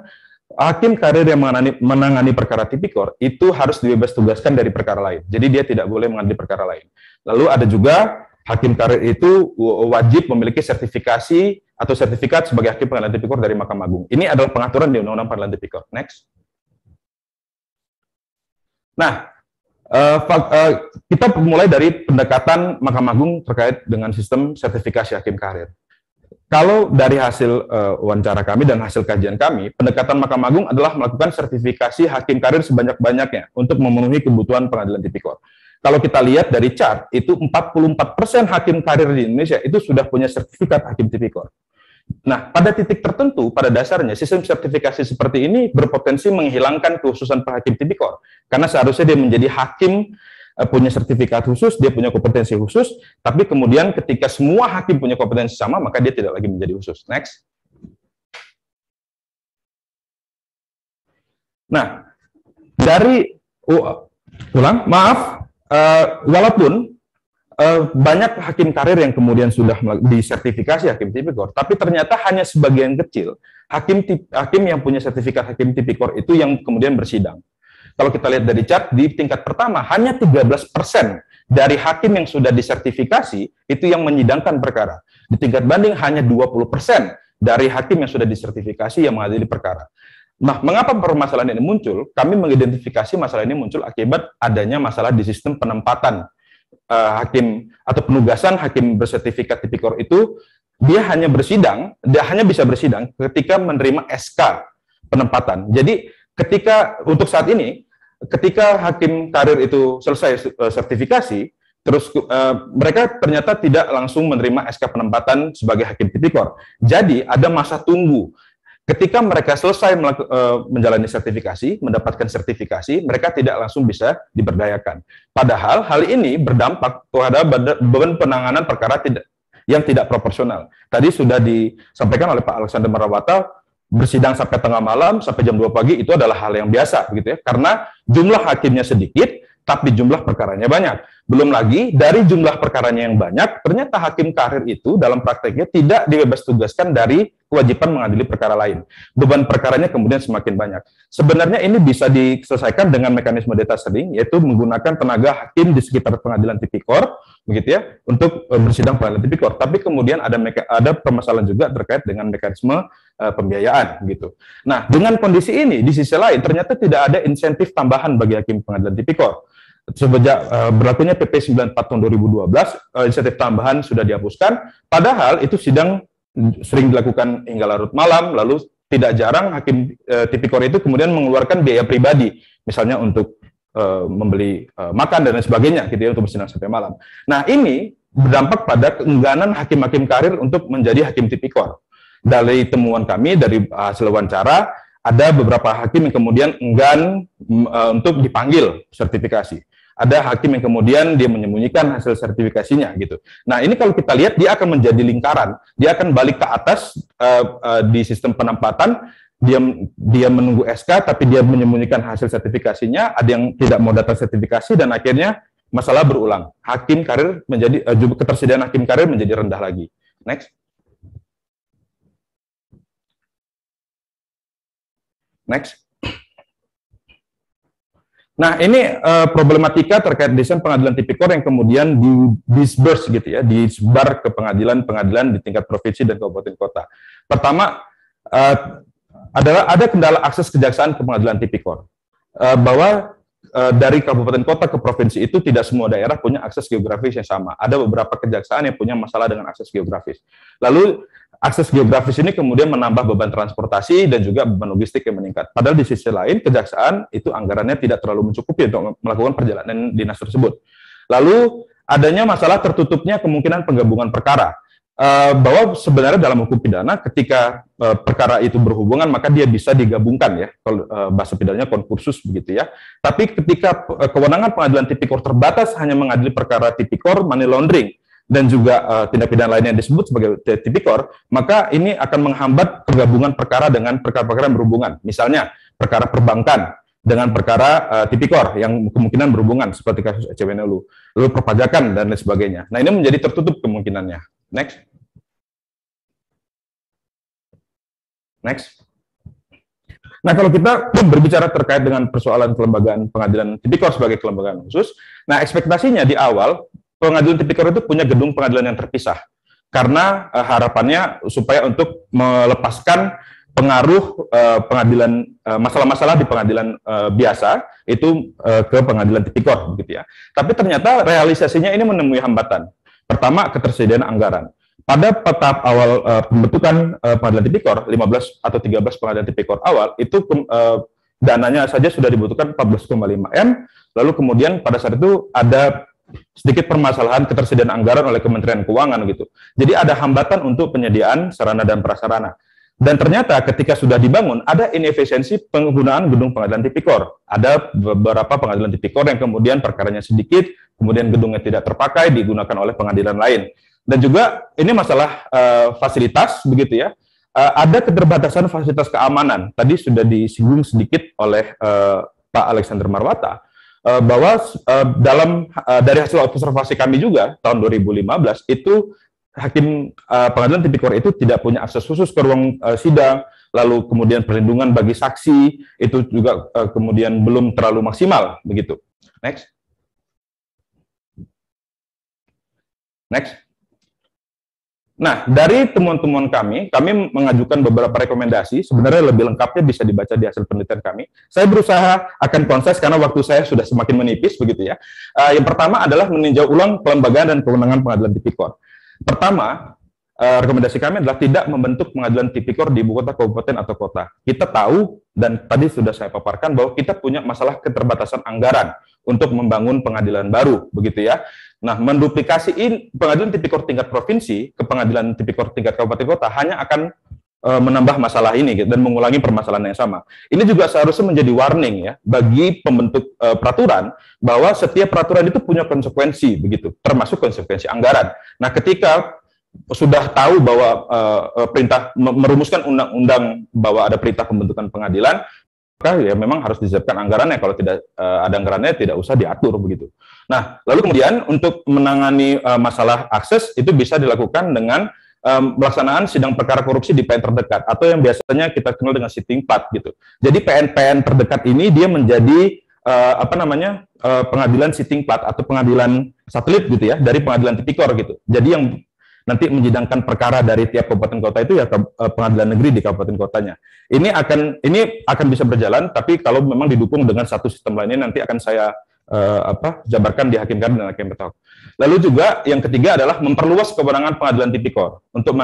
hakim karir yang menangani, menangani perkara tipikor itu harus dibebas tugaskan dari perkara lain. Jadi dia tidak boleh mengadili perkara lain. Lalu ada juga hakim karir itu wajib memiliki sertifikasi atau sertifikat sebagai hakim pengadilan tipikor dari Mahkamah Agung. Ini adalah pengaturan di Undang-Undang Pengadilan Tipikor. Next. Nah, eh, eh, kita mulai dari pendekatan Mahkamah Agung terkait dengan sistem sertifikasi hakim karir. Kalau dari hasil eh, wawancara kami dan hasil kajian kami, pendekatan Mahkamah Agung adalah melakukan sertifikasi hakim karir sebanyak-banyaknya untuk memenuhi kebutuhan pengadilan tipikor. Kalau kita lihat dari chart, itu 44% hakim karir di Indonesia itu sudah punya sertifikat hakim tipikor. Nah, pada titik tertentu, pada dasarnya sistem sertifikasi seperti ini berpotensi menghilangkan kehususan hakim tipikor, karena seharusnya dia menjadi hakim eh, punya sertifikat khusus, dia punya kompetensi khusus, tapi kemudian ketika semua hakim punya kompetensi sama, maka dia tidak lagi menjadi khusus. Next. Nah, dari uh, ulang, maaf, Uh, walaupun uh, banyak hakim karir yang kemudian sudah disertifikasi hakim tipikor, tapi ternyata hanya sebagian kecil hakim tip, hakim yang punya sertifikat hakim tipikor itu yang kemudian bersidang. Kalau kita lihat dari chart di tingkat pertama hanya 13% dari hakim yang sudah disertifikasi itu yang menyidangkan perkara. Di tingkat banding hanya 20% dari hakim yang sudah disertifikasi yang mengadili perkara. Nah, mengapa permasalahan ini muncul? Kami mengidentifikasi masalah ini muncul akibat adanya masalah di sistem penempatan uh, hakim atau penugasan hakim bersertifikat tipikor itu dia hanya bersidang, dia hanya bisa bersidang ketika menerima SK penempatan. Jadi ketika untuk saat ini ketika hakim karir itu selesai uh, sertifikasi, terus uh, mereka ternyata tidak langsung menerima SK penempatan sebagai hakim tipikor. Jadi ada masa tunggu Ketika mereka selesai e, menjalani sertifikasi, mendapatkan sertifikasi, mereka tidak langsung bisa diberdayakan. Padahal hal ini berdampak terhadap beban penanganan perkara tidak yang tidak proporsional. Tadi sudah disampaikan oleh Pak Alexander Marawata bersidang sampai tengah malam sampai jam 2 pagi itu adalah hal yang biasa begitu ya karena jumlah hakimnya sedikit tapi jumlah perkaranya banyak. Belum lagi dari jumlah perkaranya yang banyak, ternyata hakim karir itu dalam prakteknya tidak dibebas tugaskan dari kewajiban mengadili perkara lain. Beban perkaranya kemudian semakin banyak. Sebenarnya ini bisa diselesaikan dengan mekanisme data sering, yaitu menggunakan tenaga hakim di sekitar pengadilan tipikor, begitu ya, untuk e, bersidang pengadilan tipikor. Tapi kemudian ada meka, ada permasalahan juga terkait dengan mekanisme uh, pembiayaan, gitu. Nah, dengan kondisi ini, di sisi lain ternyata tidak ada insentif tambahan bagi hakim pengadilan tipikor sejak uh, e, berlakunya PP 94 tahun 2012 uh, insentif tambahan sudah dihapuskan padahal itu sidang sering dilakukan hingga larut malam, lalu tidak jarang hakim e, tipikor itu kemudian mengeluarkan biaya pribadi, misalnya untuk e, membeli e, makan dan lain sebagainya, gitu ya, untuk bersidang sampai malam. Nah ini berdampak pada keengganan hakim-hakim karir untuk menjadi hakim tipikor. Dari temuan kami, dari hasil wawancara, ada beberapa hakim yang kemudian enggan e, untuk dipanggil sertifikasi ada hakim yang kemudian dia menyembunyikan hasil sertifikasinya gitu. Nah ini kalau kita lihat dia akan menjadi lingkaran, dia akan balik ke atas uh, uh, di sistem penempatan, dia dia menunggu SK tapi dia menyembunyikan hasil sertifikasinya, ada yang tidak mau datang sertifikasi dan akhirnya masalah berulang. Hakim karir menjadi uh, ketersediaan hakim karir menjadi rendah lagi. Next. Next. Nah, ini uh, problematika terkait desain pengadilan tipikor yang kemudian di disburse gitu ya, disebar ke pengadilan-pengadilan di tingkat provinsi dan kabupaten kota. Pertama uh, adalah ada kendala akses kejaksaan ke pengadilan tipikor. Uh, bahwa uh, dari kabupaten kota ke provinsi itu tidak semua daerah punya akses geografis yang sama. Ada beberapa kejaksaan yang punya masalah dengan akses geografis. Lalu Akses geografis ini kemudian menambah beban transportasi dan juga beban logistik yang meningkat. Padahal di sisi lain, kejaksaan itu anggarannya tidak terlalu mencukupi untuk melakukan perjalanan dinas tersebut. Lalu, adanya masalah tertutupnya kemungkinan penggabungan perkara. Eh, bahwa sebenarnya dalam hukum pidana ketika eh, perkara itu berhubungan maka dia bisa digabungkan ya kalau eh, bahasa pidananya konkursus begitu ya. Tapi ketika kewenangan pengadilan tipikor terbatas hanya mengadili perkara tipikor money laundering dan juga uh, tindak pidana lainnya disebut sebagai tipikor, maka ini akan menghambat pergabungan perkara dengan perkara-perkara yang berhubungan. Misalnya perkara perbankan dengan perkara uh, tipikor yang kemungkinan berhubungan seperti kasus ECWN lalu, lalu perpajakan dan lain sebagainya. Nah ini menjadi tertutup kemungkinannya. Next, next. Nah, kalau kita berbicara terkait dengan persoalan kelembagaan pengadilan tipikor sebagai kelembagaan khusus, nah ekspektasinya di awal pengadilan tipikor itu punya gedung pengadilan yang terpisah karena uh, harapannya supaya untuk melepaskan pengaruh uh, pengadilan masalah eh, masalah-masalah di pengadilan uh, biasa itu uh, ke pengadilan tipikor begitu ya. Tapi ternyata realisasinya ini menemui hambatan. Pertama ketersediaan anggaran. Pada tahap awal uh, pembentukan uh, pengadilan tipikor 15 atau 13 pengadilan tipikor awal itu uh, dananya saja sudah dibutuhkan 14,5 M lalu kemudian pada saat itu ada sedikit permasalahan ketersediaan anggaran oleh Kementerian Keuangan gitu. Jadi ada hambatan untuk penyediaan sarana dan prasarana. Dan ternyata ketika sudah dibangun ada inefisiensi penggunaan gedung pengadilan tipikor. Ada beberapa pengadilan tipikor yang kemudian perkaranya sedikit, kemudian gedungnya tidak terpakai digunakan oleh pengadilan lain. Dan juga ini masalah uh, fasilitas begitu ya. Uh, ada keterbatasan fasilitas keamanan. Tadi sudah disinggung sedikit oleh uh, Pak Alexander Marwata Eh, bahwa uh, dalam uh, dari hasil observasi kami juga tahun 2015 itu hakim uh, pengadilan tipikor itu tidak punya akses khusus ke ruang uh, sidang, lalu kemudian perlindungan bagi saksi itu juga uh, kemudian belum terlalu maksimal begitu. Next. Next. Nah, dari temuan-temuan kami, kami mengajukan beberapa rekomendasi. Sebenarnya lebih lengkapnya bisa dibaca di hasil penelitian kami. Saya berusaha akan konses karena waktu saya sudah semakin menipis, begitu ya. Uh, yang pertama adalah meninjau ulang kelembagaan dan kewenangan pengadilan tipikor. Pertama, uh, rekomendasi kami adalah tidak membentuk pengadilan tipikor di ibu kota, kabupaten, atau kota. Kita tahu, dan tadi sudah saya paparkan, bahwa kita punya masalah keterbatasan anggaran untuk membangun pengadilan baru, begitu ya. Nah, menduplikasi in, pengadilan tipikor tingkat provinsi ke pengadilan tipikor tingkat kabupaten kota hanya akan e, menambah masalah ini gitu, dan mengulangi permasalahan yang sama. Ini juga seharusnya menjadi warning ya bagi pembentuk e, peraturan bahwa setiap peraturan itu punya konsekuensi begitu, termasuk konsekuensi anggaran. Nah, ketika sudah tahu bahwa uh, perintah merumuskan undang-undang bahwa ada perintah pembentukan pengadilan, maka ya memang harus disiapkan anggarannya. Kalau tidak uh, ada anggarannya, tidak usah diatur begitu. Nah, lalu kemudian untuk menangani uh, masalah akses itu bisa dilakukan dengan um, pelaksanaan sidang perkara korupsi di PN terdekat atau yang biasanya kita kenal dengan sitting part gitu. Jadi PN-PN terdekat ini dia menjadi uh, apa namanya uh, pengadilan sitting part atau pengadilan satelit gitu ya dari pengadilan tipikor gitu. Jadi yang nanti menyidangkan perkara dari tiap kabupaten kota itu ya ke eh, pengadilan negeri di kabupaten kotanya. Ini akan ini akan bisa berjalan tapi kalau memang didukung dengan satu sistem lainnya nanti akan saya eh, apa jabarkan di hakim karet dan hakim petok. Lalu juga yang ketiga adalah memperluas kewenangan pengadilan tipikor untuk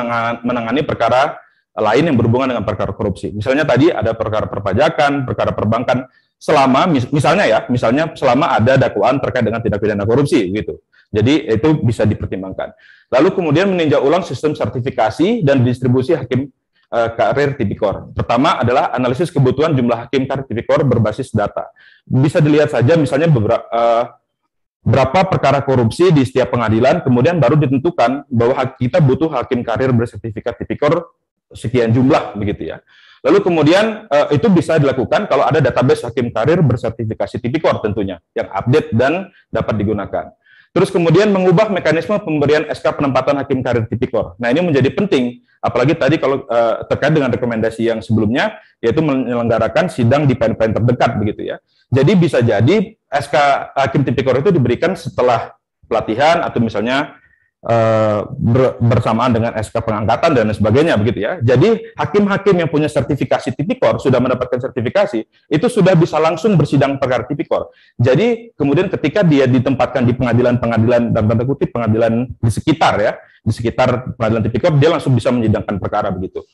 menangani perkara lain yang berhubungan dengan perkara korupsi. Misalnya tadi ada perkara perpajakan, perkara perbankan selama mis misalnya ya, misalnya selama ada dakwaan terkait dengan tindak pidana korupsi gitu. Jadi itu bisa dipertimbangkan. Lalu kemudian meninjau ulang sistem sertifikasi dan distribusi hakim uh, karir tipikor. Pertama adalah analisis kebutuhan jumlah hakim karir tipikor berbasis data. Bisa dilihat saja misalnya beberapa uh, eh, berapa perkara korupsi di setiap pengadilan, kemudian baru ditentukan bahwa kita butuh hakim karir bersertifikat tipikor sekian jumlah begitu ya. Lalu kemudian uh, itu bisa dilakukan kalau ada database hakim karir bersertifikasi tipikor tentunya yang update dan dapat digunakan. Terus kemudian mengubah mekanisme pemberian SK penempatan hakim karir tipikor. Nah ini menjadi penting, apalagi tadi kalau eh, terkait dengan rekomendasi yang sebelumnya, yaitu menyelenggarakan sidang di pen-pen terdekat begitu ya. Jadi bisa jadi SK hakim tipikor itu diberikan setelah pelatihan atau misalnya Eh, bersamaan dengan SK pengangkatan dan sebagainya begitu ya. Jadi hakim-hakim yang punya sertifikasi tipikor sudah mendapatkan sertifikasi itu sudah bisa langsung bersidang perkara tipikor. Jadi kemudian ketika dia ditempatkan di pengadilan-pengadilan dan tanda kutip pengadilan di sekitar ya, di sekitar pengadilan tipikor dia langsung bisa menyidangkan perkara begitu.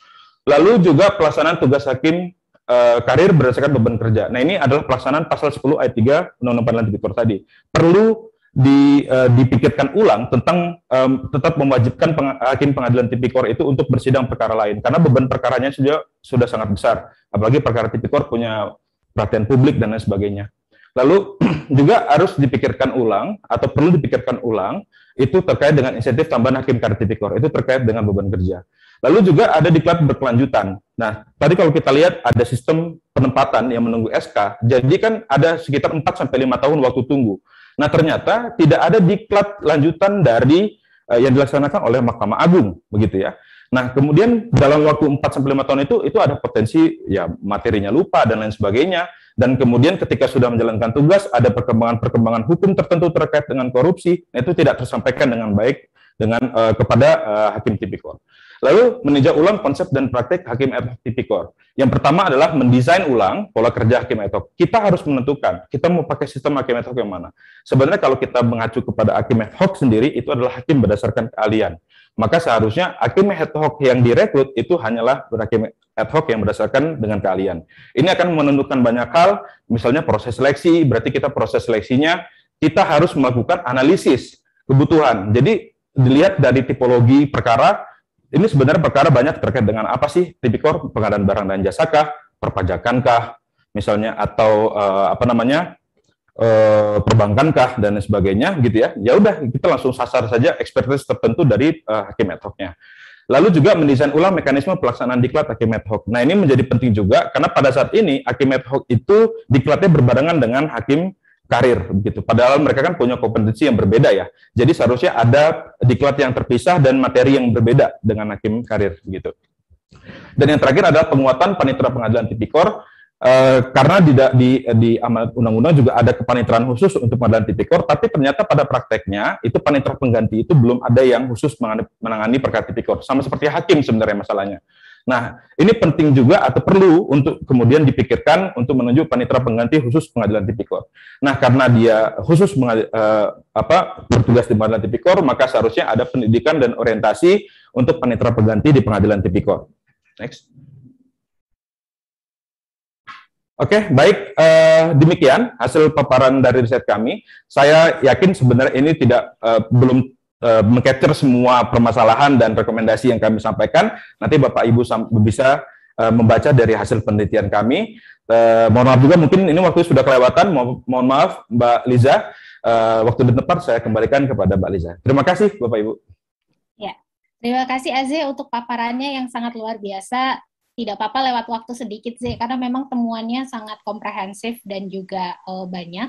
Lalu juga pelaksanaan tugas hakim eh, karir berdasarkan beban kerja. Nah ini adalah pelaksanaan pasal 10 ayat 3 Undang-Undang Tipikor tadi. Perlu di, uh, dipikirkan ulang tentang um, tetap mewajibkan peng, hakim pengadilan tipikor itu untuk bersidang perkara lain karena beban perkaranya sudah sudah sangat besar apalagi perkara tipikor punya perhatian publik dan lain sebagainya lalu juga harus dipikirkan ulang atau perlu dipikirkan ulang itu terkait dengan insentif tambahan hakim karir tipikor itu terkait dengan beban kerja lalu juga ada diklat berkelanjutan nah tadi kalau kita lihat ada sistem penempatan yang menunggu SK jadi kan ada sekitar 4 sampai lima tahun waktu tunggu Nah, ternyata tidak ada diklat lanjutan dari uh, yang dilaksanakan oleh Mahkamah Agung, begitu ya. Nah, kemudian dalam waktu 4 sampai lima tahun itu itu ada potensi ya materinya lupa dan lain sebagainya dan kemudian ketika sudah menjalankan tugas ada perkembangan-perkembangan hukum tertentu terkait dengan korupsi, nah, itu tidak tersampaikan dengan baik dengan uh, kepada uh, hakim tipikor. Lalu meninjau ulang konsep dan praktik hakim ad hoc tipikor. Yang pertama adalah mendesain ulang pola kerja hakim ad hoc. Kita harus menentukan kita mau pakai sistem hakim ad hoc yang mana. Sebenarnya kalau kita mengacu kepada hakim ad hoc sendiri itu adalah hakim berdasarkan keahlian. Maka seharusnya hakim ad hoc yang direkrut itu hanyalah berhakim ad hoc yang berdasarkan dengan keahlian. Ini akan menentukan banyak hal, misalnya proses seleksi, berarti kita proses seleksinya kita harus melakukan analisis kebutuhan. Jadi dilihat dari tipologi perkara ini sebenarnya perkara banyak terkait dengan apa sih tipikor pengadaan barang dan jasa kah, perpajakan kah, misalnya atau uh, apa namanya uh, perbankan kah dan sebagainya gitu ya. Ya udah kita langsung sasar saja ekspertis tertentu dari uh, hakim ad hoc-nya. Lalu juga mendesain ulang mekanisme pelaksanaan diklat hakim ad hoc. Nah ini menjadi penting juga karena pada saat ini hakim ad hoc itu diklatnya berbarengan dengan hakim karir begitu. Padahal mereka kan punya kompetensi yang berbeda ya. Jadi seharusnya ada diklat yang terpisah dan materi yang berbeda dengan hakim karir begitu. Dan yang terakhir adalah penguatan panitera pengadilan tipikor eh, karena di di, di amanat undang-undang juga ada kepaniteraan khusus untuk pengadilan tipikor, tapi ternyata pada prakteknya itu panitera pengganti itu belum ada yang khusus menangani, menangani perkara tipikor. Sama seperti hakim sebenarnya masalahnya. Nah, ini penting juga atau perlu untuk kemudian dipikirkan untuk menunjuk panitra pengganti khusus pengadilan tipikor. Nah, karena dia khusus eh, apa bertugas di pengadilan tipikor, maka seharusnya ada pendidikan dan orientasi untuk panitra pengganti di pengadilan tipikor. Next. Oke, okay, baik. Eh, demikian hasil paparan dari riset kami. Saya yakin sebenarnya ini tidak eh, belum Eh, mengcapture semua permasalahan dan rekomendasi yang kami sampaikan. Nanti Bapak Ibu bisa eh, membaca dari hasil penelitian kami. Eh, mohon maaf juga mungkin ini waktu sudah kelewatan. mohon maaf Mbak Liza. waktu dan tempat saya kembalikan kepada Mbak Liza. Terima kasih Bapak Ibu. Ya, terima kasih Aze untuk paparannya yang sangat luar biasa. Tidak apa-apa lewat waktu sedikit sih, karena memang temuannya sangat komprehensif dan juga banyak.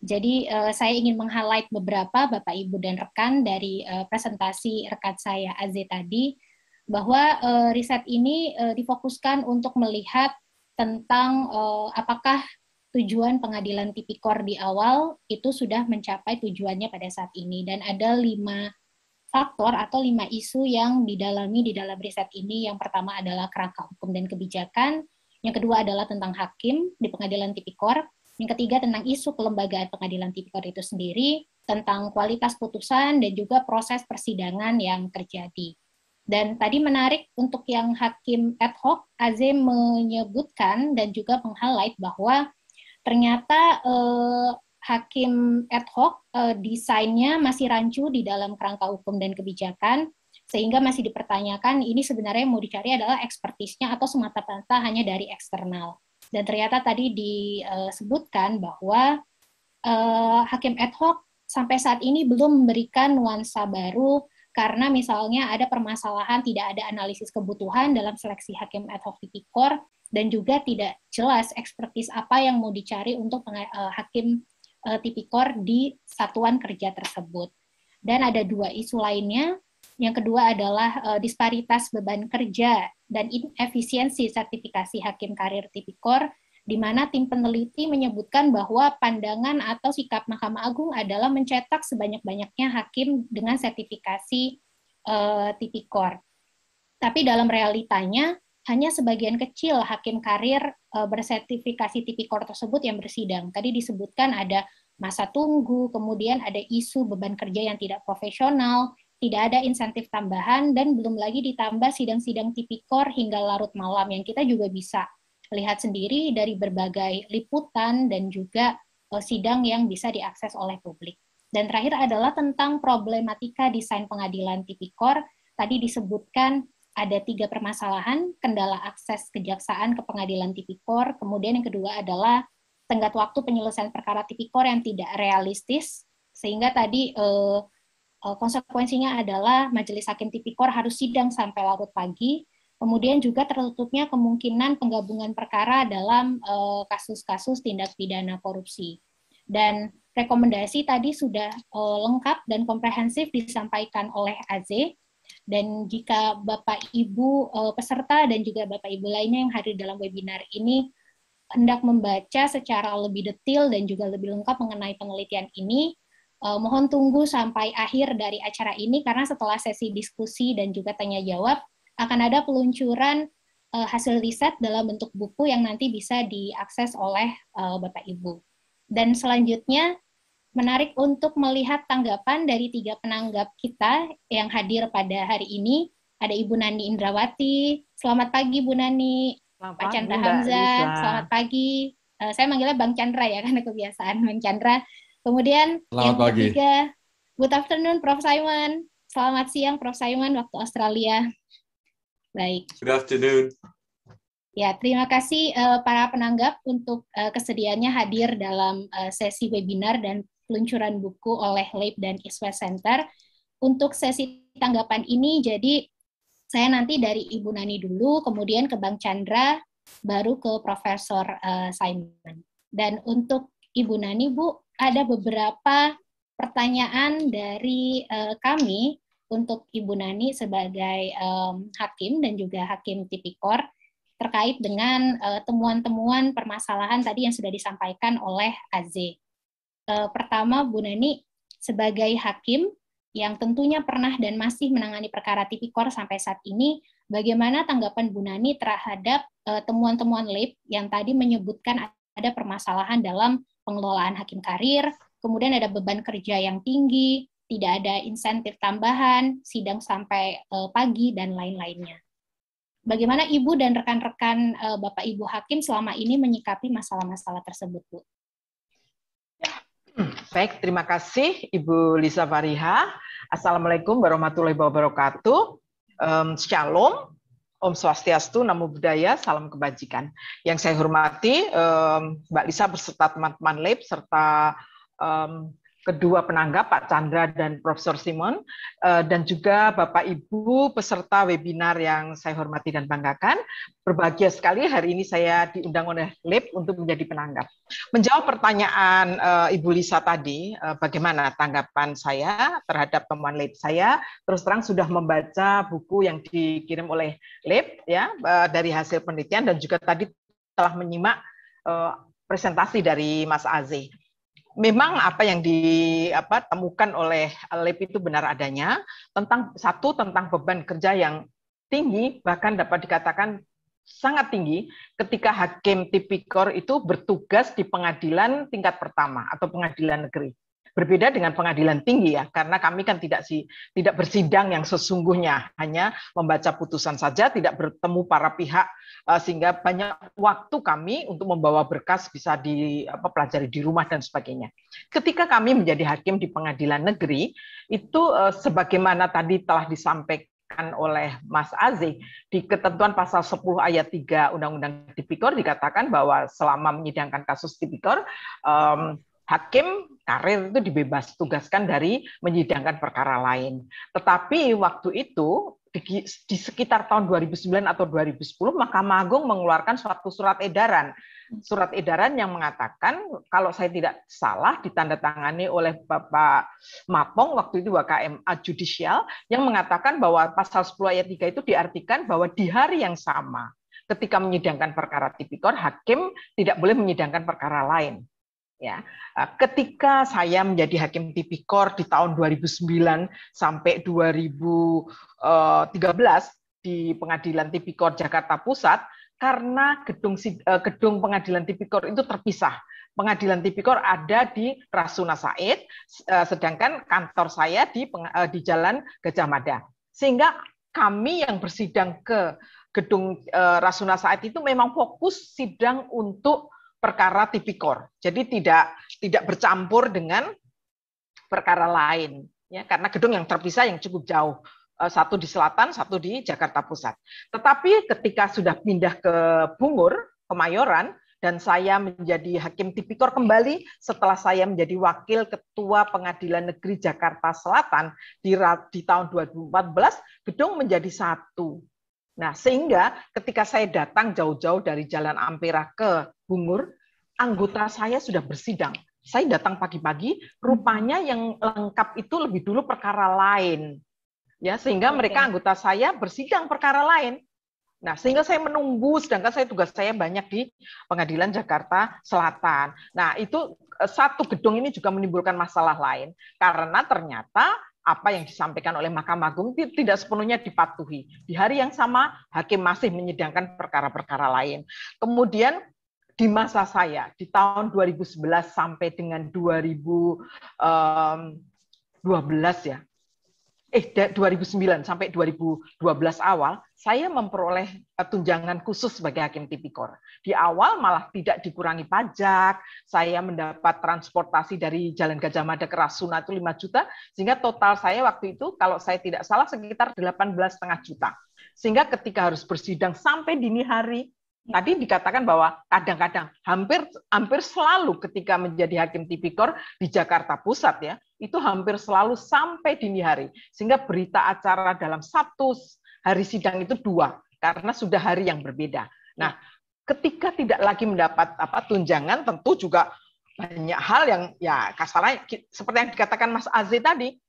Jadi uh, saya ingin meng-highlight beberapa Bapak Ibu dan rekan dari uh, presentasi rekan saya Az tadi bahwa uh, riset ini uh, difokuskan untuk melihat tentang uh, apakah tujuan pengadilan tipikor di awal itu sudah mencapai tujuannya pada saat ini dan ada lima faktor atau lima isu yang didalami di dalam riset ini yang pertama adalah kerangka hukum dan kebijakan yang kedua adalah tentang hakim di pengadilan tipikor yang ketiga tentang isu kelembagaan pengadilan tipikor itu sendiri, tentang kualitas putusan dan juga proses persidangan yang terjadi. Dan tadi menarik untuk yang hakim ad hoc, Azim menyebutkan dan juga meng-highlight bahwa ternyata eh, hakim ad hoc eh, desainnya masih rancu di dalam kerangka hukum dan kebijakan, sehingga masih dipertanyakan ini sebenarnya yang mau dicari adalah ekspertisnya atau semata-mata hanya dari eksternal. Dan ternyata tadi disebutkan bahwa eh, hakim ad hoc sampai saat ini belum memberikan nuansa baru karena misalnya ada permasalahan tidak ada analisis kebutuhan dalam seleksi hakim ad hoc tipikor dan juga tidak jelas ekspertis apa yang mau dicari untuk eh, hakim eh, tipikor di satuan kerja tersebut. Dan ada dua isu lainnya yang kedua adalah uh, disparitas beban kerja dan inefisiensi sertifikasi hakim karir tipikor, di mana tim peneliti menyebutkan bahwa pandangan atau sikap Mahkamah Agung adalah mencetak sebanyak-banyaknya hakim dengan sertifikasi uh, tipikor. Tapi dalam realitanya, hanya sebagian kecil hakim karir uh, bersertifikasi tipikor tersebut yang bersidang. Tadi disebutkan ada masa tunggu, kemudian ada isu beban kerja yang tidak profesional, tidak ada insentif tambahan, dan belum lagi ditambah sidang-sidang tipikor hingga larut malam yang kita juga bisa lihat sendiri dari berbagai liputan dan juga eh, sidang yang bisa diakses oleh publik. Dan terakhir adalah tentang problematika desain pengadilan tipikor. Tadi disebutkan ada tiga permasalahan, kendala akses kejaksaan ke pengadilan tipikor, kemudian yang kedua adalah tenggat waktu penyelesaian perkara tipikor yang tidak realistis, sehingga tadi eh, Eh, konsekuensinya adalah Majelis Hakim Tipikor harus sidang sampai larut pagi, kemudian juga tertutupnya kemungkinan penggabungan perkara dalam eh, kasus-kasus tindak pidana korupsi. Dan rekomendasi tadi sudah eh, lengkap dan komprehensif disampaikan oleh AZ, dan jika Bapak Ibu peserta dan juga Bapak Ibu lainnya yang hadir dalam webinar ini hendak membaca secara lebih detail dan juga lebih lengkap mengenai penelitian ini, Eh, mohon tunggu sampai akhir dari acara ini karena setelah sesi diskusi dan juga tanya jawab akan ada peluncuran eh, hasil riset dalam bentuk buku yang nanti bisa diakses oleh eh, Bapak Ibu. Dan selanjutnya menarik untuk melihat tanggapan dari tiga penanggap kita yang hadir pada hari ini. Ada Ibu Nani Indrawati. Selamat pagi Bu Nani. Selamat Pak Chandra Hamzah. Selamat pagi. Uh, saya manggilnya Bang Chandra ya karena kebiasaan Bang Chandra. Kemudian Selamat yang pagi. ketiga, good afternoon Prof. Simon. Selamat siang Prof. Simon waktu Australia. Baik. Good afternoon. Ya, terima kasih uh, para penanggap untuk uh, kesediaannya hadir dalam uh, sesi webinar dan peluncuran buku oleh Leib dan ISWE Center. Untuk sesi tanggapan ini, jadi saya nanti dari Ibu Nani dulu, kemudian ke Bang Chandra, baru ke Profesor uh, Simon. Dan untuk Ibu Nani, Bu, ada beberapa pertanyaan dari uh, kami untuk Ibu Nani sebagai um, hakim dan juga hakim tipikor terkait dengan eh, temuan-temuan uh, permasalahan tadi yang sudah disampaikan oleh AZ. Uh, eh, pertama, Bu Nani sebagai hakim yang tentunya pernah dan masih menangani perkara tipikor sampai saat ini, bagaimana tanggapan Bu Nani terhadap temuan-temuan uh, LIP yang tadi menyebutkan ada permasalahan dalam pengelolaan hakim karir, kemudian ada beban kerja yang tinggi, tidak ada insentif tambahan, sidang sampai uh, pagi, dan lain-lainnya. Bagaimana Ibu dan rekan-rekan uh, Bapak Ibu Hakim selama ini menyikapi masalah-masalah tersebut, Bu? Baik, terima kasih Ibu Lisa Fariha. Assalamualaikum warahmatullahi wabarakatuh. Um, shalom, Om Swastiastu, Namo Buddhaya, Salam Kebajikan. Yang saya hormati Mbak Lisa beserta teman-teman lab serta kedua penanggap Pak Chandra dan Profesor Simon eh, dan juga Bapak Ibu peserta webinar yang saya hormati dan banggakan. Berbahagia sekali hari ini saya diundang oleh LIP untuk menjadi penanggap. Menjawab pertanyaan eh, Ibu Lisa tadi, eh, bagaimana tanggapan saya terhadap temuan LIP? Saya terus terang sudah membaca buku yang dikirim oleh LIP ya dari hasil penelitian dan juga tadi telah menyimak presentasi dari Mas Aziz memang apa yang ditemukan oleh LEP itu benar adanya tentang satu tentang beban kerja yang tinggi bahkan dapat dikatakan sangat tinggi ketika hakim tipikor itu bertugas di pengadilan tingkat pertama atau pengadilan negeri. Berbeda dengan pengadilan tinggi ya, karena kami kan tidak si, tidak bersidang yang sesungguhnya, hanya membaca putusan saja, tidak bertemu para pihak eh, sehingga banyak waktu kami untuk membawa berkas bisa dipelajari di rumah dan sebagainya. Ketika kami menjadi hakim di pengadilan negeri, itu eh, sebagaimana tadi telah disampaikan oleh Mas Aziz di ketentuan pasal 10 ayat 3 Undang-Undang Tipikor dikatakan bahwa selama menyidangkan kasus tipikor um, hakim karir itu dibebas tugaskan dari menyidangkan perkara lain. Tetapi waktu itu di, di sekitar tahun 2009 atau 2010 Mahkamah Agung mengeluarkan suatu surat edaran. Surat edaran yang mengatakan kalau saya tidak salah ditandatangani oleh Bapak Mapong waktu itu WKMA judicial yang mengatakan bahwa pasal 10 ayat 3 itu diartikan bahwa di hari yang sama ketika menyidangkan perkara tipikor hakim tidak boleh menyidangkan perkara lain ya eh, ketika saya menjadi hakim tipikor di tahun 2009 sampai 2013 eh, di Pengadilan Tipikor Jakarta Pusat karena gedung eh, gedung Pengadilan Tipikor itu terpisah. Pengadilan Tipikor ada di Rasuna Said sedangkan kantor saya di di Jalan Gajah Mada. Sehingga kami yang bersidang ke gedung Rasuna Said itu memang fokus sidang untuk perkara tipikor. Jadi tidak tidak bercampur dengan perkara lain ya karena gedung yang terpisah yang cukup jauh e, satu di selatan, satu di Jakarta Pusat. Tetapi ketika sudah pindah ke Bungur, Kemayoran, dan saya menjadi hakim tipikor kembali setelah saya menjadi wakil ketua Pengadilan Negeri Jakarta Selatan di, di tahun 2014, gedung menjadi satu. Nah, sehingga ketika saya datang jauh-jauh dari Jalan Ampera ke Bungur, anggota saya sudah bersidang. Saya datang pagi-pagi, rupanya yang lengkap itu lebih dulu perkara lain. Ya, sehingga mereka anggota saya bersidang perkara lain. Nah, sehingga saya menunggu, sedangkan saya tugas saya banyak di Pengadilan Jakarta Selatan. Nah, itu eh, satu gedung ini juga menimbulkan masalah lain karena ternyata apa yang disampaikan oleh Mahkamah Agung tidak sepenuhnya dipatuhi. Di hari yang sama, hakim masih menyidangkan perkara-perkara lain. Kemudian di masa saya, di tahun 2011 sampai dengan 2012 mmm, ya, eh 2009 sampai 2012 awal saya memperoleh eh, tunjangan khusus sebagai hakim tipikor. Di awal malah tidak dikurangi pajak, saya mendapat transportasi dari Jalan Gajah Mada ke Rasuna itu 5 juta, sehingga total saya waktu itu kalau saya tidak salah sekitar 18,5 juta. Sehingga ketika harus bersidang sampai dini hari, tadi dikatakan bahwa kadang-kadang hampir hampir selalu ketika menjadi hakim tipikor di Jakarta Pusat ya, itu hampir selalu sampai dini hari. Sehingga berita acara dalam satu hari sidang itu dua, karena sudah hari yang berbeda. Nah, ketika tidak lagi mendapat apa tunjangan, tentu juga banyak hal yang ya kasarnya seperti yang dikatakan Mas Aziz tadi,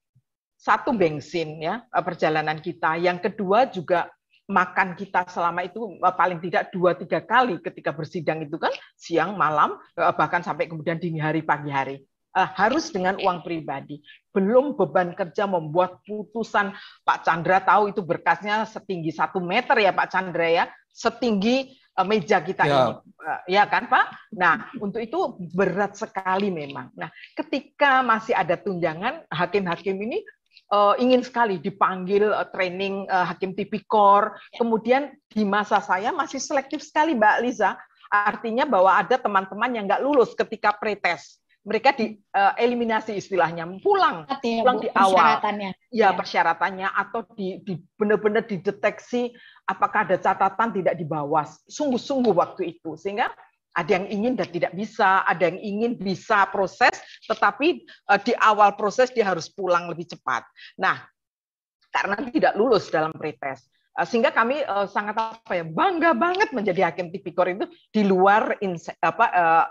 satu bensin ya perjalanan kita, yang kedua juga makan kita selama itu e, paling tidak dua tiga kali ketika bersidang itu kan siang malam e, bahkan sampai kemudian dini hari pagi hari Eh, harus dengan uang pribadi. Belum beban kerja membuat putusan Pak Chandra tahu itu berkasnya setinggi satu meter ya Pak Chandra ya, setinggi eh, meja kita ya. ini, eh, ya kan Pak? Nah untuk itu berat sekali memang. Nah ketika masih ada tunjangan, hakim-hakim ini uh, ingin sekali dipanggil uh, training uh, hakim tipikor. Ya. Kemudian di masa saya masih selektif sekali Mbak Liza. Artinya bahwa ada teman-teman yang nggak lulus ketika pretest mereka dieliminasi eh, uh, istilahnya pulang Artinya, pulang di awal persyaratannya. Ya, ya persyaratannya atau di, di benar-benar dideteksi apakah ada catatan tidak di dibawa sungguh-sungguh waktu itu sehingga ada yang ingin dan tidak bisa, ada yang ingin bisa proses, tetapi uh, di awal proses dia harus pulang lebih cepat. Nah, karena tidak lulus dalam pretest. Eh, sehingga kami uh, sangat apa ya bangga banget menjadi hakim tipikor itu di luar apa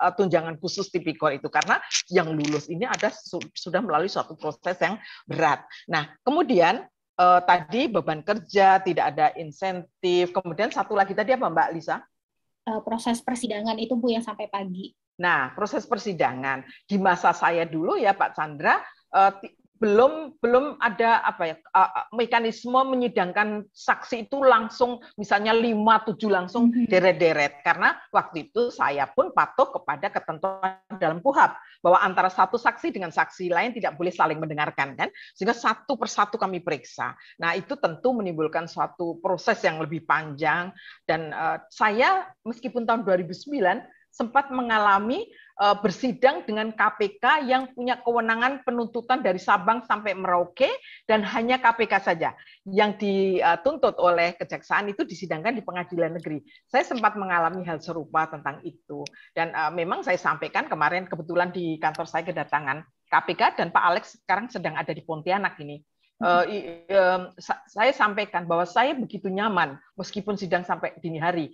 uh, tunjangan khusus tipikor itu karena yang lulus ini ada su sudah melalui suatu proses yang berat. Nah, kemudian uh, tadi beban kerja, tidak ada insentif, kemudian satu lagi tadi apa Mbak Lisa? Uh, proses persidangan itu Bu yang sampai pagi. Nah, proses persidangan di masa saya dulu ya Pak Chandra belum belum ada apa ya mekanisme menyidangkan saksi itu langsung misalnya lima tujuh langsung mhm. deret-deret karena waktu itu saya pun patuh kepada ketentuan dalam KUHAP bahwa antara satu saksi dengan saksi lain tidak boleh saling mendengarkan kan sehingga satu persatu kami periksa. Nah, itu tentu menimbulkan suatu proses yang lebih panjang dan uh, saya meskipun tahun 2009 sempat mengalami eh, bersidang dengan KPK yang punya kewenangan penuntutan dari Sabang sampai Merauke dan hanya KPK saja yang dituntut oleh kejaksaan itu disidangkan di pengadilan negeri. Saya sempat mengalami hal serupa tentang itu dan eh, memang saya sampaikan kemarin kebetulan di kantor saya kedatangan KPK dan Pak Alex sekarang sedang ada di Pontianak ini. Uh, uh, saya sampaikan bahwa saya begitu nyaman meskipun sidang sampai dini hari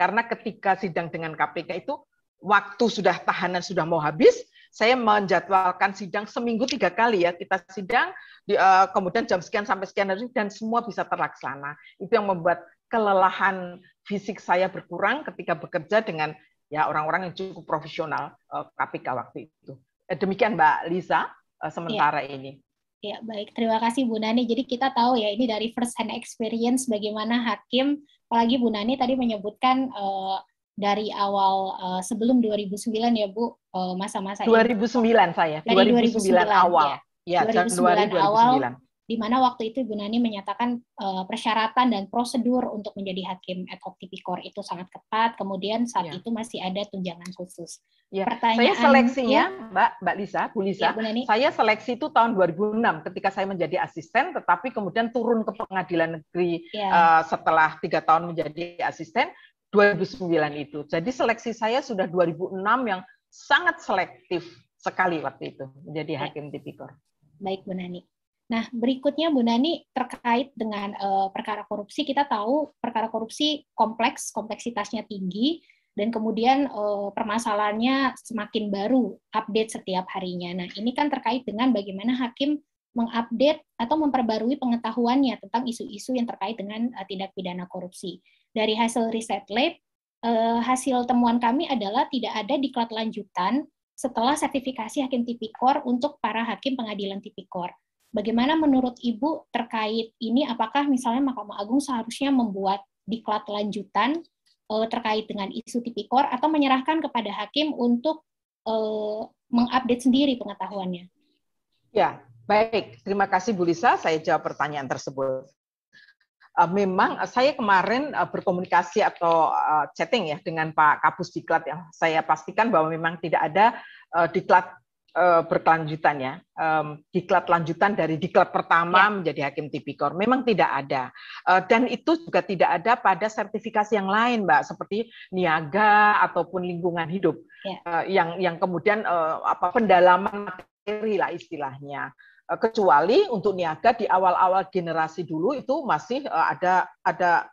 karena ketika sidang dengan KPK itu waktu sudah tahanan sudah mau habis, saya menjadwalkan sidang seminggu tiga kali ya kita sidang, eh, kemudian jam sekian sampai sekian hari dan semua bisa terlaksana. Itu yang membuat kelelahan fisik saya berkurang ketika bekerja dengan ya orang-orang yang cukup profesional KPK eh, waktu itu. Eh, demikian Mbak Lisa sementara ya. ini. Ya, baik. Terima kasih Bu Nani. Jadi kita tahu ya ini dari first hand experience bagaimana hakim, apalagi Bu Nani tadi menyebutkan uh, dari awal uh, sebelum 2009 ya Bu, eh, masa-masa uh, -masa 2009 itu. saya. Dari 2009, 2009 awal. Ya, ya 2009, 2009 awal. 2009 di mana waktu itu Ibu Nani menyatakan uh, persyaratan dan prosedur untuk menjadi hakim ad hoc tipikor itu sangat ketat, kemudian saat ya. itu masih ada tunjangan khusus. Ya. Pertanyaan saya seleksinya, ya, Mbak Mbak Lisa, Bu iya, Lisa, ya, Bu Nani. saya seleksi itu tahun 2006 ketika saya menjadi asisten, tetapi kemudian turun ke pengadilan negeri ya. uh, setelah tiga tahun menjadi asisten 2009 itu. Jadi seleksi saya sudah 2006 yang sangat selektif sekali waktu itu menjadi ya. hakim tipikor. Baik, Bu Nani. Nah, berikutnya Bu Nani terkait dengan uh, perkara korupsi, kita tahu perkara korupsi kompleks, kompleksitasnya tinggi, dan kemudian uh, permasalahannya semakin baru, update setiap harinya. Nah, ini kan terkait dengan bagaimana hakim mengupdate atau memperbarui pengetahuannya tentang isu-isu yang terkait dengan uh, tindak pidana korupsi. Dari hasil riset lab, uh, hasil temuan kami adalah tidak ada diklat lanjutan setelah sertifikasi hakim tipikor untuk para hakim pengadilan tipikor Bagaimana menurut Ibu terkait ini? Apakah misalnya Mahkamah Agung seharusnya membuat diklat lanjutan uh, terkait dengan isu tipikor atau menyerahkan kepada hakim untuk uh, mengupdate sendiri pengetahuannya? Ya, baik. Terima kasih Bu Lisa. Saya jawab pertanyaan tersebut eh, memang saya kemarin berkomunikasi atau chatting ya dengan Pak Kapus Diklat yang saya pastikan bahwa memang tidak ada diklat uh, berkelanjutan ya, um, diklat lanjutan dari diklat pertama ya. menjadi hakim tipikor memang tidak ada uh, dan itu juga tidak ada pada sertifikasi yang lain, mbak seperti niaga ataupun lingkungan hidup ya. uh, yang yang kemudian uh, apa pendalaman materi lah istilahnya uh, kecuali untuk niaga di awal-awal generasi dulu itu masih uh, ada ada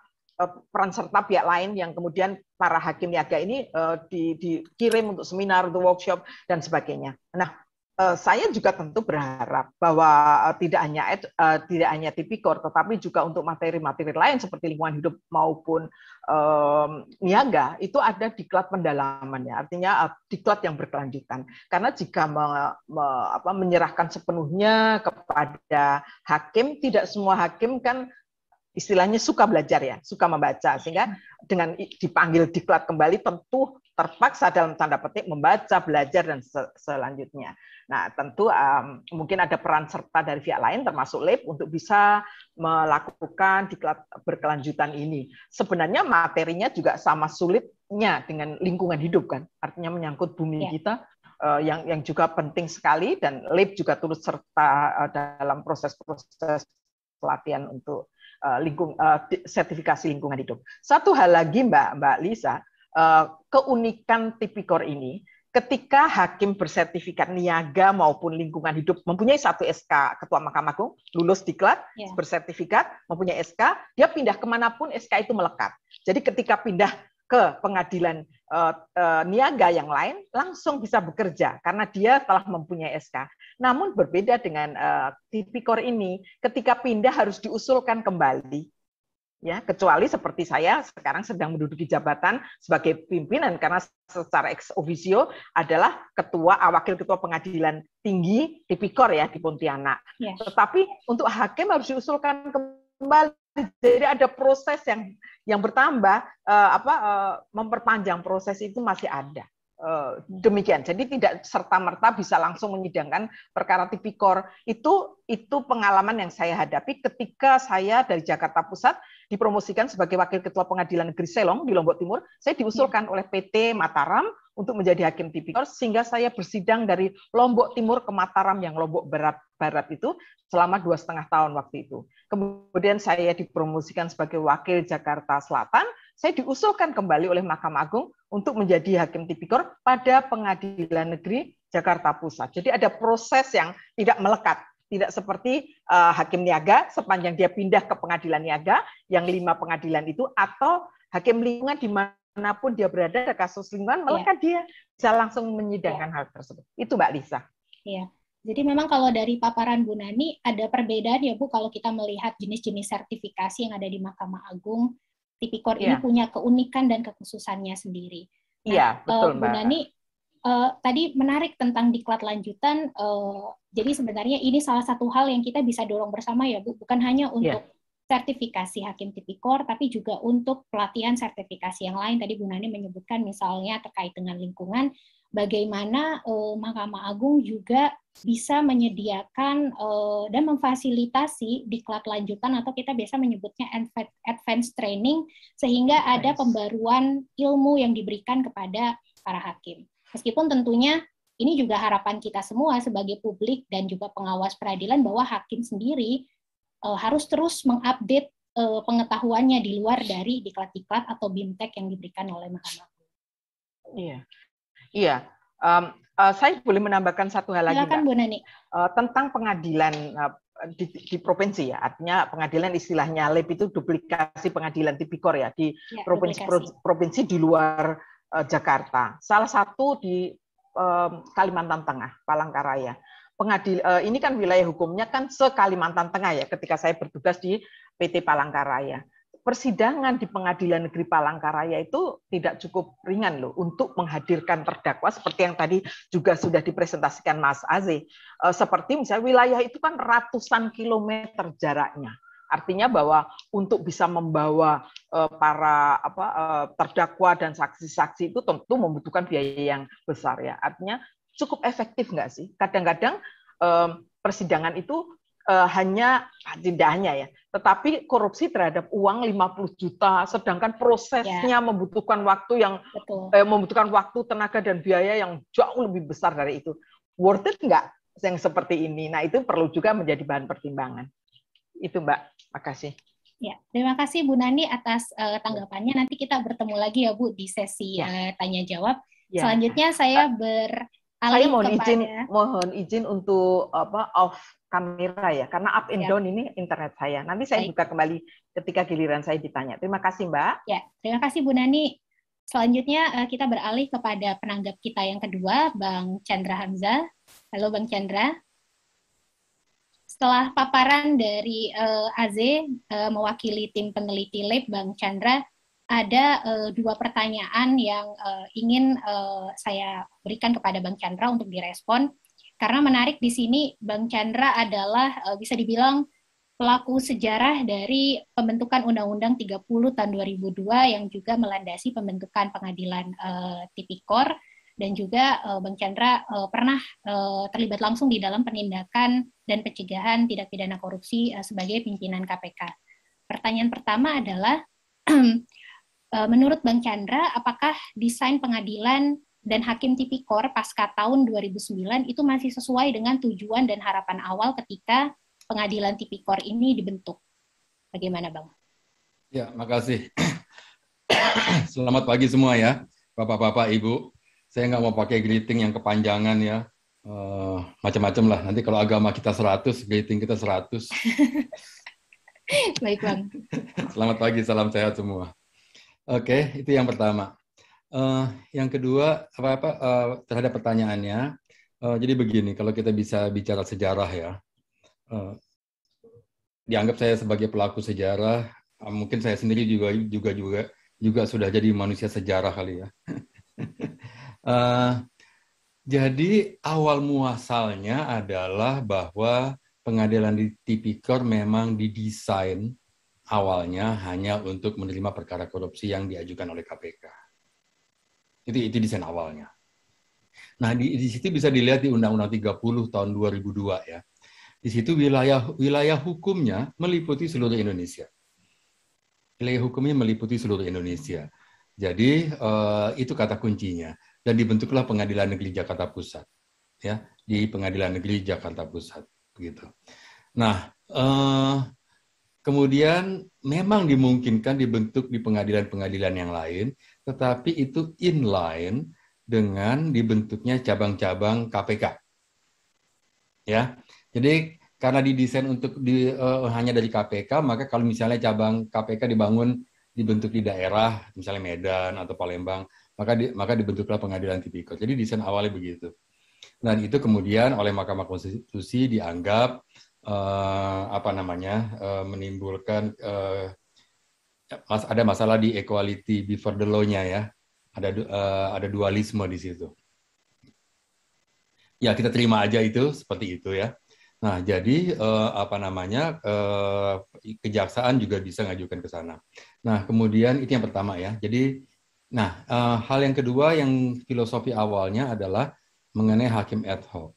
peran serta pihak lain yang kemudian para hakim niaga ini uh, di, dikirim untuk seminar, untuk workshop dan sebagainya. Nah, uh, saya juga tentu berharap bahwa uh, tidak hanya uh, tidak hanya tipikor, tetapi juga untuk materi-materi lain seperti lingkungan hidup maupun um, niaga itu ada diklat pendalamannya, artinya uh, diklat yang berkelanjutan. Karena jika me, me, apa, menyerahkan sepenuhnya kepada hakim, tidak semua hakim kan istilahnya suka belajar ya, suka membaca iya. sehingga dengan dipanggil diklat kembali tentu terpaksa dalam tanda petik membaca, belajar dan selanjutnya. Nah, tentu um, mungkin ada peran serta dari pihak lain termasuk LEP untuk bisa melakukan diklat berkelanjutan ini. Sebenarnya materinya juga sama sulitnya dengan lingkungan hidup kan. Artinya menyangkut bumi ya. kita uh, yang yang juga penting sekali dan LEP juga turut serta uh, dalam proses-proses pelatihan untuk Eh, lingkung eh, sertifikasi lingkungan hidup. Satu hal lagi Mbak Mbak Lisa, eh, keunikan tipikor ini ketika hakim bersertifikat niaga maupun lingkungan hidup mempunyai satu SK Ketua Mahkamah Agung lulus diklat yeah. bersertifikat mempunyai SK dia pindah kemanapun SK itu melekat jadi ketika pindah ke pengadilan uh, uh, niaga yang lain langsung bisa bekerja karena dia telah mempunyai SK namun berbeda dengan uh, eh, tipikor ini, ketika pindah harus diusulkan kembali. Ya, kecuali seperti saya sekarang sedang menduduki jabatan sebagai pimpinan karena secara ex officio adalah ketua eh, wakil ketua pengadilan tinggi tipikor ya di Pontianak. Yes. Iya. Tetapi untuk hakim harus diusulkan kembali jadi ada proses yang yang bertambah uh, apa uh, memperpanjang proses itu masih ada Eh, demikian. Jadi tidak serta merta bisa langsung menyidangkan perkara tipikor. Itu itu pengalaman yang saya hadapi ketika saya dari Jakarta Pusat dipromosikan sebagai wakil ketua Pengadilan Negeri Selong di Lombok Timur. Saya diusulkan ya. oleh PT Mataram untuk menjadi hakim tipikor sehingga saya bersidang dari Lombok Timur ke Mataram yang Lombok Barat Barat itu selama dua setengah tahun waktu itu. Kemudian saya dipromosikan sebagai wakil Jakarta Selatan saya diusulkan kembali oleh Mahkamah Agung untuk menjadi hakim tipikor pada Pengadilan Negeri Jakarta Pusat. Jadi ada proses yang tidak melekat, tidak seperti uh, hakim niaga sepanjang dia pindah ke pengadilan niaga yang lima pengadilan itu atau hakim lingkungan di manapun dia berada ada kasus lingkungan iya. melekat ya. dia bisa langsung menyidangkan ya. hal tersebut. Itu Mbak Lisa. Iya. Jadi memang kalau dari paparan Bu Nani ada perbedaan ya Bu kalau kita melihat jenis-jenis sertifikasi yang ada di Mahkamah Agung tipikor yeah. ini iya. punya keunikan dan kekhususannya sendiri. Nah, iya, nah, eh, yeah, betul, uh, Mbak. Nani, uh, tadi menarik tentang diklat lanjutan. Uh, jadi sebenarnya ini salah satu hal yang kita bisa dorong bersama ya, Bu. Bukan hanya iya. untuk yeah. sertifikasi hakim tipikor, tapi juga untuk pelatihan sertifikasi yang lain. Tadi Bu Nani menyebutkan misalnya terkait dengan lingkungan, bagaimana uh, Mahkamah Agung juga bisa menyediakan uh, dan memfasilitasi diklat lanjutan atau kita biasa menyebutnya advance training sehingga nice. ada pembaruan ilmu yang diberikan kepada para hakim. Meskipun tentunya ini juga harapan kita semua sebagai publik dan juga pengawas peradilan bahwa hakim sendiri uh, harus terus mengupdate pengetahuannya di luar dari diklat-diklat atau bimtek yang diberikan oleh Mahkamah Agung. Iya. Iya, um, uh, saya boleh menambahkan satu hal lagi, Mbak. Bu Nani. Uh, eh, tentang pengadilan uh, di, di provinsi ya, artinya pengadilan istilahnya lebih itu duplikasi pengadilan tipikor ya di ya, provinsi provinsi di luar uh, Jakarta. Salah satu di um, Kalimantan Tengah, Palangkaraya. Pengadil uh, ini kan wilayah hukumnya kan se Kalimantan Tengah ya. Ketika saya bertugas di PT Palangkaraya persidangan di Pengadilan Negeri Palangkaraya itu tidak cukup ringan loh untuk menghadirkan terdakwa seperti yang tadi juga sudah dipresentasikan Mas Aze. Eh, seperti misalnya wilayah itu kan ratusan kilometer jaraknya. Artinya bahwa untuk bisa membawa eh, para apa, eh, terdakwa dan saksi-saksi itu tentu membutuhkan biaya yang besar ya. Artinya cukup efektif nggak sih? Kadang-kadang persidangan itu uh, hanya ah, tidak hanya ya, tetapi korupsi terhadap uang 50 juta, sedangkan prosesnya yeah. membutuhkan waktu yang Betul. Eh, membutuhkan waktu, tenaga dan biaya yang jauh lebih besar dari itu. Worth it nggak yang seperti ini? Nah itu perlu juga menjadi bahan pertimbangan. Itu Mbak, makasih. Ya, terima kasih Bu Nani atas uh, tanggapannya. Nanti kita bertemu lagi ya Bu di sesi ya. Uh, tanya jawab. Ya. Selanjutnya saya ber Alih saya mohon kepada... izin ya. mohon izin untuk apa off kamera ya karena up and ya. down ini internet saya. Nanti saya Baik. buka kembali ketika giliran saya ditanya. Terima kasih Mbak. Ya, terima kasih Bu Nani. Selanjutnya eh, kita beralih kepada penanggap kita yang kedua, Bang Chandra Hamzah. Halo Bang Chandra. Setelah paparan dari uh, eh, AZ uh, eh, mewakili tim peneliti lab Bang Chandra, ada uh, dua pertanyaan yang uh, ingin uh, saya berikan kepada Bang Chandra untuk direspon. Karena menarik di sini, Bang Chandra adalah uh, bisa dibilang pelaku sejarah dari pembentukan Undang-Undang 30 tahun 2002 yang juga melandasi pembentukan pengadilan uh, tipikor dan juga uh, Bang Chandra uh, pernah uh, terlibat langsung di dalam penindakan dan pencegahan tindak pidana korupsi uh, sebagai pimpinan KPK. Pertanyaan pertama adalah Eh, menurut Bang Chandra, apakah desain pengadilan dan hakim tipikor pasca tahun 2009 itu masih sesuai dengan tujuan dan harapan awal ketika pengadilan tipikor ini dibentuk? Bagaimana Bang? Ya, makasih. Selamat pagi semua ya, Bapak-Bapak, Ibu. Saya nggak mau pakai greeting yang kepanjangan ya, uh, macam-macam lah. Nanti kalau agama kita 100, greeting kita 100. Baik Bang. Selamat pagi, salam sehat semua. Oke, okay, itu yang pertama. Uh, yang kedua, apa-apa uh, eh, terhadap pertanyaannya. Uh, jadi begini, kalau kita bisa bicara sejarah ya, uh, dianggap saya sebagai pelaku sejarah. Uh, mungkin saya sendiri juga juga juga juga sudah jadi manusia sejarah kali ya. uh, jadi awal muasalnya adalah bahwa pengadilan di tipikor memang didesain awalnya hanya untuk menerima perkara korupsi yang diajukan oleh KPK. Itu, itu desain awalnya. Nah, di, di situ bisa dilihat di Undang-Undang 30 tahun 2002 ya. Di situ wilayah wilayah hukumnya meliputi seluruh Indonesia. Wilayah hukumnya meliputi seluruh Indonesia. Jadi eh, itu kata kuncinya dan dibentuklah Pengadilan Negeri Jakarta Pusat ya di Pengadilan Negeri Jakarta Pusat begitu. Nah, eh, Kemudian memang dimungkinkan dibentuk di pengadilan-pengadilan yang lain, tetapi itu inline dengan dibentuknya cabang-cabang KPK. Ya. Jadi karena didesain untuk di, uh, hanya dari KPK, maka kalau misalnya cabang KPK dibangun dibentuk di daerah, misalnya Medan atau Palembang, maka di, maka dibentuklah pengadilan tipikor. Jadi desain awalnya begitu. Dan itu kemudian oleh Mahkamah Konstitusi dianggap uh, apa namanya uh, menimbulkan uh, ada masalah di equality before the law-nya ya ada uh, ada dualisme di situ ya kita terima aja itu seperti itu ya nah jadi uh, apa namanya uh, kejaksaan juga bisa ngajukan ke sana nah kemudian itu yang pertama ya jadi nah uh, hal yang kedua yang filosofi awalnya adalah mengenai hakim ad hoc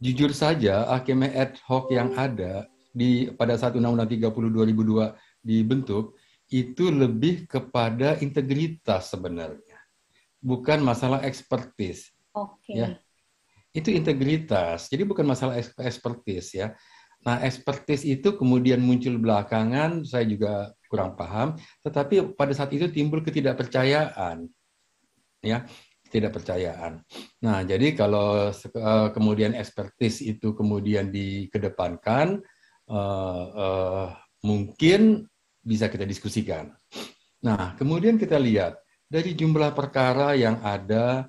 jujur saja AKM ad hoc yang ada di pada saat Undang-Undang 30 2002 dibentuk itu lebih kepada integritas sebenarnya, bukan masalah ekspertis. Okay. Ya. Itu integritas, jadi bukan masalah ekspertis ya. Nah, ekspertis itu kemudian muncul belakangan, saya juga kurang paham, tetapi pada saat itu timbul ketidakpercayaan. Ya, tidak percayaan. Nah, jadi kalau eh, kemudian ekspertis itu kemudian dikedepankan, eh, eh, mungkin bisa kita diskusikan. Nah, kemudian kita lihat dari jumlah perkara yang ada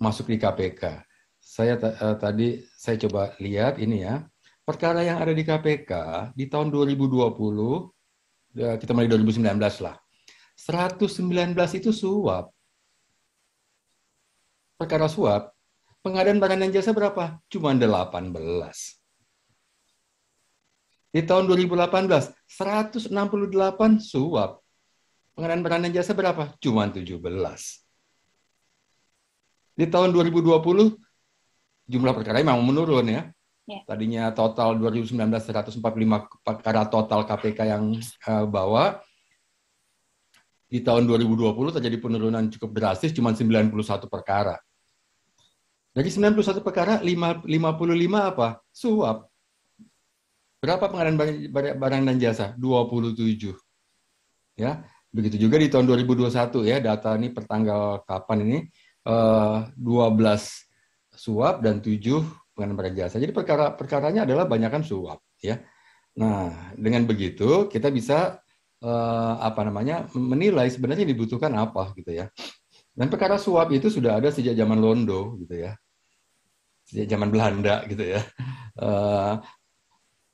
masuk di KPK. Saya tadi saya coba lihat ini ya. Perkara yang ada di KPK di tahun 2020 kita mulai 2019 lah. 119 itu suap perkara suap, pengadaan barang dan jasa berapa? Cuma 18. Di tahun 2018, 168 suap. Pengadaan barang dan jasa berapa? Cuma 17. Di tahun 2020, jumlah perkara memang menurun ya. ya. Tadinya total 2019 145 perkara total KPK yang eh, bawa, di tahun 2020 terjadi penurunan cukup drastis, cuma 91 perkara. Dari 91 perkara, 55 apa? Suap. Berapa pengadaan barang, dan jasa? 27. Ya, begitu juga di tahun 2021 ya, data ini pertanggal kapan ini? 12 eh, suap dan 7 pengadaan barang jasa. Jadi perkara perkaranya adalah banyakkan suap ya. Nah, dengan begitu kita bisa eh, apa namanya? menilai sebenarnya dibutuhkan apa gitu ya. Dan perkara suap itu sudah ada sejak zaman Londo gitu ya. Sejak iya, zaman Belanda gitu ya. Uh,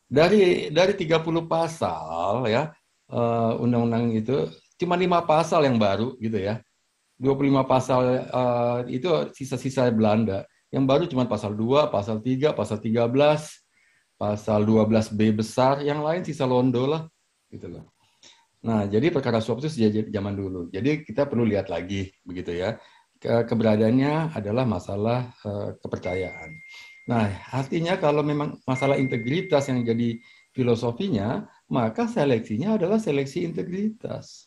dari dari 30 pasal ya eh, undang-undang itu cuma lima pasal yang baru gitu ya. 25 pasal eh, itu sisa-sisa Belanda. Yang baru cuma pasal 2, pasal 3, pasal 13, pasal 12B besar, yang lain sisa londo lah gitu loh. Nah, jadi perkara suap itu sejak zaman dulu. Jadi kita perlu lihat lagi begitu ya keberadaannya adalah masalah eh, kepercayaan. Nah, artinya kalau memang masalah integritas yang jadi filosofinya, maka seleksinya adalah seleksi integritas.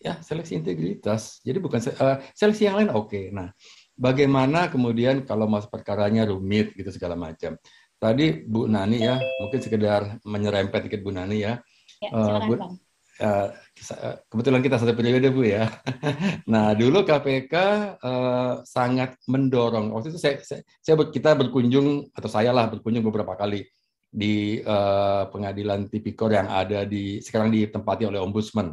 Ya, seleksi integritas. Jadi bukan uh, seleksi yang lain oke. Okay. Nah, bagaimana kemudian kalau mas perkaranya rumit gitu segala macam. Tadi Bu Nani ya, mungkin sekedar menyerempet dikit Bu Nani ya. ya uh, Bu, Eh, eh, kebetulan kita satu periode bu ya. nah dulu KPK uh, eh, sangat mendorong. Waktu itu saya, saya, saya kita berkunjung atau saya lah berkunjung beberapa kali di uh, pengadilan tipikor yang ada di sekarang ditempati oleh ombudsman.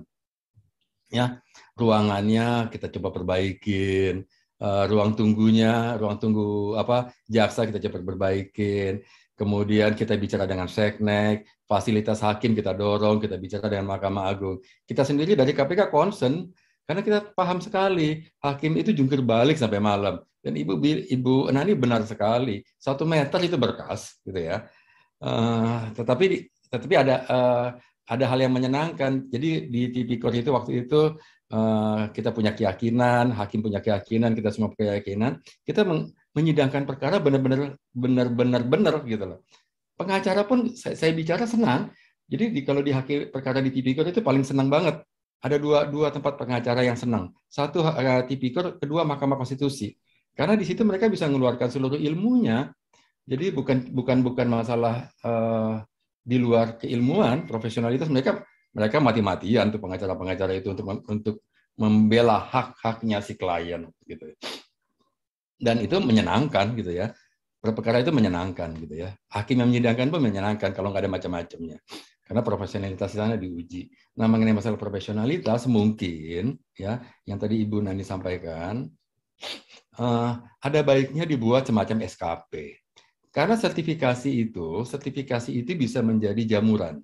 Ya ruangannya kita coba perbaikin, uh, ruang tunggunya, ruang tunggu apa jaksa kita cepat perbaikin. Kemudian kita bicara dengan seknek, fasilitas hakim kita dorong, kita bicara dengan Mahkamah Agung. Kita sendiri dari KPK concern karena kita paham sekali hakim itu jungkir balik sampai malam. Dan ibu ibu Nani benar sekali satu meter itu berkas gitu ya. Uh, tetapi tetapi ada uh, ada hal yang menyenangkan. Jadi di tipikor itu waktu itu uh, kita punya keyakinan, hakim punya keyakinan, kita semua punya keyakinan. Kita menyidangkan perkara benar-benar benar-benar benar gitu loh pengacara pun saya, saya bicara senang. Jadi di, kalau di hakim perkara di tipikor itu paling senang banget. Ada dua dua tempat pengacara yang senang. Satu uh, tipikor, kedua Mahkamah Konstitusi. Karena di situ mereka bisa mengeluarkan seluruh ilmunya. Jadi bukan bukan bukan masalah uh, di luar keilmuan, profesionalitas mereka mereka mati-matian tuh pengacara-pengacara itu untuk untuk membela hak-haknya si klien gitu. Dan itu menyenangkan gitu ya perkara itu menyenangkan gitu ya. Hakim yang menyidangkan pun menyenangkan kalau nggak ada macam-macamnya. Karena profesionalitas di sana diuji. Nah, mengenai masalah profesionalitas mungkin ya yang tadi Ibu Nani sampaikan uh, ada baiknya dibuat semacam SKP. Karena sertifikasi itu, sertifikasi itu bisa menjadi jamuran.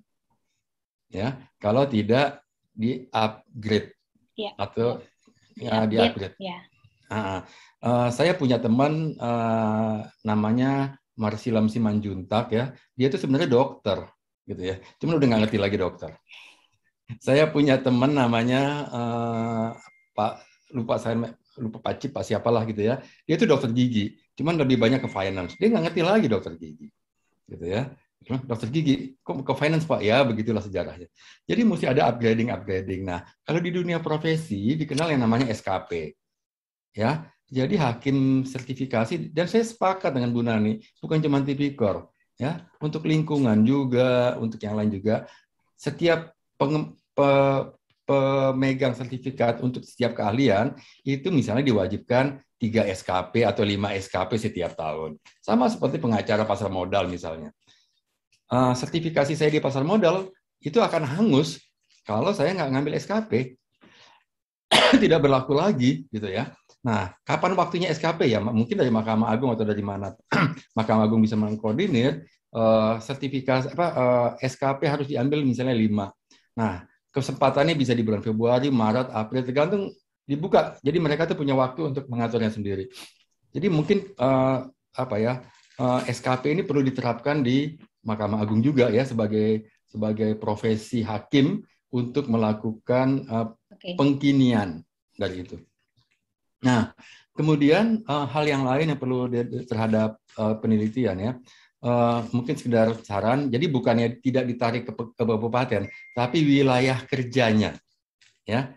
Ya, kalau tidak di upgrade ya. atau ya, ya di upgrade. Ya. Nah, ah. Uh, saya punya teman uh, namanya Marsilam Simanjuntak ya. Dia itu sebenarnya dokter gitu ya. Cuma udah nggak ngerti lagi dokter. Saya punya teman namanya uh, Pak lupa saya lupa Pak Cip, Pak siapalah gitu ya. Dia itu dokter gigi, cuman lebih banyak ke finance. Dia nggak ngerti lagi dokter gigi. Gitu ya. Dokter gigi, kok ke finance Pak? Ya, begitulah sejarahnya. Jadi mesti ada upgrading-upgrading. Nah, kalau di dunia profesi dikenal yang namanya SKP. Ya, jadi hakim sertifikasi dan saya sepakat dengan Bu Nani, bukan cuma tipikor, ya, untuk lingkungan juga, untuk yang lain juga. Setiap peng, pe, pemegang sertifikat untuk setiap keahlian itu misalnya diwajibkan 3 SKP atau 5 SKP setiap tahun. Sama seperti pengacara pasar modal misalnya. Eh, sertifikasi saya di pasar modal itu akan hangus kalau saya nggak ngambil SKP. Tidak berlaku lagi gitu ya. Nah, kapan waktunya SKP ya? Mungkin dari Mahkamah Agung atau dari mana? Mahkamah Agung bisa mengkoordinir uh, sertifikasi apa uh, eh, SKP harus diambil misalnya lima. Nah, kesempatannya bisa di bulan Februari, Maret, April tergantung dibuka. Jadi mereka tuh punya waktu untuk mengaturnya sendiri. Jadi mungkin uh, apa ya? Uh, SKP ini perlu diterapkan di Mahkamah Agung juga ya sebagai sebagai profesi hakim untuk melakukan uh, okay. pengkinian dari itu. Nah, kemudian uh, hal yang lain yang perlu terhadap uh, penelitian ya, uh, mungkin sekedar saran. Jadi bukannya tidak ditarik ke, ke kabupaten, tapi wilayah kerjanya, ya.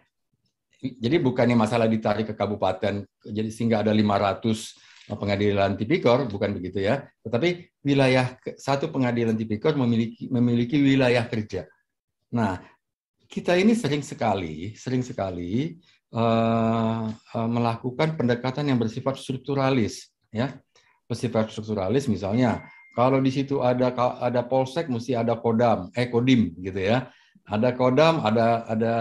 Jadi bukannya masalah ditarik ke kabupaten, jadi sehingga ada 500 pengadilan tipikor, bukan begitu ya. Tetapi wilayah satu pengadilan tipikor memiliki memiliki wilayah kerja. Nah, kita ini sering sekali, sering sekali Eh, eh, melakukan pendekatan yang bersifat strukturalis, ya, bersifat strukturalis misalnya. Kalau di situ ada ada polsek mesti ada kodam, eh kodim gitu ya. Ada kodam, ada ada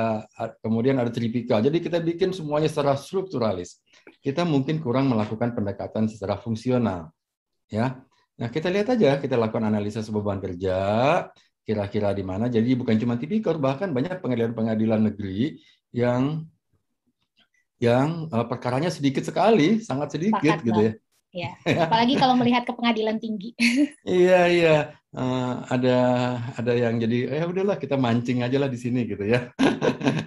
kemudian ada tripikal. Jadi kita bikin semuanya secara strukturalis. Kita mungkin kurang melakukan pendekatan secara fungsional, ya. Nah kita lihat aja, kita lakukan analisa beban kerja, kira-kira di mana. Jadi bukan cuma tipikor, bahkan banyak pengadilan-pengadilan negeri yang yang uh, perkaranya sedikit sekali, sangat sedikit Pakat gitu ya. Ya, apalagi kalau melihat ke pengadilan tinggi. iya iya, uh, ada ada yang jadi, eh udahlah kita mancing aja lah di sini gitu ya.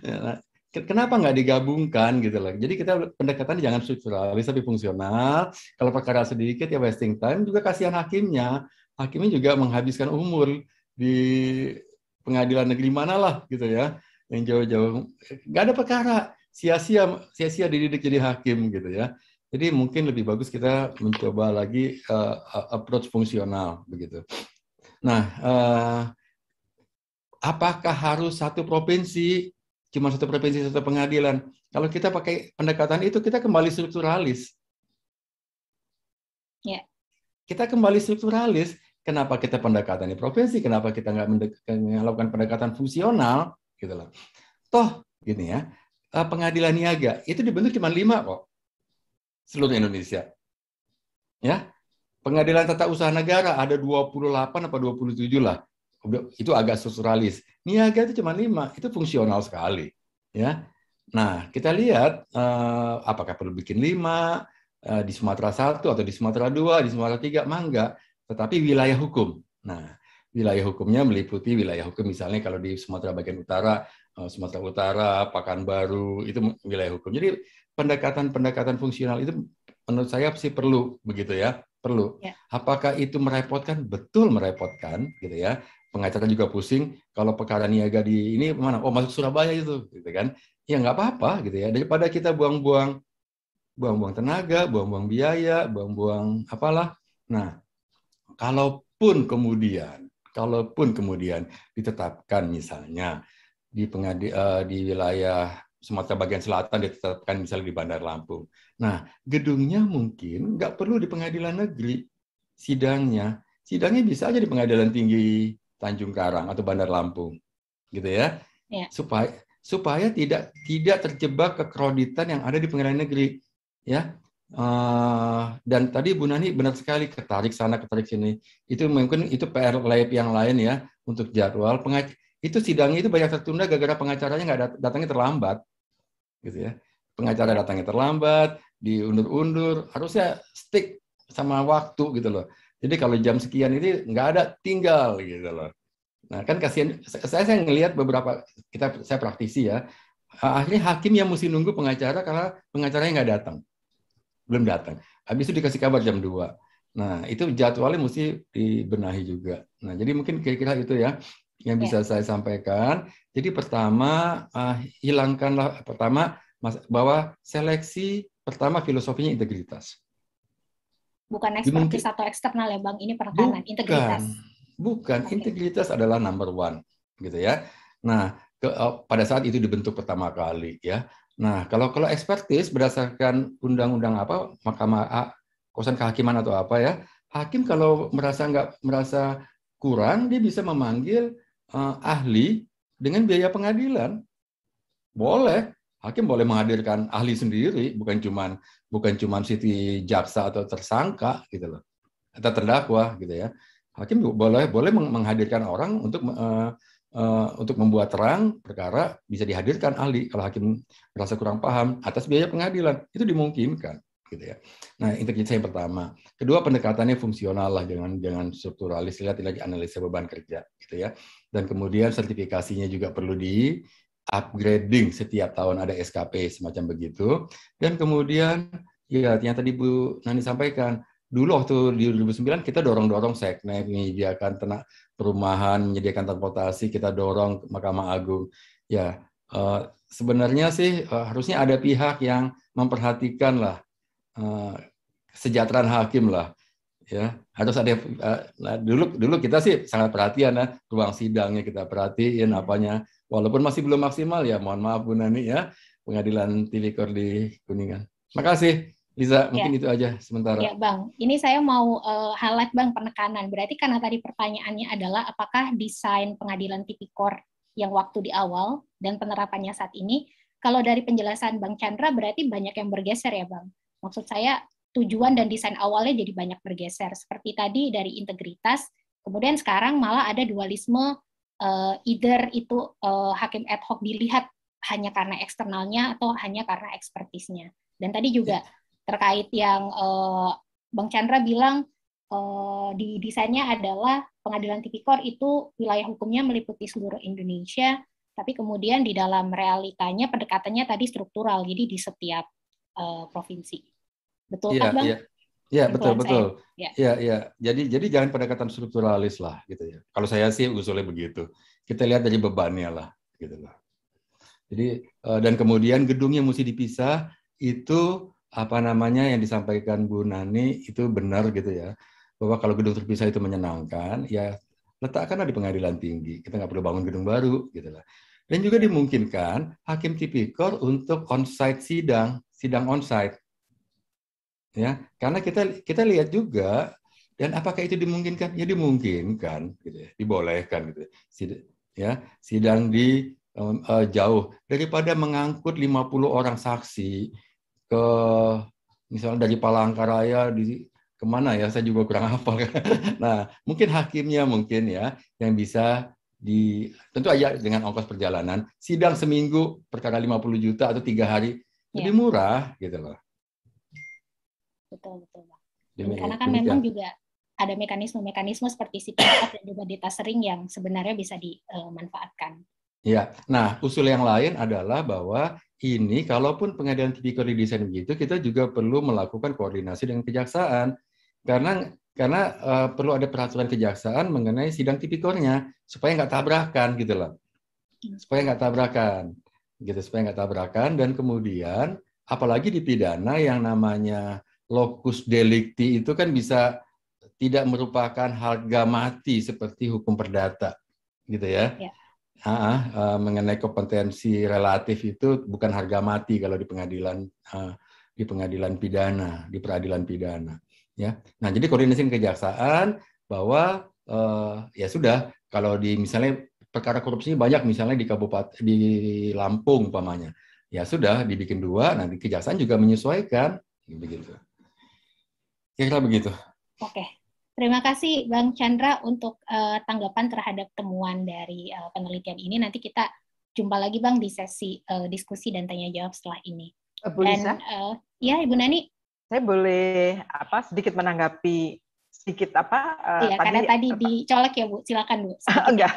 Nah, kenapa nggak digabungkan gitu loh? Jadi kita pendekatan jangan strukturalis tapi fungsional. Kalau perkara sedikit ya wasting time juga kasihan hakimnya. Hakimnya juga menghabiskan umur di pengadilan negeri mana lah gitu ya, yang jauh-jauh nggak ada perkara sia-sia sia-sia dididik jadi hakim gitu ya. Jadi mungkin lebih bagus kita mencoba lagi uh, approach fungsional begitu. Nah, uh, apakah harus satu provinsi cuma satu provinsi satu pengadilan? Kalau kita pakai pendekatan itu kita kembali strukturalis. Ya. Kita kembali strukturalis. Kenapa kita pendekatan di provinsi? Kenapa kita nggak melakukan pendekatan fungsional? Gitu loh. Toh gini ya, Eh, pengadilan niaga itu dibentuk cuma lima kok seluruh Indonesia. Ya, pengadilan tata usaha negara ada 28 apa 27 lah. Itu agak strukturalis. Niaga itu cuma lima, itu fungsional sekali. Ya, nah kita lihat uh, apakah perlu bikin lima uh, di Sumatera satu atau di Sumatera dua, di Sumatera tiga, mangga. Tetapi wilayah hukum. Nah, wilayah hukumnya meliputi wilayah hukum misalnya kalau di Sumatera bagian utara Eh, Sumatera Utara, Pakanbaru itu wilayah hukum. Jadi pendekatan-pendekatan fungsional itu menurut saya sih perlu begitu ya, perlu. Ya. Apakah itu merepotkan? Betul merepotkan, gitu ya. Pengacara juga pusing kalau perkara niaga di ini mana? Oh masuk Surabaya itu, gitu kan? Ya nggak apa-apa, gitu ya. Daripada kita buang-buang, buang-buang tenaga, buang-buang biaya, buang-buang apalah. Nah, kalaupun kemudian, kalaupun kemudian ditetapkan misalnya di pengadi, uh, di wilayah Sumatera bagian selatan ditetapkan misalnya di Bandar Lampung. Nah, gedungnya mungkin nggak perlu di pengadilan negeri sidangnya. Sidangnya bisa aja di pengadilan tinggi Tanjung Karang atau Bandar Lampung, gitu ya. ya. Supaya supaya tidak tidak terjebak kekreditan yang ada di pengadilan negeri, ya. Uh, dan tadi Bu Nani benar sekali ketarik sana ketarik sini. Itu mungkin itu PR lain yang lain ya untuk jadwal pengadilan itu sidangnya itu banyak tertunda gara-gara pengacaranya nggak dat datangnya terlambat, gitu ya. Pengacara datangnya terlambat, diundur-undur, harusnya stick sama waktu gitu loh. Jadi kalau jam sekian ini nggak ada tinggal gitu loh. Nah kan kasihan, saya saya ngelihat beberapa kita saya praktisi ya, akhirnya hakim yang mesti nunggu pengacara karena pengacaranya nggak datang, belum datang. Habis itu dikasih kabar jam 2. Nah itu jadwalnya mesti dibenahi juga. Nah jadi mungkin kira-kira itu ya yang ya. bisa saya sampaikan. Jadi pertama uh, hilangkanlah pertama bahwa seleksi pertama filosofinya integritas. Bukan ekspertis atau eksternal ya bang, ini pertama, integritas. Bukan okay. integritas adalah number one gitu ya. Nah ke, uh, pada saat itu dibentuk pertama kali ya. Nah kalau kalau ekspertis berdasarkan undang-undang apa Mahkamah A, kosan kehakiman atau apa ya, hakim kalau merasa nggak merasa kurang dia bisa memanggil uh, ahli dengan biaya pengadilan. Boleh, hakim boleh menghadirkan ahli sendiri, bukan cuman bukan cuman siti jaksa atau tersangka gitu loh. Atau terdakwa gitu ya. Hakim boleh boleh menghadirkan orang untuk uh, Uh, untuk membuat terang perkara bisa dihadirkan ahli kalau hakim merasa kurang paham atas biaya pengadilan itu dimungkinkan gitu ya. Nah, integritas yang pertama. Kedua, pendekatannya fungsional lah, jangan jangan strukturalis, lihat lagi analisa beban kerja gitu ya. Dan kemudian sertifikasinya juga perlu di upgrading setiap tahun ada SKP semacam begitu. Dan kemudian ya yang tadi Bu Nani sampaikan, dulu waktu di 2009 kita dorong-dorong seknek menyediakan tenak perumahan, menyediakan transportasi, kita dorong Mahkamah Agung. Ya, eh, sebenarnya sih eh, harusnya ada pihak yang memperhatikan lah Eh, kesejahteraan hakim lah ya harus ada eh, nah, dulu dulu kita sih sangat perhatian ya ruang sidangnya kita perhatiin apanya walaupun masih belum maksimal ya mohon maaf Bu Nani ya pengadilan Tipikor di Kuningan makasih Liza ya. mungkin itu aja sementara ya Bang ini saya mau uh, highlight Bang penekanan berarti karena tadi pertanyaannya adalah apakah desain pengadilan Tipikor yang waktu di awal dan penerapannya saat ini kalau dari penjelasan Bang Chandra berarti banyak yang bergeser ya Bang Maksud saya tujuan dan desain awalnya jadi banyak bergeser. Seperti tadi dari integritas, kemudian sekarang malah ada dualisme uh, either itu uh, hakim ad hoc dilihat hanya karena eksternalnya atau hanya karena ekspertisnya. Dan tadi juga iya. terkait yang uh, Bang Chandra bilang uh, di desainnya adalah pengadilan tipikor itu wilayah hukumnya meliputi seluruh Indonesia, tapi kemudian di dalam realitanya pendekatannya tadi struktural, jadi di setiap uh, provinsi. Betul ya, kan, Bang? Iya, Ya betul, betul. Ya. ya ya. Jadi jadi jangan pendekatan strukturalis lah gitu ya. Kalau saya sih usulnya begitu. Kita lihat dari bebannya lah gitu lah. Jadi eh, dan kemudian gedung yang mesti dipisah itu apa namanya yang disampaikan Bu Nani itu benar gitu ya bahwa kalau gedung terpisah itu menyenangkan ya letakkanlah di pengadilan tinggi kita nggak perlu bangun gedung baru gitu lah dan juga dimungkinkan hakim tipikor untuk onsite sidang sidang onsite. Ya, karena kita kita lihat juga dan apakah itu dimungkinkan? Ya dimungkinkan, gitu ya, dibolehkan gitu. Ya. Sidang, ya, sidang di um, uh, jauh daripada mengangkut 50 orang saksi ke misalnya dari Palangkaraya di kemana ya saya juga kurang hafal nah mungkin hakimnya mungkin ya yang bisa di tentu aja dengan ongkos perjalanan sidang seminggu perkara 50 juta atau tiga hari Iya. lebih ya. murah gitu loh. Betul betul. Demi, Karena kan demikian. memang juga ada mekanisme-mekanisme seperti CPF dan juga data sering yang sebenarnya bisa dimanfaatkan. Eh, ya, nah usul yang lain adalah bahwa ini kalaupun pengadilan tipikor didesain begitu, kita juga perlu melakukan koordinasi dengan kejaksaan karena karena uh, perlu ada peraturan kejaksaan mengenai sidang tipikornya supaya nggak tabrakan gitu loh, hmm. supaya nggak tabrakan gitu supaya nggak tabrakan dan kemudian apalagi di pidana yang namanya locus delicti itu kan bisa tidak merupakan harga mati seperti hukum perdata gitu ya. ya. Uh, uh, mengenai kompetensi relatif itu bukan harga mati kalau di pengadilan eh, di pengadilan pidana, di peradilan pidana ya. Nah, jadi koordinasi kejaksaan bahwa eh, ya sudah kalau di misalnya perkara korupsi banyak misalnya di kabupaten di Lampung umpamanya. Ya sudah dibikin dua, nanti kejaksaan juga menyesuaikan begitu. Kira-kira begitu. Oke. Terima kasih Bang Chandra untuk uh, tanggapan terhadap temuan dari uh, penelitian ini. Nanti kita jumpa lagi Bang di sesi uh, diskusi dan tanya jawab setelah ini. Bu Lisa? Dan uh, ya Ibu Nani, saya boleh apa sedikit menanggapi sedikit apa? Uh, iya, tadi, karena tadi dicolek ya Bu, silakan Bu. Enggak,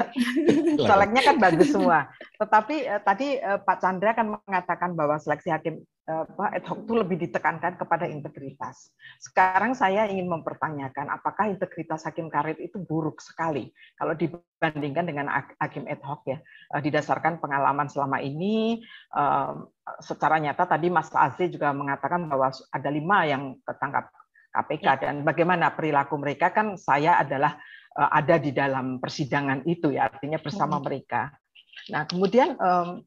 coleknya kan bagus semua. Tetapi uh, tadi uh, Pak Chandra kan mengatakan bahwa seleksi hakim uh, ad hoc itu lebih ditekankan kepada integritas. Sekarang saya ingin mempertanyakan apakah integritas hakim karir itu buruk sekali kalau dibandingkan dengan hakim ad hoc ya, uh, didasarkan pengalaman selama ini. Uh, secara nyata tadi Mas Aziz juga mengatakan bahwa ada lima yang tertangkap KPK iya. dan bagaimana perilaku mereka kan saya adalah eh, ada di dalam persidangan itu ya artinya bersama mereka. Nah kemudian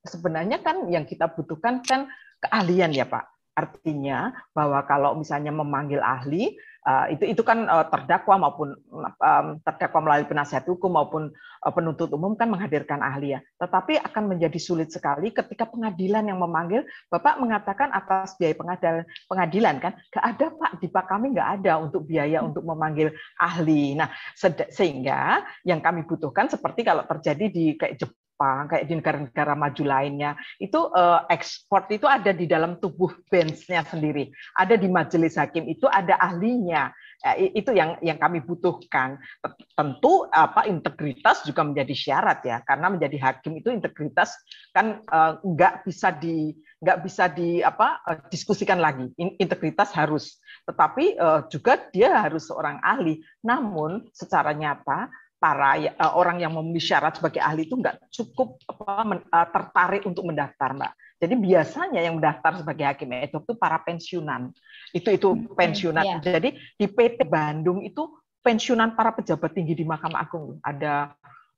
sebenarnya kan yang kita butuhkan kan keahlian ya Pak. Artinya bahwa kalau misalnya memanggil ahli eh, itu itu kan eh, terdakwa maupun terdakwa melalui penasihat hukum maupun eh, penuntut umum kan menghadirkan ahli ya. Tetapi akan menjadi sulit sekali ketika pengadilan yang memanggil Bapak mengatakan atas biaya pengadilan pengadilan kan nggak ada Pak di Pak kami nggak ada untuk biaya hmm. untuk memanggil ahli. Nah, sehingga yang kami butuhkan seperti kalau terjadi di kayak Jepang, kayak di negara-negara maju lainnya, itu uh, ekspor itu ada di dalam tubuh bench-nya sendiri. Ada di majelis hakim itu ada ahlinya. Ya, itu yang yang kami butuhkan. Tentu apa integritas juga menjadi syarat ya, karena menjadi hakim itu integritas kan uh, nggak bisa di nggak bisa di apa eh, diskusikan lagi. Integritas harus, tetapi uh, juga dia harus seorang ahli. Namun secara nyata para ya, eh, orang yang memenuhi syarat sebagai ahli itu nggak cukup apa, men, uh, tertarik untuk mendaftar, Mbak. Jadi biasanya yang mendaftar sebagai hakim itu para pensiunan. Itu itu hmm, hmm, pensiunan. yeah. Jadi di PT Bandung itu pensiunan para pejabat tinggi di Mahkamah Agung ada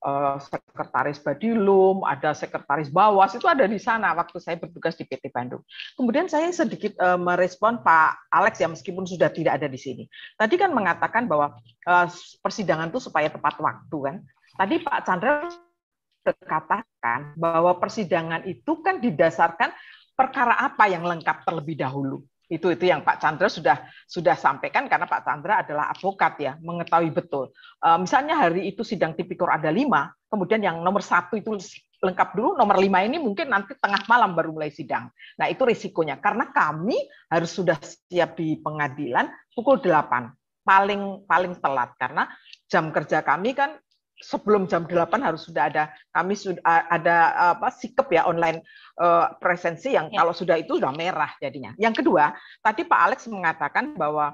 Eh, sekretaris Badilum, ada sekretaris Bawas, itu ada di sana waktu saya bertugas di PT Bandung. Kemudian saya sedikit eh, merespon Pak Alex ya meskipun sudah tidak ada di sini. Tadi kan mengatakan bahwa eh, persidangan itu supaya tepat waktu kan. Tadi Pak Chandra katakan bahwa persidangan itu kan didasarkan perkara apa yang lengkap terlebih dahulu. Itu itu yang Pak Chandra sudah sudah sampaikan karena Pak Chandra adalah advokat ya, mengetahui betul. Uh, misalnya hari itu sidang tipikor ada lima, kemudian yang nomor satu itu lengkap dulu, nomor lima ini mungkin nanti tengah malam baru mulai sidang. Nah itu risikonya, karena kami harus sudah siap di pengadilan pukul delapan paling paling telat, karena jam kerja kami kan sebelum jam 8 harus sudah ada kami sudah ada apa sikap ya online uh, presensi yang ya. kalau sudah itu sudah merah jadinya. Yang kedua, tadi Pak Alex mengatakan bahwa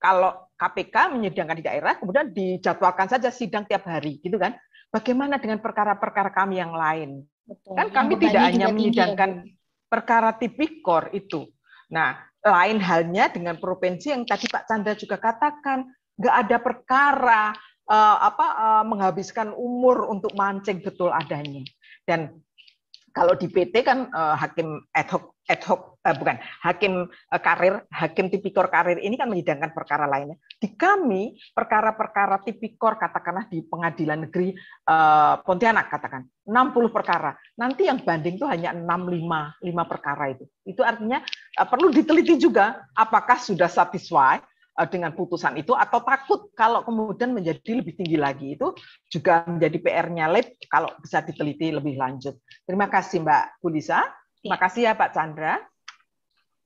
kalau KPK menyidangkan di daerah kemudian dijadwalkan saja sidang tiap hari gitu kan. Bagaimana dengan perkara-perkara kami yang lain? Betul. Kan kami tidak hanya menyidangkan tinggi. Ya, perkara tipikor itu. Nah, lain halnya dengan provinsi yang tadi Pak Chandra juga katakan, nggak ada perkara uh, apa uh, menghabiskan umur untuk mancing betul adanya. Dan kalau di PT kan uh, hakim ad hoc ad hoc uh, bukan hakim uh, karir hakim tipikor karir ini kan menyidangkan perkara lainnya di kami perkara-perkara tipikor katakanlah di pengadilan negeri uh, Pontianak katakan 60 perkara nanti yang banding itu hanya 65 5 5 perkara itu itu artinya uh, perlu diteliti juga apakah sudah satisfied Eh, dengan putusan itu atau takut kalau kemudian menjadi lebih tinggi lagi itu juga menjadi PR-nya lab kalau bisa diteliti lebih lanjut. Terima kasih Mbak Kulisa. Ya. Terima kasih ya Pak Chandra.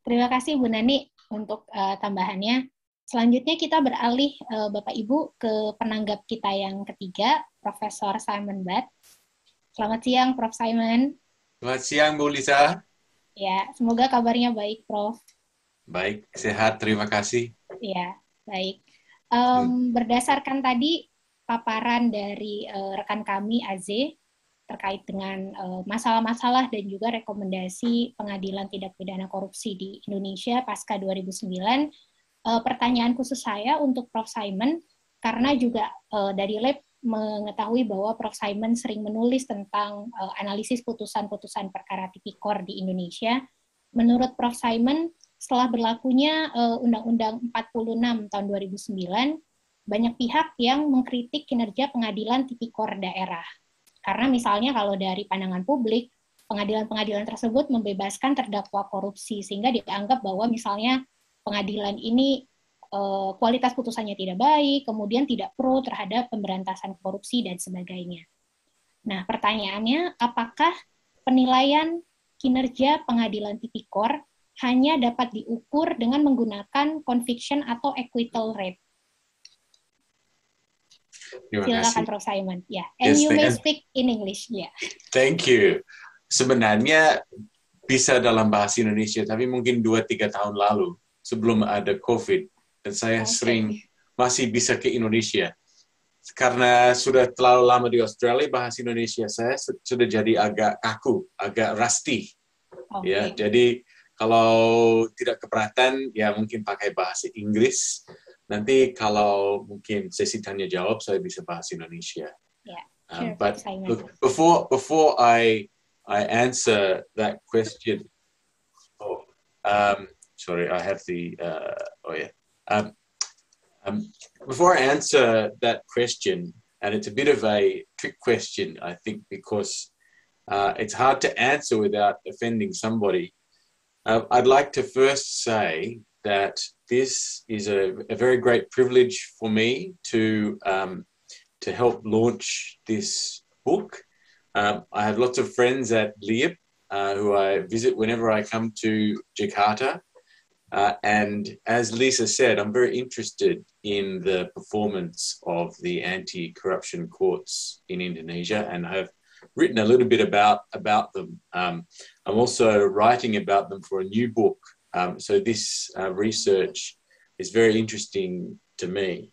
Terima kasih Bu Nani untuk uh, tambahannya. Selanjutnya kita beralih uh, Bapak Ibu ke penanggap kita yang ketiga, Profesor Simon Bat. Selamat siang Prof Simon. Selamat siang Bu Lisa. Ya, semoga kabarnya baik Prof. Baik, sehat. Terima kasih. Iya, baik. Um, berdasarkan tadi paparan dari uh, rekan kami Az terkait dengan eh, masalah-masalah uh, dan juga rekomendasi pengadilan tindak pidana korupsi di Indonesia pasca 2009, uh, eh, pertanyaan khusus saya untuk Prof Simon karena juga uh, dari lab mengetahui bahwa Prof Simon sering menulis tentang uh, analisis putusan-putusan perkara tipikor di Indonesia. Menurut Prof Simon, setelah berlakunya eh, Undang-Undang 46 tahun 2009, banyak pihak yang mengkritik kinerja pengadilan tipikor daerah. Karena misalnya kalau dari pandangan publik, pengadilan-pengadilan tersebut membebaskan terdakwa korupsi, sehingga dianggap bahwa misalnya pengadilan ini eh, kualitas putusannya tidak baik, kemudian tidak pro terhadap pemberantasan korupsi dan sebagainya. Nah, pertanyaannya, apakah penilaian kinerja pengadilan tipikor hanya dapat diukur dengan menggunakan conviction atau acquittal rate. Silakan Prof. Simon. Ya, yeah. and yes, you may speak in English. Ya. Yeah. Thank you. Sebenarnya bisa dalam bahasa Indonesia, tapi mungkin 2-3 tahun lalu sebelum ada COVID dan saya okay. sering masih bisa ke Indonesia karena sudah terlalu lama di Australia bahasa Indonesia saya sudah jadi agak kaku, agak rusty. Ya, okay. Ya, jadi Kalau tidak keberatan, ya mungkin pakai bahasa Inggris. Nanti kalau mungkin sesi tanya jawab, saya bisa bahasa Indonesia. Yeah, um, sure, but look, before before I I answer that question, oh, um, sorry, I have the uh, oh yeah. Um, um, before I answer that question, and it's a bit of a trick question, I think, because uh, it's hard to answer without offending somebody. Uh, I'd like to first say that this is a, a very great privilege for me to, um, to help launch this book. Um, I have lots of friends at LIAP uh, who I visit whenever I come to Jakarta. Uh, and as Lisa said, I'm very interested in the performance of the anti corruption courts in Indonesia and have written a little bit about, about them. Um, I'm also writing about them for a new book. Um, so this uh, research is very interesting to me.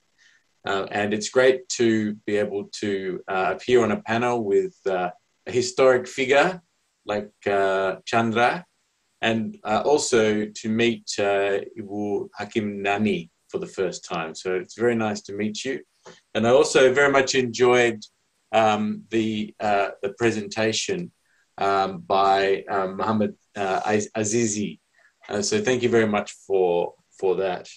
Uh, and it's great to be able to uh, appear on a panel with uh, a historic figure like uh, Chandra, and uh, also to meet Ibu Hakim Nani for the first time. So it's very nice to meet you. And I also very much enjoyed um, the, the presentation um, by um, Muhammad uh, Azizi. Uh, so thank you very much for for that.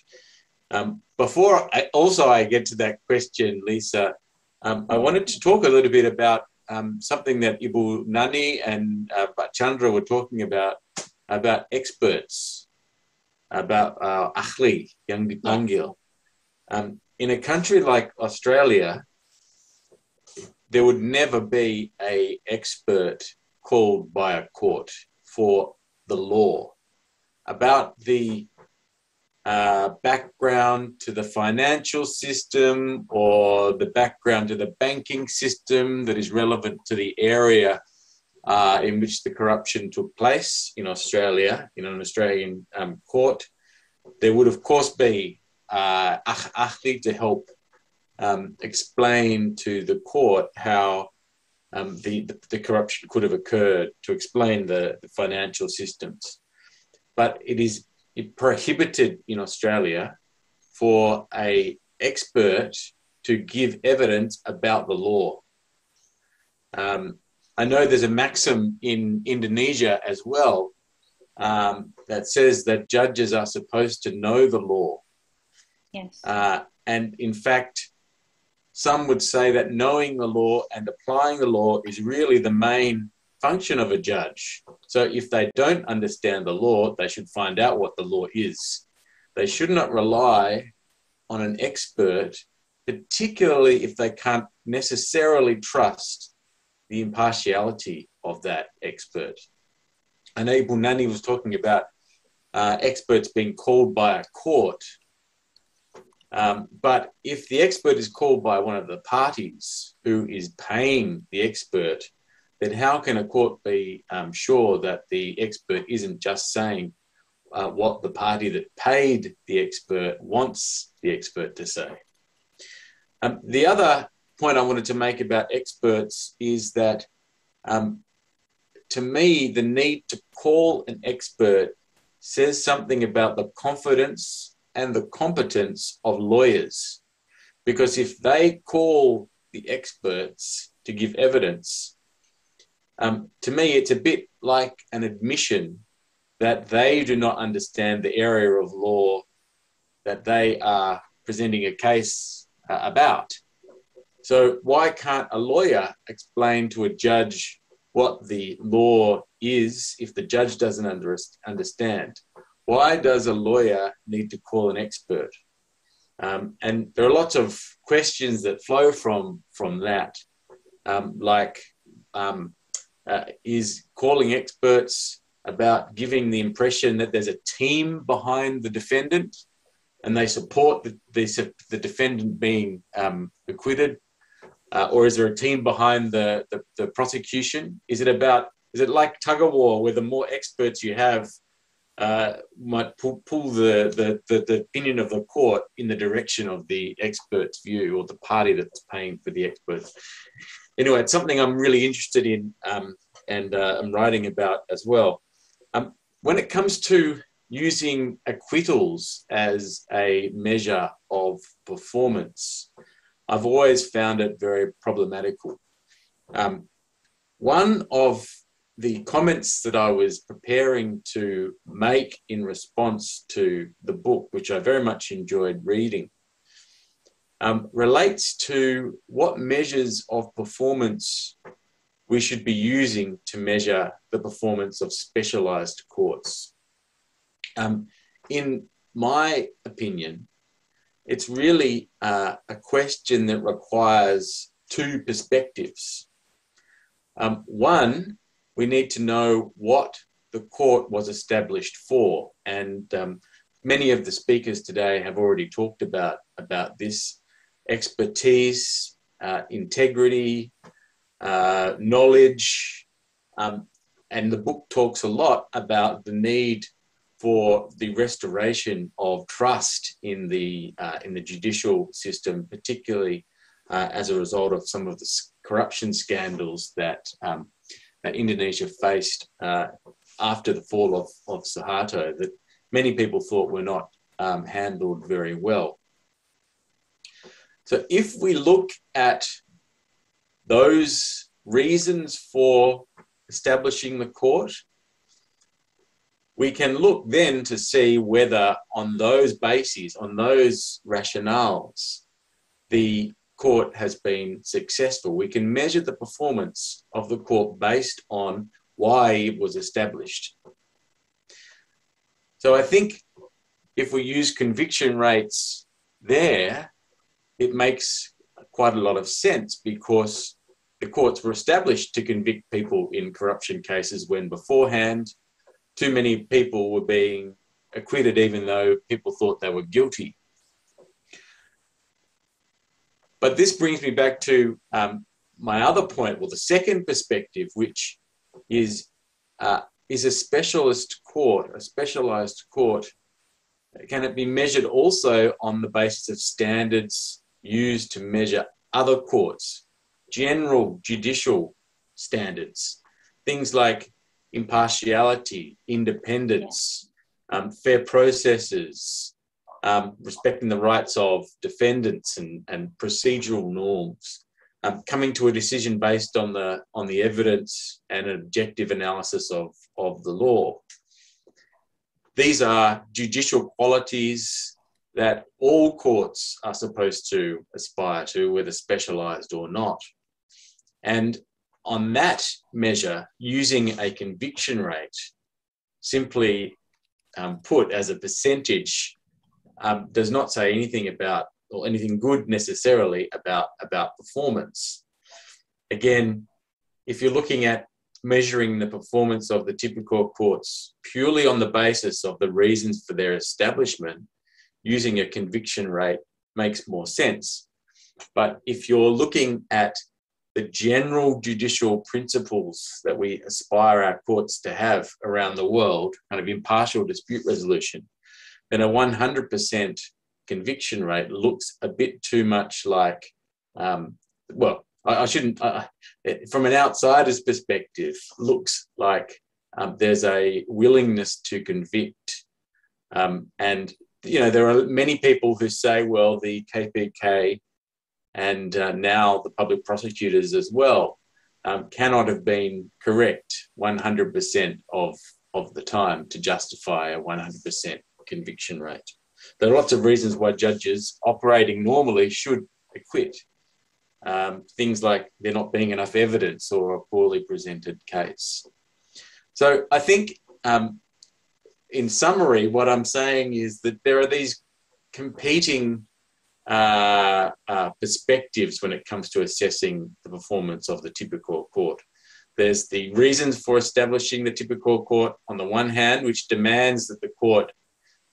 Um, before I, also I get to that question, Lisa, um, I wanted to talk a little bit about um, something that Ibu Nani and uh, Chandra were talking about about experts, about uh, ahli yang dipanggil. Um, in a country like Australia, there would never be a expert called by a court for the law about the uh, background to the financial system or the background to the banking system that is relevant to the area uh, in which the corruption took place in Australia, in an Australian um, court. There would, of course, be uh, Akhli to help um, explain to the court how um, the, the, the, corruption could have occurred to explain the, the financial systems. But it is it prohibited in Australia for a expert to give evidence about the law. Um, I know there's a maxim in Indonesia as well um, that says that judges are supposed to know the law. Yes. Uh, and in fact, some would say that knowing the law and applying the law is really the main function of a judge. So if they don't understand the law, they should find out what the law is. They should not rely on an expert, particularly if they can't necessarily trust the impartiality of that expert. And Abel Nani was talking about uh, experts being called by a court um, but if the expert is called by one of the parties who is paying the expert, then how can a court be um, sure that the expert isn't just saying uh, what the party that paid the expert wants the expert to say? Um, the other point I wanted to make about experts is that um, to me, the need to call an expert says something about the confidence and the competence of lawyers. Because if they call the experts to give evidence, um, to me, it's a bit like an admission that they do not understand the area of law that they are presenting a case uh, about. So, why can't a lawyer explain to a judge what the law is if the judge doesn't under- understand? why does a lawyer need to call an expert? Um, and there are lots of questions that flow from from that, um, like um, uh, is calling experts about giving the impression that there's a team behind the defendant, and they support the the, the defendant being um, acquitted, uh, or is there a team behind the, the the prosecution? Is it about is it like tug of war, where the more experts you have, uh, might pull, pull the, the, the, the, opinion of the court in the direction of the expert's view or the party that's paying for the expert. Anyway, it's something I'm really interested in um, and uh, I'm writing about as well. Um, when it comes to using acquittals as a measure of performance, I've always found it very problematical. Um, one of the comments that I was preparing to make in response to the book, which I very much enjoyed reading, um, relates to what measures of performance we should be using to measure the performance of specialized courts. Um, in my opinion, it's really uh, a question that requires two perspectives. Um, one we need to know what the court was established for. And um, many of the speakers today have already talked about, about this expertise, uh, integrity, uh, knowledge. Um, and the book talks a lot about the need for the restoration of trust in the, uh, in the judicial system, particularly uh, as a result of some of the corruption scandals that um, uh, Indonesia faced uh, after the fall of, of Suharto that many people thought were not um, handled very well. So if we look at those reasons for establishing the court, we can look then to see whether on those bases, on those rationales, the court has been successful. We can measure the performance of the court based on why it was established. So I think if we use conviction rates there, it makes quite a lot of sense because the courts were established to convict people in corruption cases when beforehand too many people were being acquitted even though people thought they were guilty. But this brings me back to um, my other point, well, the second perspective, which is uh, is a specialist court, a specialized court. Can it be measured also on the basis of standards used to measure other courts, general judicial standards, things like impartiality, independence, um, fair processes, um, respecting the rights of defendants and, and procedural norms, um, coming to a decision based on the on the evidence and an objective analysis of, of the law. These are judicial qualities that all courts are supposed to aspire to, whether specialized or not. And on that measure, using a conviction rate, simply um, put as a percentage um, does not say anything about or anything good necessarily about about performance. Again, if you're looking at measuring the performance of the typical courts purely on the basis of the reasons for their establishment, using a conviction rate makes more sense. But if you're looking at the general judicial principles that we aspire our courts to have around the world, kind of impartial dispute resolution, then a 100% conviction rate looks a bit too much like, um, well, I, I shouldn't, uh, from an outsider's perspective, looks like um, there's a willingness to convict. Um, and, you know, there are many people who say, well, the KPK and uh, now the public prosecutors as well um, cannot have been correct 100% of, of the time to justify a 100% conviction rate. There are lots of reasons why judges operating normally should acquit. Um, things like there not being enough evidence or a poorly presented case. So I think, um, in summary, what I'm saying is that there are these competing uh, uh, perspectives when it comes to assessing the performance of the typical court. There's the reasons for establishing the typical court on the one hand, which demands that the court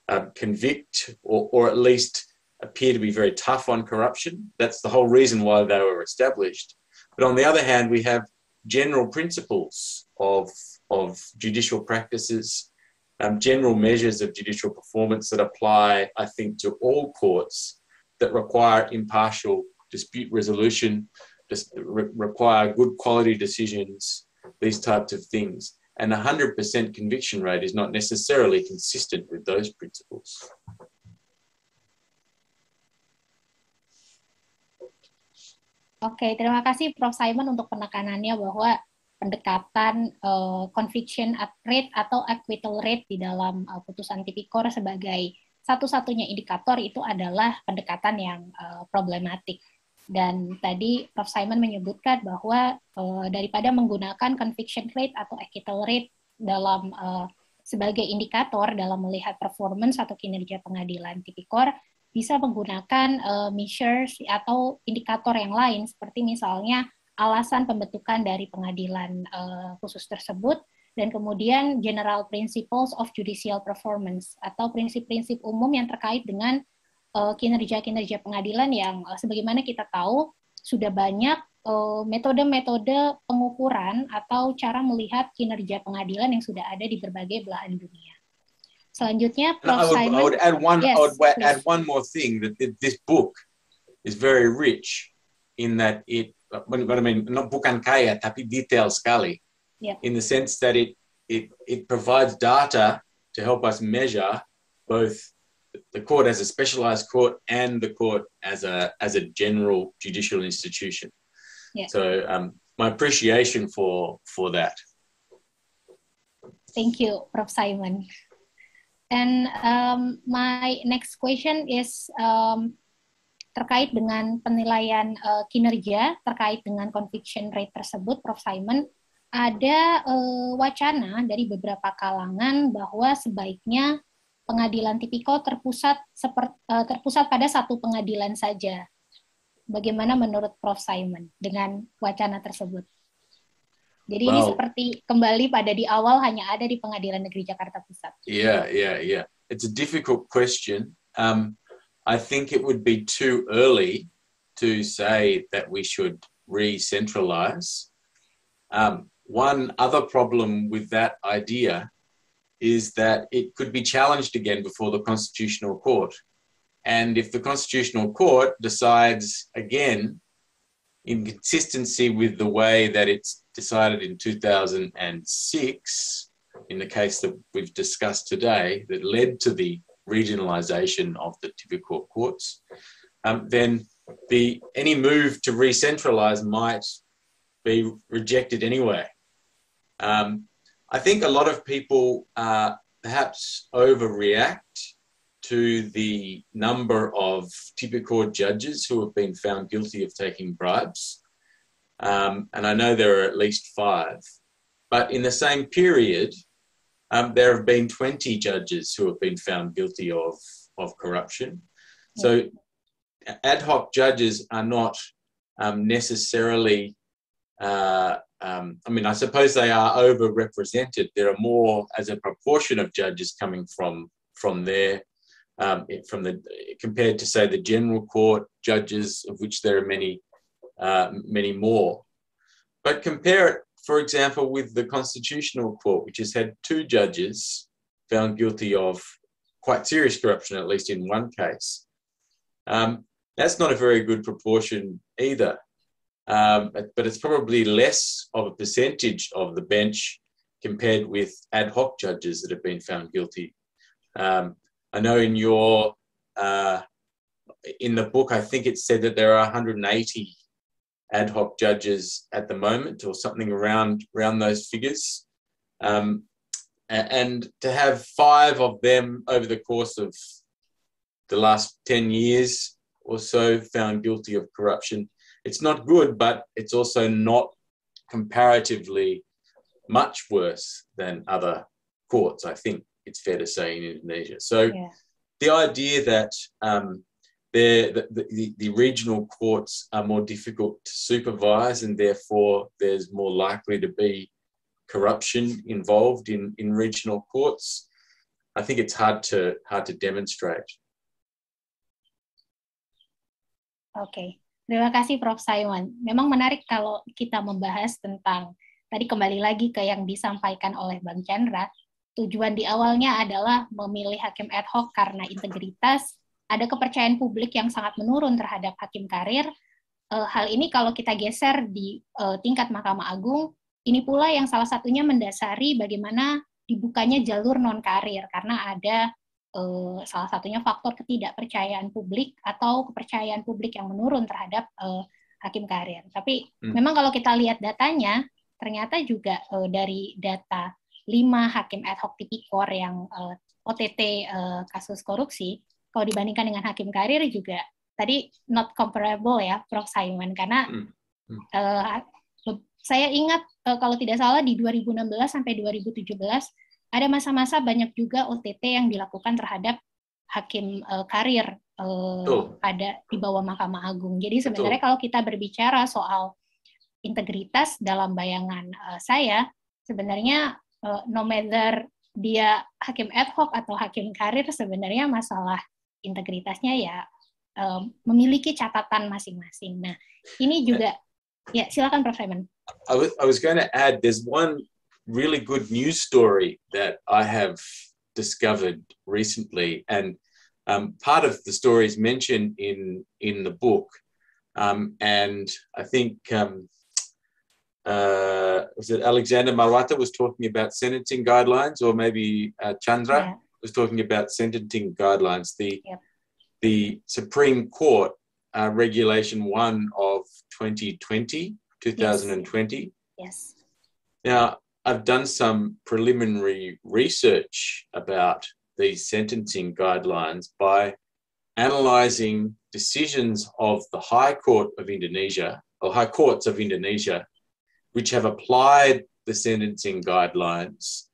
uh, convict or, or at least appear to be very tough on corruption. That's the whole reason why they were established. But on the other hand, we have general principles of, of judicial practices, um, general measures of judicial performance that apply, I think, to all courts that require impartial dispute resolution, re- require good quality decisions, these types of things. and 100% conviction rate is not necessarily consistent with those principles. Oke, terima kasih Prof. Simon untuk penekanannya bahwa pendekatan uh, conviction rate atau acquittal rate di dalam uh, putusan tipikor sebagai satu-satunya indikator itu adalah pendekatan yang uh, problematik. Dan tadi Prof. Simon menyebutkan bahwa uh, daripada menggunakan conviction rate atau acquittal rate dalam uh, sebagai indikator dalam melihat performance atau kinerja pengadilan tipikor, bisa menggunakan uh, measures atau indikator yang lain seperti misalnya alasan pembentukan dari pengadilan uh, khusus tersebut dan kemudian general principles of judicial performance atau prinsip-prinsip umum yang terkait dengan Eh, kinerja-kinerja pengadilan yang eh, sebagaimana kita tahu sudah banyak eh, metode-metode pengukuran atau cara melihat kinerja pengadilan yang sudah ada di berbagai belahan dunia. Selanjutnya, Prof. I would, Simon. I would add one, yes, I would please. one more thing that this book is very rich in that it, I mean, not bukan kaya, tapi detail sekali. Yep. Ya. In the sense that it, it, it provides data to help us measure both the court as a specialized court and the court as a as a general judicial institution. Yeah. So um, my appreciation for for that. Thank you, Prof. Simon. And um, my next question is um, terkait dengan penilaian uh, kinerja terkait dengan conviction rate tersebut, Prof. Simon. Ada uh, wacana dari beberapa kalangan bahwa sebaiknya pengadilan tipikal terpusat eh, terpusat pada satu pengadilan saja. Bagaimana menurut Prof Simon dengan wacana tersebut? Jadi wow. ini seperti kembali pada di awal hanya ada di Pengadilan Negeri Jakarta Pusat. Yeah, yeah, yeah. It's a difficult question. Um, I think it would be too early to say that we should re-centralize. Um, one other problem with that idea is that it could be challenged again before the Constitutional Court. And if the Constitutional Court decides again, in consistency with the way that it's decided in 2006, in the case that we've discussed today, that led to the regionalisation of the typical courts, um, then the, any move to re-centralise might be rejected anyway. Um, I think a lot of people uh, perhaps overreact to the number of typical judges who have been found guilty of taking bribes. Um, and I know there are at least five. But in the same period, um, there have been 20 judges who have been found guilty of, of corruption. So ad hoc judges are not um, necessarily uh, um, I mean, I suppose they are overrepresented. There are more as a proportion of judges coming from from there, um, from the compared to say the general court judges, of which there are many, uh, many more. But compare it, for example, with the constitutional court, which has had two judges found guilty of quite serious corruption, at least in one case. Um, that's not a very good proportion either um, but it's probably less of a percentage of the bench compared with ad hoc judges that have been found guilty. Um, I know in your uh, in the book, I think it said that there are 180 ad hoc judges at the moment, or something around around those figures. Um, and to have five of them over the course of the last 10 years or so found guilty of corruption it's not good, but it's also not comparatively much worse than other courts, I think it's fair to say, in Indonesia. So yeah. the idea that um, the, the, the, regional courts are more difficult to supervise and therefore there's more likely to be corruption involved in, in regional courts, I think it's hard to, hard to demonstrate. Okay. Terima kasih Prof. Saiwan. Memang menarik kalau kita membahas tentang, tadi kembali lagi ke yang disampaikan oleh Bang Chandra, tujuan di awalnya adalah memilih hakim ad hoc karena integritas, ada kepercayaan publik yang sangat menurun terhadap hakim karir. Eh, hal ini kalau kita geser di eh, tingkat Mahkamah Agung, ini pula yang salah satunya mendasari bagaimana dibukanya jalur non-karir, karena ada eh, salah satunya faktor ketidakpercayaan publik atau kepercayaan publik yang menurun terhadap eh, hakim karir. Tapi hmm. memang kalau kita lihat datanya, ternyata juga eh, dari data lima hakim ad hoc tipikor yang eh, OTT eh, kasus korupsi, kalau dibandingkan dengan hakim karir juga tadi not comparable ya, Prof Simon, karena hmm. Hmm. Eh, saya ingat eh, kalau tidak salah di 2016 sampai 2017 ada masa-masa banyak juga OTT yang dilakukan terhadap hakim uh, karir uh, ada di bawah Mahkamah Agung. Jadi sebenarnya Betul. kalau kita berbicara soal integritas dalam bayangan uh, saya, sebenarnya uh, no matter dia hakim ad hoc atau hakim karir sebenarnya masalah integritasnya ya um, memiliki catatan masing-masing. Nah, ini juga ya silakan Prof Raymond. I was I was going to add there's one really good news story that I have discovered recently, and um, part of the story is mentioned in in the book, um, and I think um, uh, was it Alexander Marwata was talking about sentencing guidelines, or maybe uh, Chandra yeah. was talking about sentencing guidelines. The the Supreme Court uh, regulation one of 2020, 2020. Yes. yes. Now, I've done some preliminary research about these sentencing guidelines by analysing decisions of the High Court of Indonesia or High Courts of Indonesia, which have applied the sentencing guidelines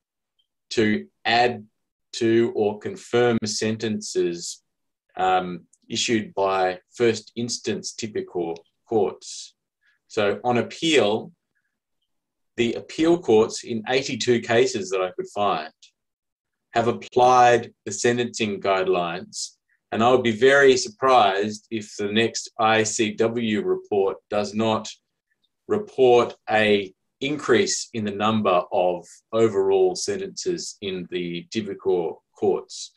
to add to or confirm sentences um, issued by first instance typical courts. So on appeal, the appeal courts in 82 cases that I could find have applied the sentencing guidelines. And I would be very surprised if the next ICW report does not report a increase in the number of overall sentences in the typical courts.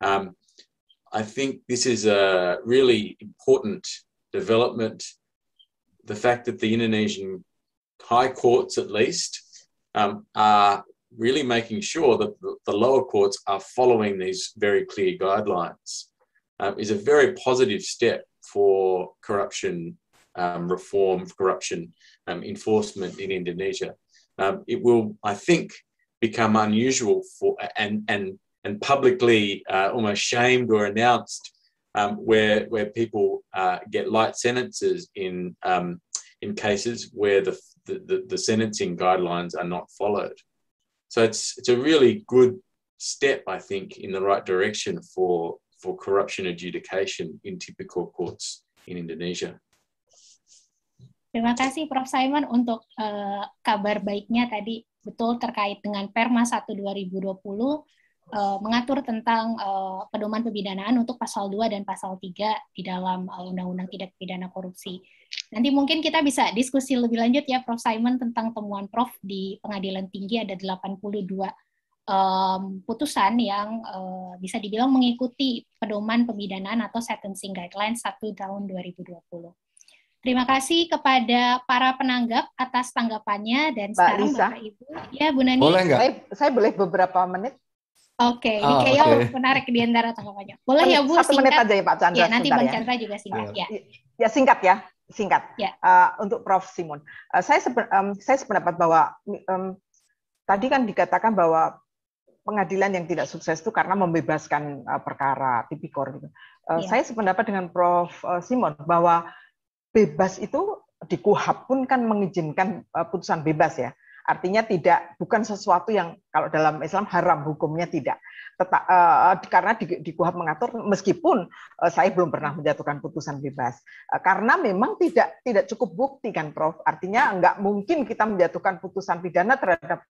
Um, I think this is a really important development. The fact that the Indonesian high courts at least um, are really making sure that the lower courts are following these very clear guidelines um, is a very positive step for corruption um, reform, corruption um, enforcement in Indonesia. Um, it will, I think, become unusual for and and and publicly uh, almost shamed or announced um, where where people uh, get light sentences in in cases where the the, the, the sentencing guidelines are not followed. So it's it's a really good step, I think, in the right direction for for corruption adjudication in typical courts in Indonesia. Terima kasih Prof. Simon untuk uh, kabar baiknya tadi betul terkait dengan Perma 1 2020 uh, mengatur tentang uh, pedoman pembidanaan untuk pasal 2 dan pasal 3 di dalam eh, Undang-Undang uh, Tidak Pidana Korupsi. Nanti mungkin kita bisa diskusi lebih lanjut ya Prof Simon tentang temuan Prof di Pengadilan Tinggi ada 82 um, putusan yang uh, bisa dibilang mengikuti pedoman pemidanaan atau sentencing guidelines satu tahun 2020. Terima kasih kepada para penanggap atas tanggapannya dan Mbak sekarang Lisa. Bapak Ibu. Ya, Bu Nani. Boleh nggak? Saya, saya boleh beberapa menit. Oke, okay. oh, ini okay. Ah, menarik di antara tanggapannya. Boleh ya Bu, Satu singkat. menit aja ya Pak Chandra. Ya, nanti Bang ya. juga singkat ya. Ya singkat ya singkat yeah. Ya. uh, untuk Prof Simon. Uh, eh, saya seben, um, saya sependapat bahwa um, tadi kan dikatakan bahwa pengadilan yang tidak sukses itu karena membebaskan uh, perkara tipikor Uh, gitu. eh, yeah. Saya sependapat dengan Prof Simon bahwa bebas itu di KUHAP pun kan mengizinkan uh, putusan bebas ya. Artinya tidak bukan sesuatu yang kalau dalam Islam haram hukumnya tidak. Tetap uh, karena di, di kuhab mengatur meskipun uh, saya belum pernah menjatuhkan putusan bebas. Uh, karena memang tidak tidak cukup bukti kan Prof. Artinya nggak mungkin kita menjatuhkan putusan pidana terhadap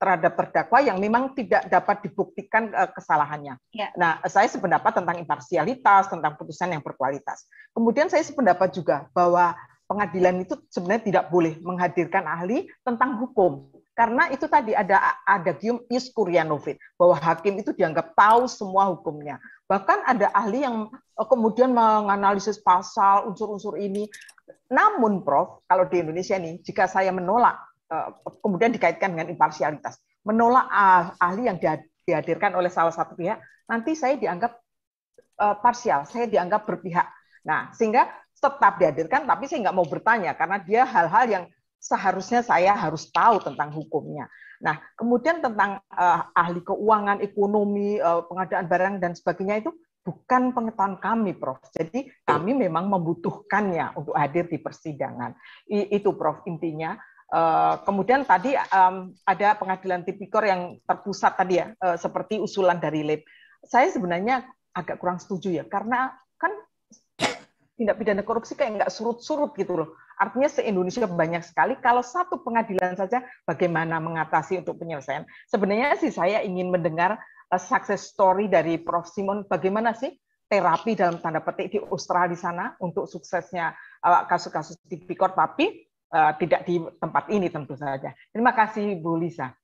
terhadap terdakwa yang memang tidak dapat dibuktikan kesalahannya. Ya. Nah, saya sependapat tentang imparsialitas, tentang putusan yang berkualitas. Kemudian saya sependapat juga bahwa pengadilan itu sebenarnya tidak boleh menghadirkan ahli tentang hukum karena itu tadi ada ada gium is curianovit bahwa hakim itu dianggap tahu semua hukumnya bahkan ada ahli yang eh, kemudian menganalisis pasal unsur-unsur ini namun prof kalau di Indonesia nih jika saya menolak eh, kemudian dikaitkan dengan imparsialitas menolak ah, ahli yang dihadirkan oleh salah satu pihak nanti saya dianggap eh, parsial saya dianggap berpihak nah sehingga tetap dihadirkan, tapi saya nggak mau bertanya karena dia hal-hal yang seharusnya saya harus tahu tentang hukumnya. Nah, kemudian tentang uh, ahli keuangan, ekonomi, uh, pengadaan barang dan sebagainya itu bukan pengetahuan kami, Prof. Jadi kami memang membutuhkannya untuk hadir di persidangan. I, itu, Prof. Intinya. Uh, kemudian tadi um, ada pengadilan tipikor yang terpusat tadi ya, uh, seperti usulan dari lab. Saya sebenarnya agak kurang setuju ya, karena kan tindak pidana korupsi kayak nggak surut-surut gitu loh. Artinya se-Indonesia banyak sekali, kalau satu pengadilan saja bagaimana mengatasi untuk penyelesaian. Sebenarnya sih saya ingin mendengar eh, success story dari Prof. Simon, bagaimana sih terapi dalam tanda petik di Australia di sana untuk suksesnya eh, kasus-kasus tipikor, tapi uh, tidak di tempat ini tentu saja. Terima kasih Bu Lisa.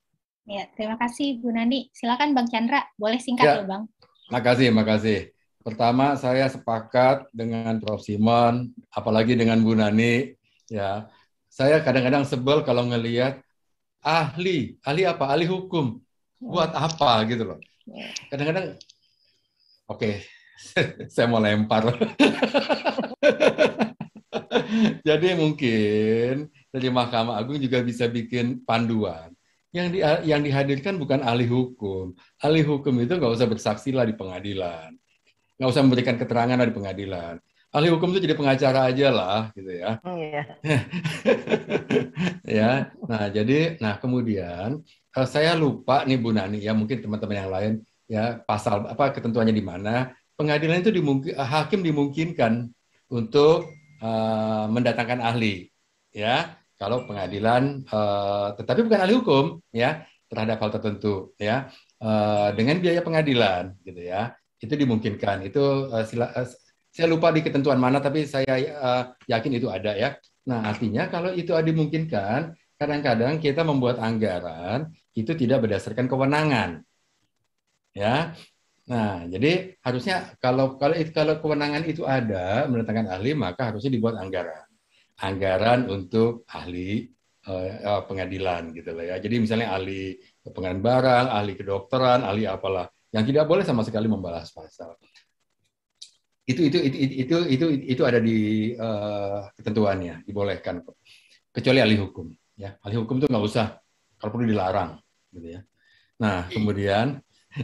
Ya, terima kasih Bu Nani. Silakan Bang Chandra, boleh singkat ya, ya Bang. Terima kasih. Pertama, saya sepakat dengan Prof. Simon, apalagi dengan Bu Nani. Ya, saya kadang-kadang sebel kalau ngelihat ahli, ahli apa? Ahli hukum. Buat apa gitu loh. Kadang-kadang, oke, okay. saya mau lempar. Jadi mungkin dari Mahkamah Agung juga bisa bikin panduan. Yang, di, yang dihadirkan bukan ahli hukum. Ahli hukum itu nggak usah bersaksi lah di pengadilan nggak usah memberikan keterangan di pengadilan ahli hukum itu jadi pengacara aja lah gitu ya. Iya. ya. Nah, jadi nah kemudian eh, saya lupa nih Bu Nani ya, mungkin teman-teman yang lain ya pasal apa ketentuannya di mana pengadilan itu dimungkin eh, hakim dimungkinkan untuk uh, mendatangkan ahli ya kalau pengadilan uh, tetapi bukan ahli hukum ya terhadap hal tertentu ya uh, dengan biaya pengadilan gitu ya itu dimungkinkan. Itu uh, sila, uh, saya lupa di ketentuan mana, tapi saya uh, yakin itu ada ya. Nah, artinya kalau itu ah, dimungkinkan, kadang-kadang kita membuat anggaran itu tidak berdasarkan kewenangan. Ya. Nah, jadi harusnya kalau kalau kalau kewenangan itu ada mendatangkan ahli, maka harusnya dibuat anggaran. Anggaran untuk ahli pengadilan gitu loh ya. Jadi misalnya ahli pengadilan barang, ahli kedokteran, ahli apalah yang tidak boleh sama sekali membalas pasal. Itu itu itu itu itu itu ada di uh, ketentuannya, dibolehkan kecuali ahli hukum. Ya, ahli hukum itu nggak usah, kalau perlu dilarang, gitu ya. Nah, kemudian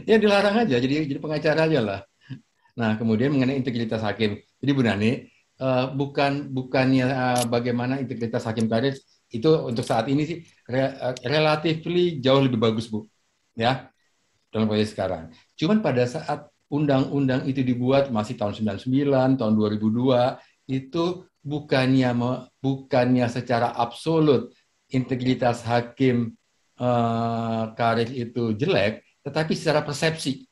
ya dilarang aja, jadi jadi pengacara aja lah. Nah, kemudian mengenai integritas hakim, jadi Bu Nani, uh, bukan bukannya uh, bagaimana integritas hakim tadi itu untuk saat ini sih re, relatif jauh lebih bagus bu ya dalam konteks sekarang. Cuman pada saat undang-undang itu dibuat masih tahun 99, tahun 2002 itu bukannya bukannya secara absolut integritas hakim eh, karir itu jelek, tetapi secara persepsi,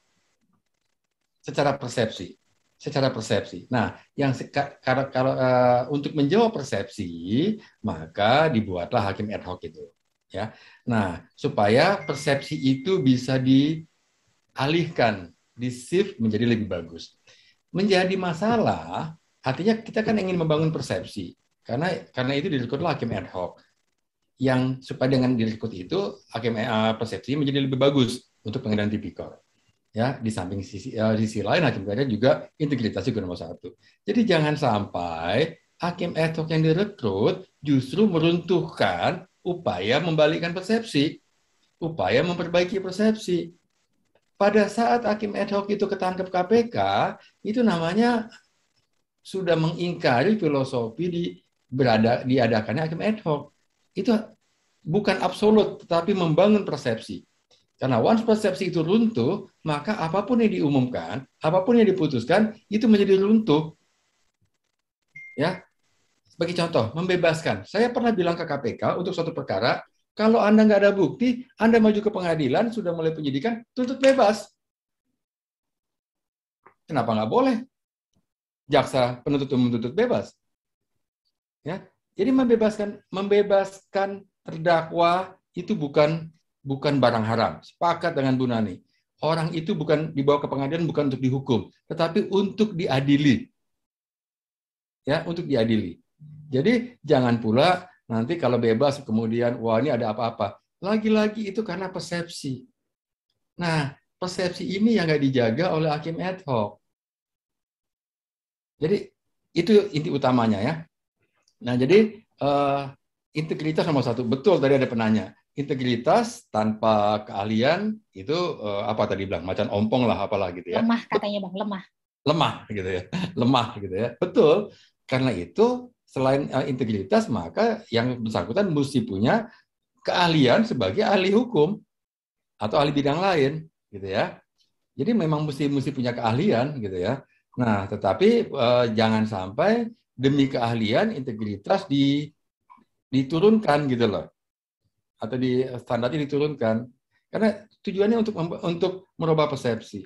secara persepsi, secara persepsi. Nah, yang kalau, eh, untuk menjawab persepsi maka dibuatlah hakim ad hoc itu, ya. Nah, supaya persepsi itu bisa di alihkan, di shift menjadi lebih bagus. Menjadi masalah, artinya kita kan ingin membangun persepsi. Karena karena itu direkrut hakim ad hoc. Yang supaya dengan direkrut itu hakim uh, eh, eh, persepsi menjadi lebih bagus untuk pengadilan tipikor. Ya, di samping sisi, uh, sisi lain hakim pidana juga integritas juga nomor satu. Jadi jangan sampai hakim ad hoc yang direkrut justru meruntuhkan upaya membalikkan persepsi, upaya memperbaiki persepsi pada saat hakim ad hoc itu ketangkep KPK, itu namanya sudah mengingkari filosofi di berada diadakannya hakim ad hoc. Itu bukan absolut, tetapi membangun persepsi. Karena once persepsi itu runtuh, maka apapun yang diumumkan, apapun yang diputuskan, itu menjadi runtuh. Ya, sebagai contoh, membebaskan. Saya pernah bilang ke KPK untuk suatu perkara, kalau Anda nggak ada bukti, Anda maju ke pengadilan, sudah mulai penyidikan, tuntut bebas. Kenapa nggak boleh? Jaksa penuntut umum tuntut bebas. Ya, jadi membebaskan membebaskan terdakwa itu bukan bukan barang haram. Sepakat dengan Bu Nani. Orang itu bukan dibawa ke pengadilan bukan untuk dihukum, tetapi untuk diadili. Ya, untuk diadili. Jadi jangan pula Nanti kalau bebas kemudian wah ini ada apa-apa. Lagi-lagi itu karena persepsi. Nah, persepsi ini yang nggak dijaga oleh hakim ad hoc. Jadi itu inti utamanya ya. Nah, jadi uh, integritas nomor satu. Betul tadi ada penanya. Integritas tanpa keahlian itu uh, apa tadi bilang? Macan ompong lah apalah gitu ya. Lemah katanya Bang, lemah. Lemah gitu ya. Lemah gitu ya. Betul. Karena itu selain uh, integritas maka yang bersangkutan mesti punya keahlian sebagai ahli hukum atau ahli bidang lain gitu ya. Jadi memang mesti mesti punya keahlian gitu ya. Nah, tetapi uh, jangan sampai demi keahlian integritas di diturunkan gitu loh. Atau di eh, standarnya diturunkan. Karena tujuannya untuk untuk merubah persepsi.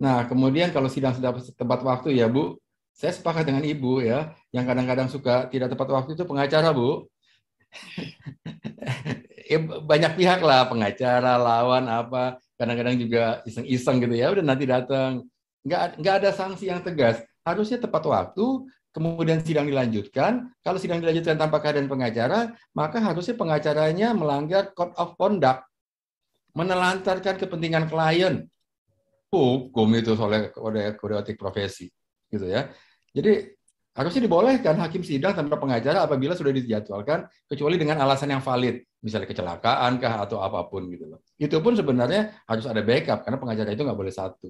Nah, kemudian kalau sidang sudah tepat waktu ya, Bu, saya sepakat dengan Ibu ya, yang kadang-kadang suka tidak tepat waktu itu pengacara, Bu. Ya, banyak pihak lah, pengacara, lawan, apa. Kadang-kadang juga iseng-iseng gitu ya, udah nanti datang. Nggak, nggak ada sanksi yang tegas. Harusnya tepat waktu, kemudian sidang dilanjutkan. Kalau sidang dilanjutkan tanpa keadaan pengacara, maka harusnya pengacaranya melanggar code of conduct, menelantarkan kepentingan klien. Hukum itu oleh kode, kode etik profesi gitu ya. Jadi harusnya dibolehkan hakim sidang tanpa pengacara apabila sudah dijadwalkan kecuali dengan alasan yang valid misalnya kecelakaan kah atau apapun gitu loh itu pun sebenarnya harus ada backup karena pengacara itu nggak boleh satu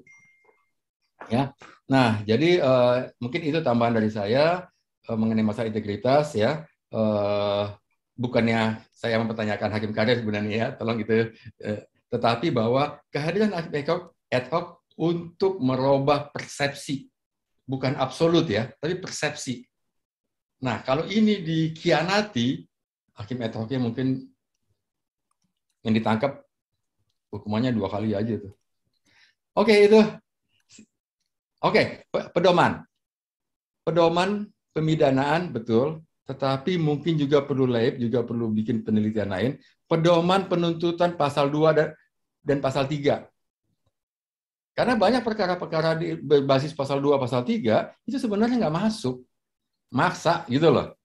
ya nah jadi uh, mungkin itu tambahan dari saya uh, mengenai masalah integritas ya Uh, bukannya saya mempertanyakan hakim karir sebenarnya ya tolong gitu uh, tetapi bahwa kehadiran hakim ad hoc untuk merubah persepsi bukan absolut ya, tapi persepsi. Nah, kalau ini dikianati, hakim ad mungkin yang ditangkap hukumannya dua kali aja tuh. Oke, okay, itu. Oke, okay, pedoman. Pedoman pemidanaan betul, tetapi mungkin juga perlu laib, juga perlu bikin penelitian lain. Pedoman penuntutan pasal 2 dan, dan pasal 3. Karena banyak perkara-perkara di basis pasal 2, pasal 3 itu sebenarnya nggak masuk. Maksa gitu loh.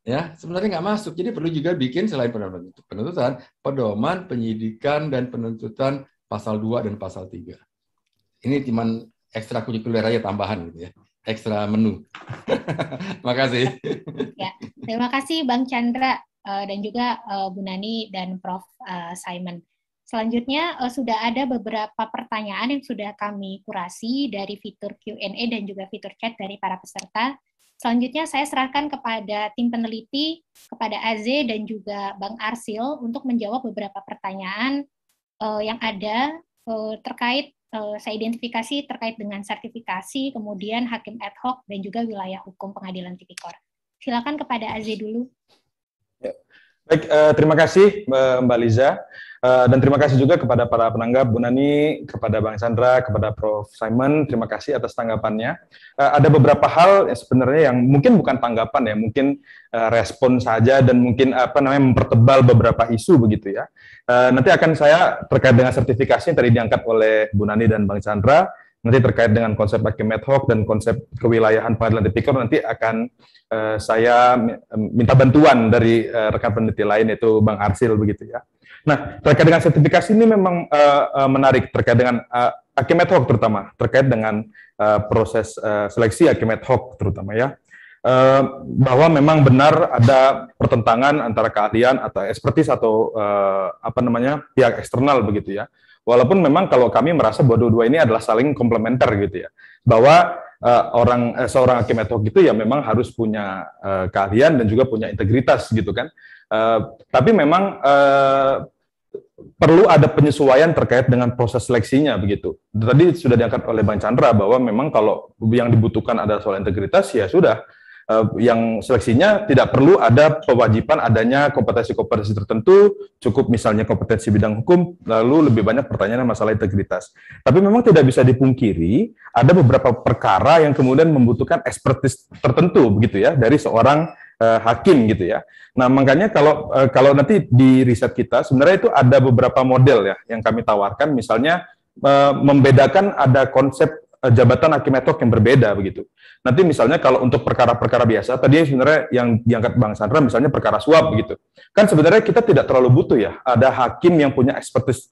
Ya, sebenarnya nggak masuk. Jadi perlu juga bikin selain penuntutan, pedoman, penyidikan, dan penuntutan pasal 2 dan pasal 3. Ini cuman ekstra kurikuler aja tambahan gitu ya. Ekstra menu. Makasih. Ya, terima kasih Bang Chandra eh, dan juga eh, Bu Nani dan Prof eh, Simon. Selanjutnya uh, sudah ada beberapa pertanyaan yang sudah kami kurasi dari fitur Q&A dan juga fitur chat dari para peserta. Selanjutnya saya serahkan kepada tim peneliti, kepada Az dan juga Bang Arsil untuk menjawab beberapa pertanyaan uh, yang ada uh, terkait saya identifikasi terkait dengan sertifikasi, kemudian hakim ad hoc dan juga wilayah hukum pengadilan tipikor. Silakan kepada Az dulu. Ya. Baik, terima kasih Mbak Liza. Uh, dan terima kasih juga kepada para penanggap Bu Nani, kepada Bang Sandra, kepada Prof Simon. Terima kasih atas tanggapannya. Uh, ada beberapa hal ya, sebenarnya yang mungkin bukan tanggapan ya, mungkin uh, respon saja dan mungkin apa namanya mempertebal beberapa isu begitu ya. Uh, nanti akan saya terkait dengan sertifikasi yang tadi diangkat oleh Bu Nani dan Bang Sandra. Nanti terkait dengan konsep hakim ad hoc dan konsep kewilayahan pengadilan tipikor nanti akan uh, saya minta bantuan dari uh, rekan peneliti lain yaitu Bang Arsil begitu ya. Nah, terkait dengan sertifikasi ini memang uh, uh, menarik terkait dengan uh, hoc terutama terkait dengan uh, proses uh, seleksi hakim hoc terutama ya. Uh, bahwa memang benar ada pertentangan antara keahlian atau ekspertis atau uh, apa namanya pihak eksternal begitu ya. Walaupun memang kalau kami merasa bahwa dua-dua ini adalah saling komplementer gitu ya. Bahwa uh, orang uh, seorang hakim itu ya memang harus punya uh, keahlian dan juga punya integritas gitu kan. Eh, tapi memang uh, perlu ada penyesuaian terkait dengan proses seleksinya begitu. Tadi sudah diangkat oleh Bang Chandra bahwa memang kalau yang dibutuhkan ada soal integritas ya sudah uh, yang seleksinya tidak perlu ada kewajiban adanya kompetensi-kompetensi tertentu, cukup misalnya kompetensi bidang hukum, lalu lebih banyak pertanyaan masalah integritas. Tapi memang tidak bisa dipungkiri, ada beberapa perkara yang kemudian membutuhkan ekspertis tertentu, begitu ya, dari seorang uh, hakim gitu ya. Nah makanya kalau uh, kalau nanti di riset kita sebenarnya itu ada beberapa model ya yang kami tawarkan misalnya uh, membedakan ada konsep Eh, jabatan hakim etok yang berbeda begitu. Nanti misalnya kalau untuk perkara-perkara biasa, tadi sebenarnya yang diangkat Bang Sandra misalnya perkara suap begitu. Kan sebenarnya kita tidak terlalu butuh ya ada hakim yang punya ekspertis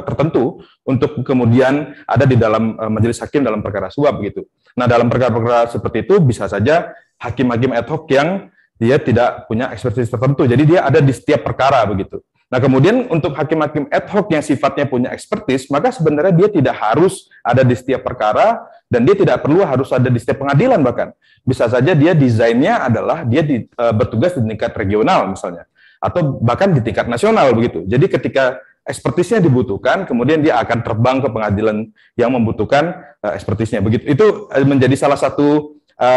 tertentu untuk kemudian ada di dalam eh, majelis hakim dalam perkara suap begitu. Nah, dalam perkara-perkara seperti itu bisa saja hakim-hakim ad hoc yang dia tidak punya ekspertis tertentu. Jadi dia ada di setiap perkara begitu. Nah, kemudian untuk hakim-hakim ad hoc yang sifatnya punya ekspertis, maka sebenarnya dia tidak harus ada di setiap perkara dan dia tidak perlu harus ada di setiap pengadilan bahkan. Bisa saja dia desainnya adalah dia di, e, bertugas di tingkat regional misalnya atau bahkan di tingkat nasional begitu. Jadi ketika ekspertisnya dibutuhkan, kemudian dia akan terbang ke pengadilan yang membutuhkan e, ekspertisnya. Begitu. Itu e, menjadi salah satu e,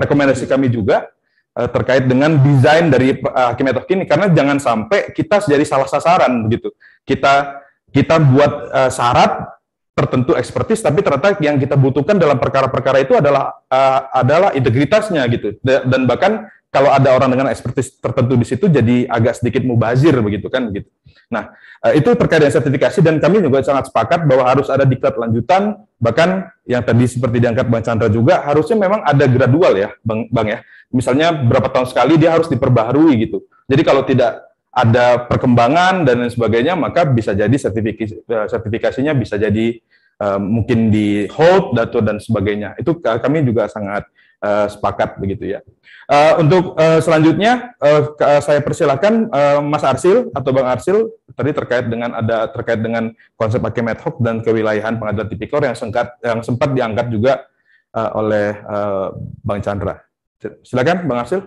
rekomendasi kami juga uh, terkait dengan desain dari uh, hakim etos ini karena jangan sampai kita jadi salah sasaran begitu. Kita kita buat uh, syarat tertentu ekspertis tapi ternyata yang kita butuhkan dalam perkara-perkara itu adalah uh, adalah integritasnya gitu dan bahkan kalau ada orang dengan ekspertis tertentu di situ jadi agak sedikit mubazir begitu kan begitu. Nah, eh, itu terkait dengan sertifikasi dan kami juga sangat sepakat bahwa harus ada diklat lanjutan bahkan yang tadi seperti diangkat Bang Chandra juga harusnya memang ada gradual ya Bang Bang ya. Misalnya berapa tahun sekali dia harus diperbaharui gitu. Jadi kalau tidak ada perkembangan dan lain sebagainya maka bisa jadi sertifikasi eh, sertifikasinya bisa jadi eh, mungkin di hold atau dan sebagainya. Itu kami juga sangat uh, sepakat begitu ya. Uh, untuk uh, selanjutnya uh, saya persilahkan uh, Mas Arsil atau Bang Arsil tadi terkait dengan ada terkait dengan konsep pakai ad dan kewilayahan pengadilan tipikor yang sempat yang sempat diangkat juga uh, oleh uh, Bang Chandra. Silakan Bang Arsil.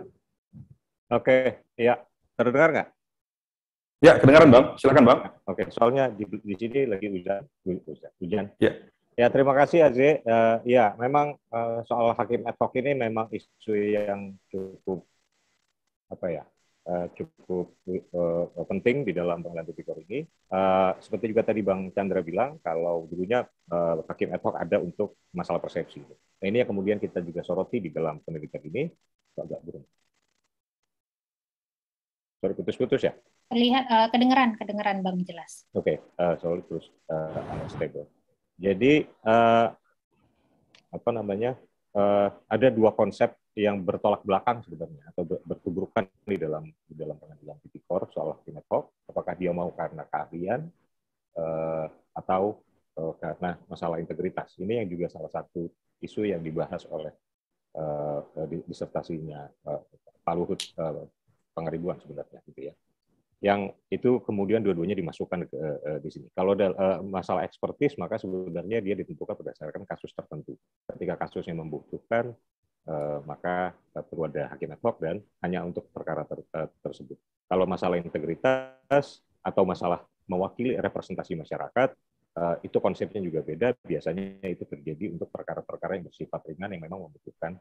Oke, ya terdengar nggak? Ya, kedengaran Bang. Silakan Bang. Oke, soalnya di, di sini lagi hujan, hujan. hujan. Ya. Ya terima kasih Aziz. Uh, ya memang uh, soal hakim ad hoc ini memang isu yang cukup apa ya uh, cukup uh, penting di dalam pengadilan tipikor ini. Uh, seperti juga tadi Bang Chandra bilang kalau dulunya uh, hakim ad hoc ada untuk masalah persepsi. Nah, ini yang kemudian kita juga soroti di dalam pendidikan ini agak burung. Sorry putus-putus ya. Terlihat uh, kedengeran kedengeran Bang jelas. Oke, okay, uh, sorry terus uh, stable. Jadi uh, apa namanya Uh, ada dua konsep yang bertolak belakang sebenarnya atau bertubrukan di dalam di dalam pengadilan tipikor soal hakim Apakah dia mau karena keahlian uh, atau uh, karena masalah integritas? Ini yang juga salah satu isu yang dibahas oleh uh, disertasinya uh, Pak Luhut uh, Pengaribuan sebenarnya gitu ya yang itu kemudian dua-duanya dimasukkan ke uh, di sini. Kalau uh, masalah ekspertis maka sebenarnya dia ditentukan berdasarkan kasus tertentu. Ketika kasusnya membutuhkan uh, maka perlu ada hakim ad hoc dan hanya untuk perkara ter tersebut. Kalau masalah integritas atau masalah mewakili representasi masyarakat itu konsepnya juga beda. Biasanya itu terjadi untuk perkara-perkara yang bersifat ringan yang memang membutuhkan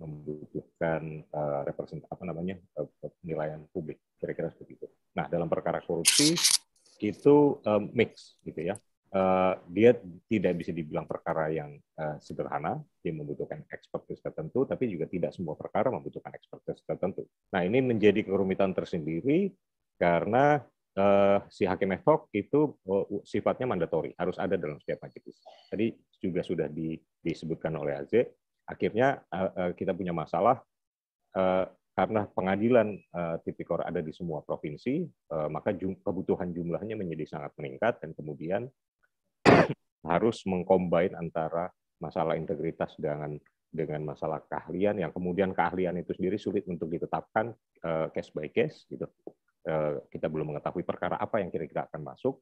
membutuhkan uh, represent apa namanya uh, publik kira-kira seperti itu. Nah dalam perkara korupsi itu uh, mix gitu ya. Uh, dia tidak bisa dibilang perkara yang uh, sederhana, dia membutuhkan ekspertis tertentu, tapi juga tidak semua perkara membutuhkan ekspertis tertentu. Nah ini menjadi kerumitan tersendiri karena uh, si hakim ad itu uh, sifatnya mandatori, harus ada dalam setiap majelis. Tadi juga sudah di, disebutkan oleh Aziz Akhirnya eh, eh, kita punya masalah eh, karena pengadilan tipikor ada di semua provinsi, maka kebutuhan jumlahnya menjadi sangat meningkat dan kemudian harus mengcombine antara masalah integritas dengan dengan masalah keahlian yang kemudian keahlian itu sendiri sulit untuk ditetapkan case by case gitu kita belum mengetahui perkara apa yang kira-kira akan masuk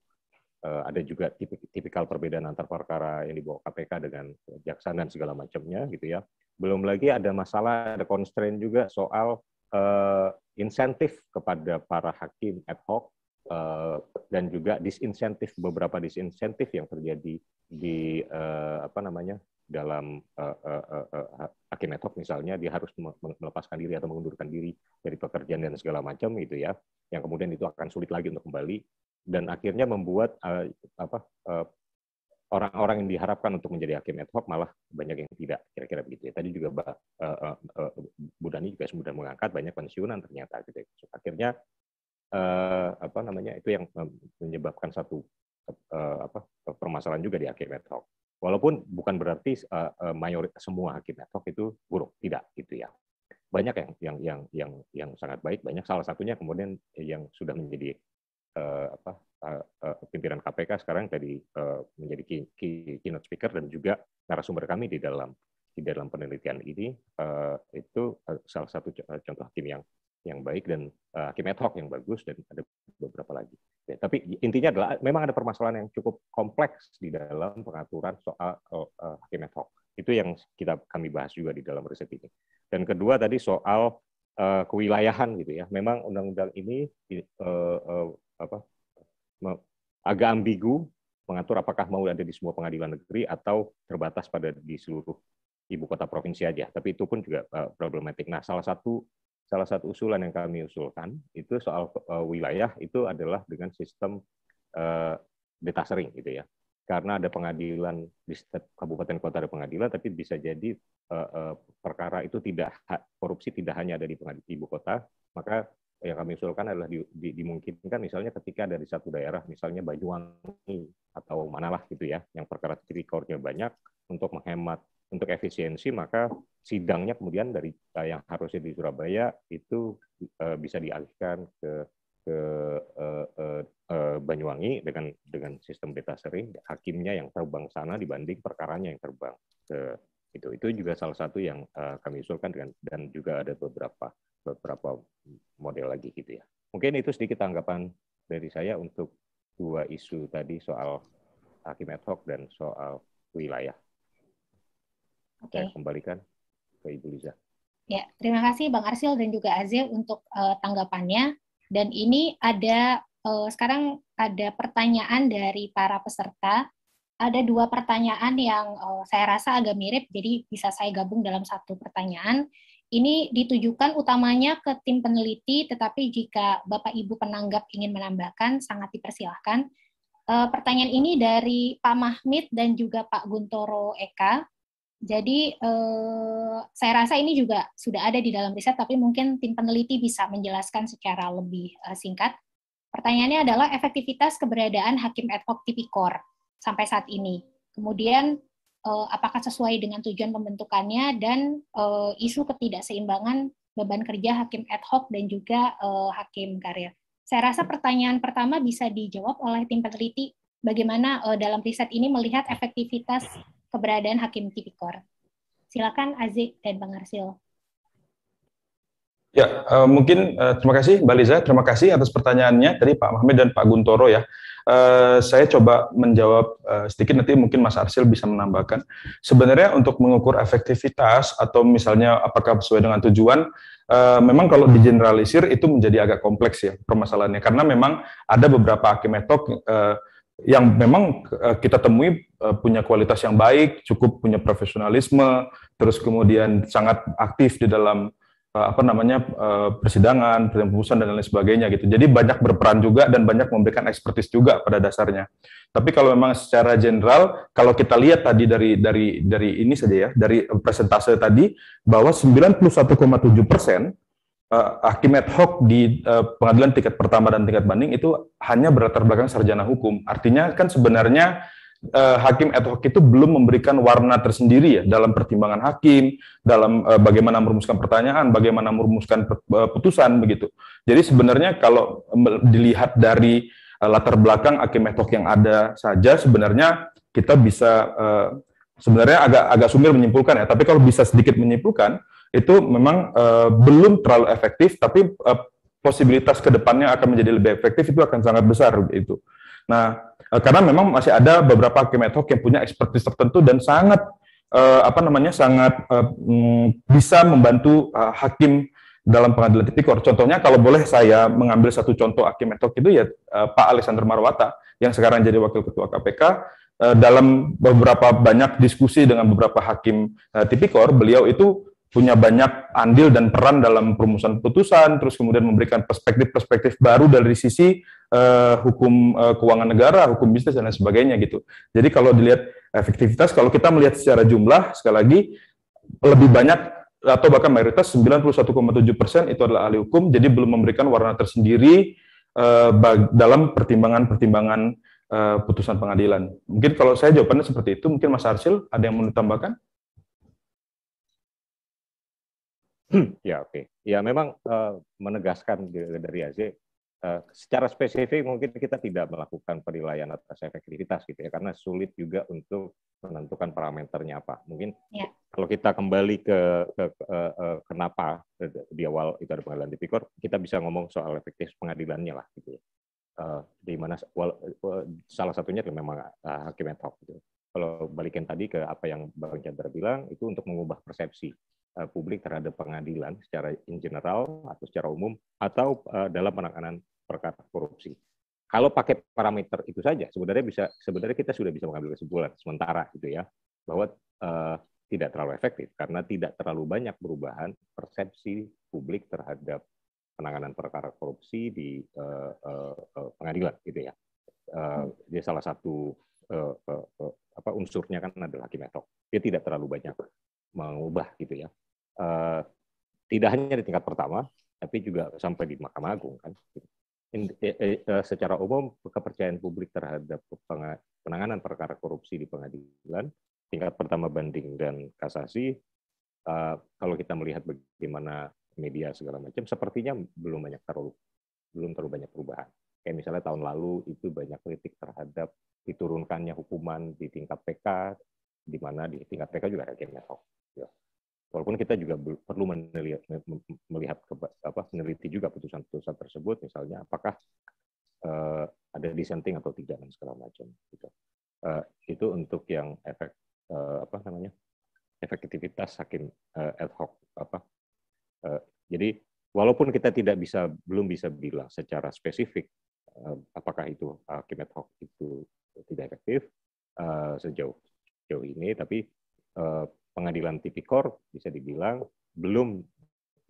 Eh, ada juga tipikal perbedaan antar perkara yang dibawa KPK dengan Jaksa dan segala macamnya gitu ya. Belum lagi ada masalah ada constraint juga soal uh, insentif kepada para hakim ad hoc uh, dan juga disinsentif beberapa disinsentif yang terjadi di uh, apa namanya dalam uh, uh, uh, uh, hakim ad hoc misalnya dia harus melepaskan diri atau mengundurkan diri dari pekerjaan dan segala macam itu ya yang kemudian itu akan sulit lagi untuk kembali dan akhirnya membuat uh, apa orang eh, orang-orang yang diharapkan untuk menjadi hakim ad hoc malah banyak yang tidak kira-kira begitu ya tadi juga uh, uh, uh, Bu juga sudah mengangkat banyak pensiunan ternyata gitu ya. akhirnya uh, apa namanya itu yang menyebabkan satu uh, apa permasalahan juga di hakim ad hoc walaupun bukan berarti uh, uh, semua hakim ad hoc itu buruk tidak gitu ya banyak yang yang yang yang yang sangat baik banyak salah satunya kemudian yang sudah menjadi Eh, apa eh, pimpinan KPK sekarang uh, menjadi key, key, keynote speaker dan juga narasumber kami di dalam di dalam penelitian ini itu salah satu contoh hakim yang yang baik dan hakim ad hoc yang bagus dan ada beberapa lagi. Ya, tapi intinya adalah memang ada permasalahan yang cukup kompleks di dalam pengaturan soal oh, hakim ad hoc. Itu yang kita kami bahas juga di dalam riset ini. Dan kedua tadi soal kewilayahan gitu ya. Memang undang-undang ini apa agak ambigu mengatur apakah mau ada di semua pengadilan negeri atau terbatas pada di seluruh ibu kota provinsi aja. Tapi itu pun juga eh, problematik. Nah, salah satu salah satu usulan yang kami usulkan itu soal eh, wilayah itu adalah dengan sistem uh, eh, detasering gitu ya. Karena ada pengadilan di setiap kabupaten kota ada pengadilan, tapi bisa jadi uh, uh, perkara itu tidak korupsi tidak hanya ada di pengadilan ibu kota, maka yang kami usulkan adalah di, di, dimungkinkan misalnya ketika dari satu daerah misalnya Banyuwangi atau manalah gitu ya yang perkara tipikornya banyak untuk menghemat untuk efisiensi maka sidangnya kemudian dari eh, yang harusnya di Surabaya itu uh, bisa dialihkan ke ke uh, uh, uh, Banyuwangi dengan dengan sistem beta sering hakimnya yang terbang sana dibanding perkaranya yang terbang ke itu itu juga salah satu yang uh, kami usulkan dengan, dan juga ada beberapa beberapa model lagi gitu ya mungkin itu sedikit tanggapan dari saya untuk dua isu tadi soal hakim ad hoc dan soal wilayah okay. kembalikan ke Ibu Liza ya terima kasih Bang Arsil dan juga Azil untuk uh, tanggapannya dan ini ada uh, sekarang ada pertanyaan dari para peserta ada dua pertanyaan yang uh, saya rasa agak mirip, jadi bisa saya gabung dalam satu pertanyaan. Ini ditujukan utamanya ke tim peneliti, tetapi jika Bapak Ibu penanggap ingin menambahkan, sangat dipersilahkan. E, pertanyaan ini dari Pak Mahmid dan juga Pak Guntoro Eka. Jadi e, saya rasa ini juga sudah ada di dalam riset, tapi mungkin tim peneliti bisa menjelaskan secara lebih e, singkat. Pertanyaannya adalah efektivitas keberadaan hakim ad hoc tipikor sampai saat ini. Kemudian eh, apakah sesuai dengan tujuan pembentukannya dan eh, isu ketidakseimbangan beban kerja hakim ad hoc dan juga eh, hakim karya. Saya rasa pertanyaan pertama bisa dijawab oleh tim peneliti bagaimana dalam riset ini melihat efektivitas keberadaan hakim tipikor. Silakan Aziz dan Bang Arsil. Ya, uh, mungkin uh, terima kasih Mbak Liza, terima kasih atas pertanyaannya dari Pak Mahmed dan Pak Guntoro ya. Uh, saya coba menjawab uh, sedikit nanti mungkin Mas Arsil bisa menambahkan. Sebenarnya untuk mengukur efektivitas atau misalnya apakah sesuai dengan tujuan, uh, memang kalau digeneralisir itu menjadi agak kompleks ya permasalahannya karena memang ada beberapa akimetok uh, yang memang kita temui punya kualitas yang baik, cukup punya profesionalisme, terus kemudian sangat aktif di dalam Eh, apa namanya eh, persidangan, perumusan dan lain sebagainya gitu. Jadi banyak berperan juga dan banyak memberikan ekspertis juga pada dasarnya. Tapi kalau memang secara general kalau kita lihat tadi dari dari dari ini saja ya, dari presentase tadi bahwa 91,7 persen uh, hakim ad hoc di uh, pengadilan tingkat pertama dan tingkat banding itu hanya berlatar belakang sarjana hukum. Artinya kan sebenarnya eh, hakim ad hoc itu belum memberikan warna tersendiri ya dalam pertimbangan hakim, dalam eh, bagaimana merumuskan pertanyaan, bagaimana merumuskan eh, putusan begitu. Jadi sebenarnya kalau dilihat dari eh, latar belakang hakim ad hoc yang ada saja sebenarnya kita bisa eh, sebenarnya agak agak sumir menyimpulkan ya, tapi kalau bisa sedikit menyimpulkan itu memang eh, belum terlalu efektif, tapi eh, posibilitas kedepannya akan menjadi lebih efektif itu akan sangat besar itu. Nah, eh, karena memang masih ada beberapa hakim ad hoc yang punya ekspertis tertentu dan sangat eh, apa namanya sangat eh, mm, bisa membantu eh, hakim dalam pengadilan tipikor. Contohnya kalau boleh saya mengambil satu contoh hakim ad hoc itu ya eh, Pak Alexander Marwata yang sekarang jadi wakil ketua KPK eh, dalam beberapa banyak diskusi dengan beberapa hakim eh, tipikor, beliau itu punya banyak andil dan peran dalam perumusan putusan, terus kemudian memberikan perspektif-perspektif baru dari sisi uh, hukum uh, keuangan negara, hukum bisnis dan lain sebagainya gitu. Jadi kalau dilihat efektivitas, kalau kita melihat secara jumlah, sekali lagi lebih banyak atau bahkan mayoritas 91,7 persen itu adalah ahli hukum, jadi belum memberikan warna tersendiri uh, dalam pertimbangan-pertimbangan uh, putusan pengadilan. Mungkin kalau saya jawabannya seperti itu, mungkin Mas Arsil ada yang mau ditambahkan? ya oke. Okay. Ya memang uh, menegaskan dari Az uh, eh, secara spesifik mungkin kita tidak melakukan penilaian atas efektivitas gitu ya karena sulit juga untuk menentukan parameternya apa. Mungkin ya. kalau kita kembali ke, ke uh, uh, kenapa di awal itu ada pengadilan tipikor, kita bisa ngomong soal efektif pengadilannya lah gitu ya. Uh, di mana well, uh, salah satunya memang uh, hakim ad hoc gitu. Kalau balikin tadi ke apa yang Bang Chandra bilang itu untuk mengubah persepsi Eh, publik terhadap pengadilan secara in general atau secara umum atau eh, dalam penanganan perkara korupsi. Kalau pakai parameter itu saja sebenarnya bisa sebenarnya kita sudah bisa mengambil kesimpulan sementara gitu ya bahwa uh, tidak terlalu efektif karena tidak terlalu banyak perubahan persepsi publik terhadap penanganan perkara korupsi di uh, uh, pengadilan gitu ya. dia salah satu apa unsurnya kan adalah hakim ad Dia tidak terlalu banyak mengubah gitu ya. Eh, tidak hanya di tingkat pertama, tapi juga sampai di Mahkamah Agung kan. Eh, eh, secara umum kepercayaan publik terhadap penanganan perkara korupsi di pengadilan tingkat pertama banding dan kasasi kalau kita melihat bagaimana media segala macam sepertinya belum banyak terlalu belum terlalu banyak perubahan kayak misalnya tahun lalu itu banyak kritik terhadap diturunkannya hukuman di tingkat PK di mana di tingkat PK juga ada game network. Ya. Walaupun kita juga perlu melihat, melihat ke, apa, meneliti juga putusan-putusan tersebut, misalnya apakah uh, ada dissenting atau tidak dan segala macam. Gitu. Uh, itu untuk yang efek uh, apa namanya efektivitas hakim uh, ad hoc apa. Uh, jadi walaupun kita tidak bisa belum bisa bilang secara spesifik uh, apakah itu hakim ad hoc itu tidak efektif uh, sejauh sejauh ini, tapi uh, pengadilan tipikor bisa dibilang belum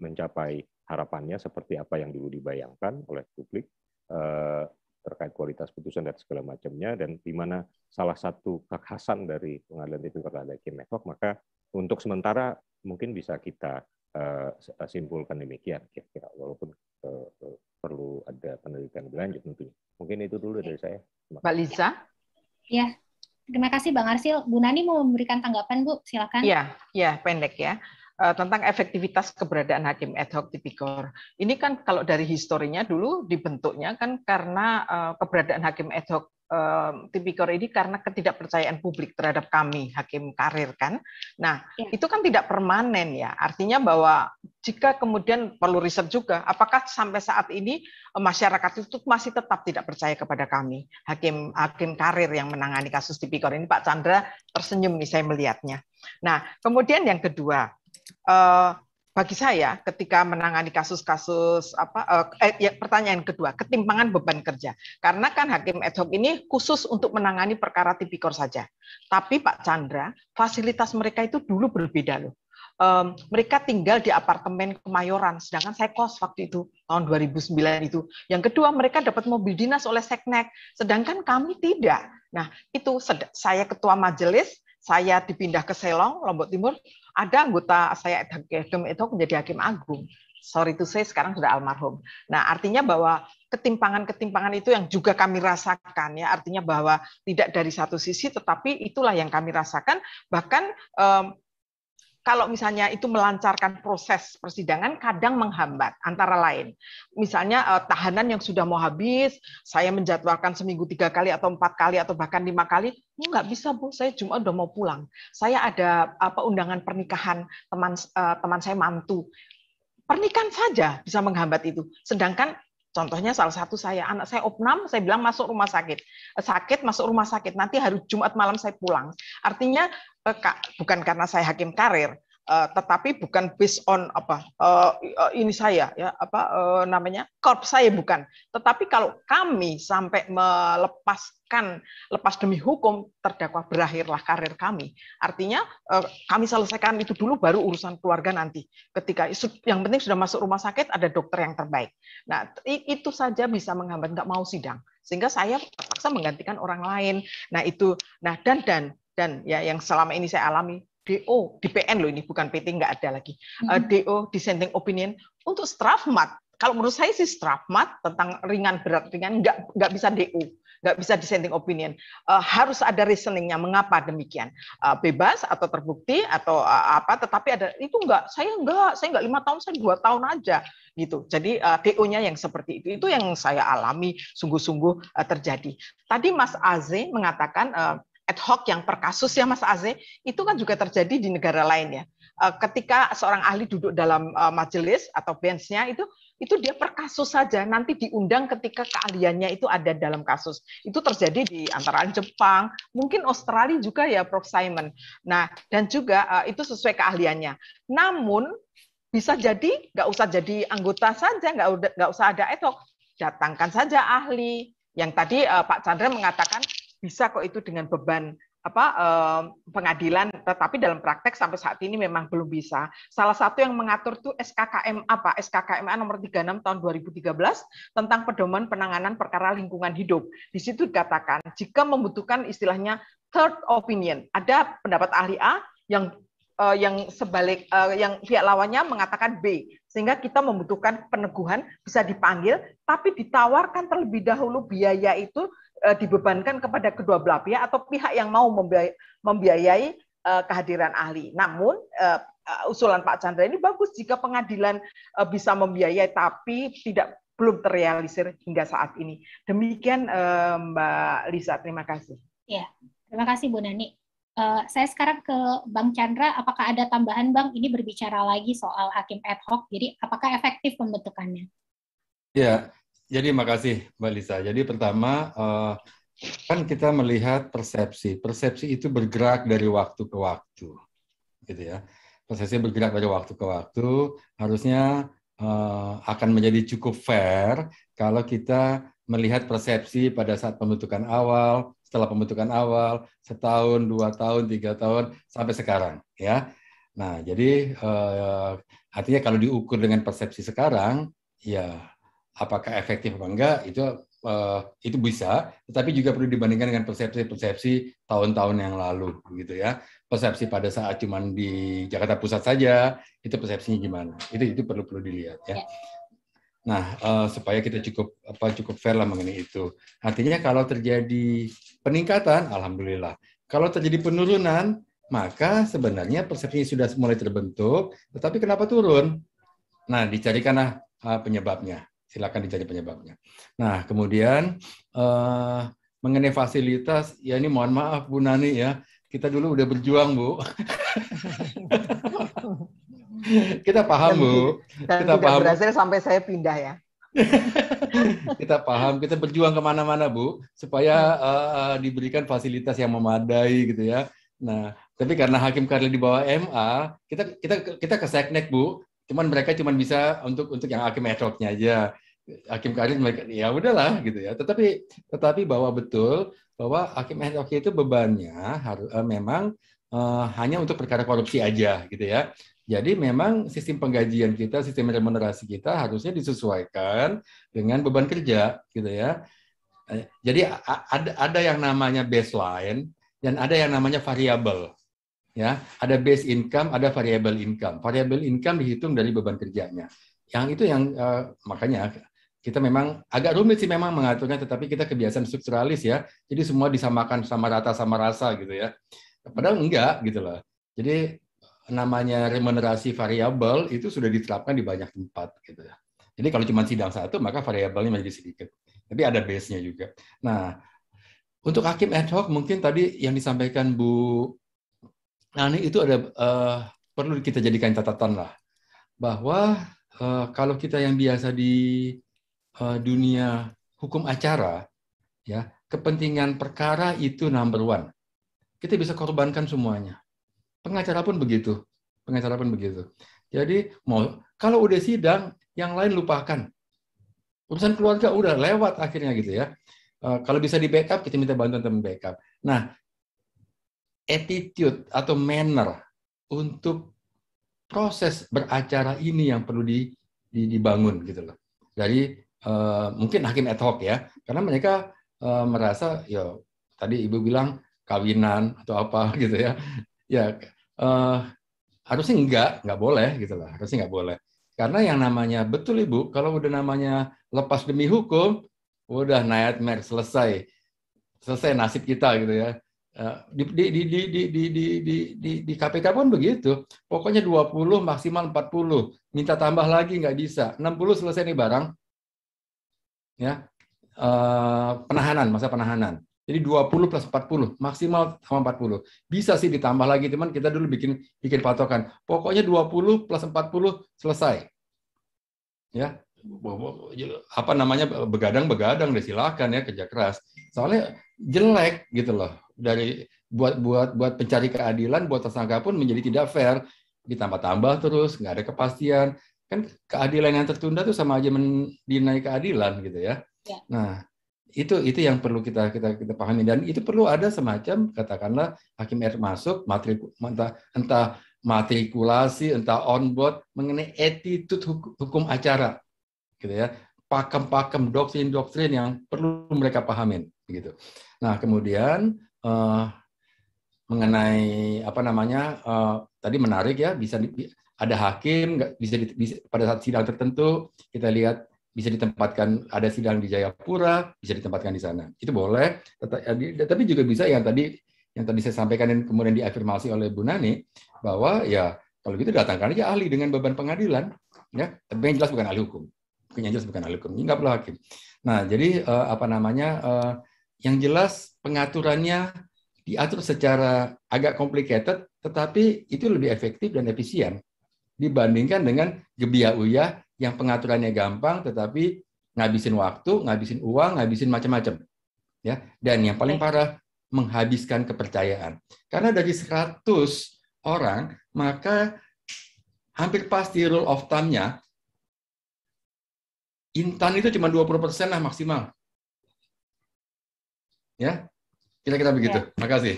mencapai harapannya seperti apa yang dulu dibayangkan oleh publik eh, terkait kualitas putusan dan segala macamnya dan di mana salah satu kekhasan dari pengadilan tipikor ada Network maka untuk sementara mungkin bisa kita eh, simpulkan demikian kira-kira walaupun eh, perlu ada penelitian lebih lanjut tentunya mungkin itu dulu dari saya Mbak Lisa ya Terima kasih Bang Arsil. Bu Nani mau memberikan tanggapan Bu, silakan. Iya, ya pendek ya eh, tentang efektivitas keberadaan hakim ad hoc tipikor. Ini kan kalau dari historinya dulu dibentuknya kan karena eh, keberadaan hakim ad hoc tipikor ini karena ketidakpercayaan publik terhadap kami hakim karir kan. Nah ya. itu kan tidak permanen ya. Artinya bahwa jika kemudian perlu riset juga, apakah sampai saat ini eh, masyarakat itu masih tetap tidak percaya kepada kami hakim hakim karir yang menangani kasus tipikor ini Pak Chandra tersenyum nih saya melihatnya. Nah kemudian yang kedua. Eh, bagi saya ketika menangani kasus-kasus apa eh, eh, ya, pertanyaan kedua ketimpangan beban kerja karena kan hakim ad hoc ini khusus untuk menangani perkara tipikor saja tapi Pak Chandra fasilitas mereka itu dulu berbeda loh um, mereka tinggal di apartemen Kemayoran sedangkan saya kos waktu itu tahun 2009 itu yang kedua mereka dapat mobil dinas oleh seknek sedangkan kami tidak nah itu saya ketua majelis saya dipindah ke Selong, Lombok Timur, ada anggota saya hakim itu menjadi hakim agung. Sorry to say sekarang sudah almarhum. Nah, artinya bahwa ketimpangan-ketimpangan itu yang juga kami rasakan ya, artinya bahwa tidak dari satu sisi tetapi itulah yang kami rasakan bahkan um, kalau misalnya itu melancarkan proses persidangan kadang menghambat antara lain misalnya eh, tahanan yang sudah mau habis saya menjadwalkan seminggu tiga kali atau empat kali atau bahkan lima kali oh, nggak bisa bu saya cuma udah mau pulang saya ada apa undangan pernikahan teman eh, teman saya mantu pernikahan saja bisa menghambat itu sedangkan Contohnya salah satu saya, anak saya opnam, saya bilang masuk rumah sakit. Eh, sakit, masuk rumah sakit. Nanti harus Jumat malam saya pulang. Artinya Eh, Kak bukan karena saya hakim karir, eh, tetapi bukan based on apa eh, ini saya ya apa namanya korps saya bukan. Tetapi kalau kami sampai melepaskan lepas demi hukum terdakwa berakhirlah karir kami. Artinya kami selesaikan itu dulu baru urusan keluarga nanti. Ketika yang penting sudah masuk rumah sakit ada dokter yang terbaik. Nah itu saja bisa menghambat nggak mau sidang sehingga saya terpaksa menggantikan orang lain. Nah itu, nah dan dan dan ya yang selama ini saya alami DO, DPN loh ini bukan PT nggak ada lagi. Uh, eh, mm-hmm. DO dissenting opinion untuk strafmat. Kalau menurut saya sih strafmat tentang ringan berat ringan nggak nggak bisa DO, nggak bisa dissenting opinion. Uh, harus ada reasoningnya mengapa demikian. Uh, bebas atau terbukti atau uh, apa, tetapi ada itu nggak. Saya nggak, saya nggak lima tahun, saya dua tahun aja gitu. Jadi uh, DO-nya yang seperti itu itu yang saya alami sungguh-sungguh uh, terjadi. Tadi Mas Aze mengatakan uh, ad hoc yang per kasus ya Mas Aze, itu kan juga terjadi di negara lain ya. Eh, ketika seorang ahli duduk dalam eh, majelis atau benchnya itu, itu dia per kasus saja, nanti diundang ketika keahliannya itu ada dalam kasus. Itu terjadi di antara Jepang, mungkin Australia juga ya Prof. Simon. Nah, dan juga eh, itu sesuai keahliannya. Namun, bisa jadi nggak usah jadi anggota saja, nggak usah ada ad hoc, datangkan saja ahli, yang tadi Pak Chandra mengatakan bisa kok itu dengan beban apa pengadilan tetapi dalam praktek sampai saat ini memang belum bisa. Salah satu yang mengatur itu SKKM apa SKKMA nomor 36 tahun 2013 tentang pedoman penanganan perkara lingkungan hidup. Di situ dikatakan jika membutuhkan istilahnya third opinion, ada pendapat ahli A yang eh, yang sebalik eh, yang pihak lawannya mengatakan B sehingga kita membutuhkan peneguhan bisa dipanggil tapi ditawarkan terlebih dahulu biaya itu Eh, dibebankan kepada kedua belah pihak atau pihak yang mau membiayai eh, kehadiran ahli. Namun eh, usulan Pak Chandra ini bagus jika pengadilan bisa membiayai tapi tidak belum terrealisir hingga saat ini. Demikian Mbak Lisa, terima kasih. Ya, terima kasih Bu Nani. Uh, saya sekarang ke Bang Chandra, apakah ada tambahan Bang? Ini berbicara lagi soal hakim ad hoc, jadi apakah efektif pembentukannya? Ya, jadi makasih Mbak Lisa. Jadi pertama uh, kan kita melihat persepsi. Persepsi itu bergerak dari waktu ke waktu, gitu ya. Persepsi bergerak dari waktu ke waktu. Harusnya uh, akan menjadi cukup fair kalau kita melihat persepsi pada saat pembentukan awal, setelah pembentukan awal, setahun, dua tahun, tiga tahun, sampai sekarang, ya. Nah, jadi uh, artinya kalau diukur dengan persepsi sekarang, ya apakah efektif apa enggak itu uh, itu bisa, tetapi juga perlu dibandingkan dengan persepsi-persepsi tahun-tahun yang lalu, gitu ya. Persepsi pada saat cuma di Jakarta Pusat saja, itu persepsinya gimana? Itu itu perlu perlu dilihat ya. ya. Nah, uh, supaya kita cukup apa cukup fair lah mengenai itu. Artinya kalau terjadi peningkatan, alhamdulillah. Kalau terjadi penurunan, maka sebenarnya persepsinya sudah mulai terbentuk, tetapi kenapa turun? Nah, dicarikanlah uh, penyebabnya silakan dicari penyebabnya. Nah, kemudian uh, mengenai fasilitas, ya ini mohon maaf Bu Nani ya, kita dulu udah berjuang Bu. kita paham Bu. Dan kita tidak paham. berhasil sampai saya pindah ya. kita paham, kita berjuang kemana-mana Bu, supaya uh, diberikan fasilitas yang memadai gitu ya. Nah, tapi karena Hakim Karli di bawah MA, kita kita kita ke Seknek Bu, cuman mereka cuman bisa untuk untuk yang hakim etoknya aja hakim karir mereka ya udahlah gitu ya tetapi tetapi bahwa betul bahwa hakim etroknya itu bebannya harus uh, memang uh, hanya untuk perkara korupsi aja gitu ya jadi memang sistem penggajian kita sistem remunerasi kita harusnya disesuaikan dengan beban kerja gitu ya eh, jadi ada ada yang namanya baseline dan ada yang namanya variabel Ya, ada base income, ada variable income. Variable income dihitung dari beban kerjanya. Yang itu yang uh, makanya kita memang agak rumit sih memang mengaturnya, tetapi kita kebiasaan strukturalis ya. Jadi semua disamakan sama rata sama rasa gitu ya. Padahal enggak gitu loh. Jadi namanya remunerasi variabel itu sudah diterapkan di banyak tempat gitu ya. Jadi kalau cuma sidang satu maka variabelnya menjadi sedikit. Tapi ada base-nya juga. Nah, untuk hakim ad hoc mungkin tadi yang disampaikan Bu Nah, ini itu ada uh, perlu kita jadikan catatan lah bahwa uh, kalau kita yang biasa di uh, dunia hukum acara, ya kepentingan perkara itu number one. Kita bisa korbankan semuanya. Pengacara pun begitu, pengacara pun begitu. Jadi mau kalau udah sidang, yang lain lupakan. Urusan keluarga udah lewat akhirnya gitu ya. Uh, kalau bisa di backup, kita minta bantuan teman backup. Nah, attitude atau manner untuk proses beracara ini yang perlu di, di, dibangun gitu loh. Dari uh, eh, mungkin hakim ad hoc ya, karena mereka uh, merasa ya tadi ibu bilang kawinan atau apa gitu ya, ya uh, harusnya enggak, enggak boleh gitu loh, harusnya enggak boleh. Karena yang namanya betul ibu, kalau udah namanya lepas demi hukum, udah nightmare selesai, selesai nasib kita gitu ya. Eh, di, di, di, di, di, di, di, di, di, di KPK pun begitu. Pokoknya 20, maksimal 40. Minta tambah lagi nggak bisa. 60 selesai nih barang. Ya. Uh, penahanan, masa penahanan. Jadi 20 plus 40, maksimal sama 40. Bisa sih ditambah lagi, teman kita dulu bikin bikin patokan. Pokoknya 20 plus 40 selesai. Ya, apa namanya begadang-begadang deh silakan ya kerja keras. Soalnya jelek gitu loh dari buat buat buat pencari keadilan buat tersangka pun menjadi tidak fair ditambah-tambah terus nggak ada kepastian kan keadilan yang tertunda itu sama aja mendinai keadilan gitu ya. ya. Nah itu itu yang perlu kita kita kita pahami dan itu perlu ada semacam katakanlah hakim R masuk matriku, entah, entah matrikulasi entah onboard mengenai attitude hukum, hukum acara gitu ya pakem-pakem doktrin-doktrin yang perlu mereka pahamin gitu. Nah kemudian uh, mengenai apa namanya uh, tadi menarik ya bisa di, ada hakim nggak bisa, bisa pada saat sidang tertentu kita lihat bisa ditempatkan ada sidang di Jayapura bisa ditempatkan di sana itu boleh eh, tapi juga bisa yang tadi yang tadi saya sampaikan dan kemudian diafirmasi oleh Bu Nani bahwa ya kalau gitu datangkan aja ahli dengan beban pengadilan ya tapi yang jelas bukan ahli hukum yang jelas bukan ahli hukum nggak perlu hakim nah jadi apa namanya yang jelas pengaturannya diatur secara agak complicated, tetapi itu lebih efektif dan efisien dibandingkan dengan gebia uyah yang pengaturannya gampang, tetapi ngabisin waktu, ngabisin uang, ngabisin macam-macam. Ya, dan yang paling parah menghabiskan kepercayaan. Karena dari 100 orang, maka hampir pasti rule of thumb-nya intan itu cuma 20% lah maksimal. Ya, kira-kira begitu. Ya. kasih.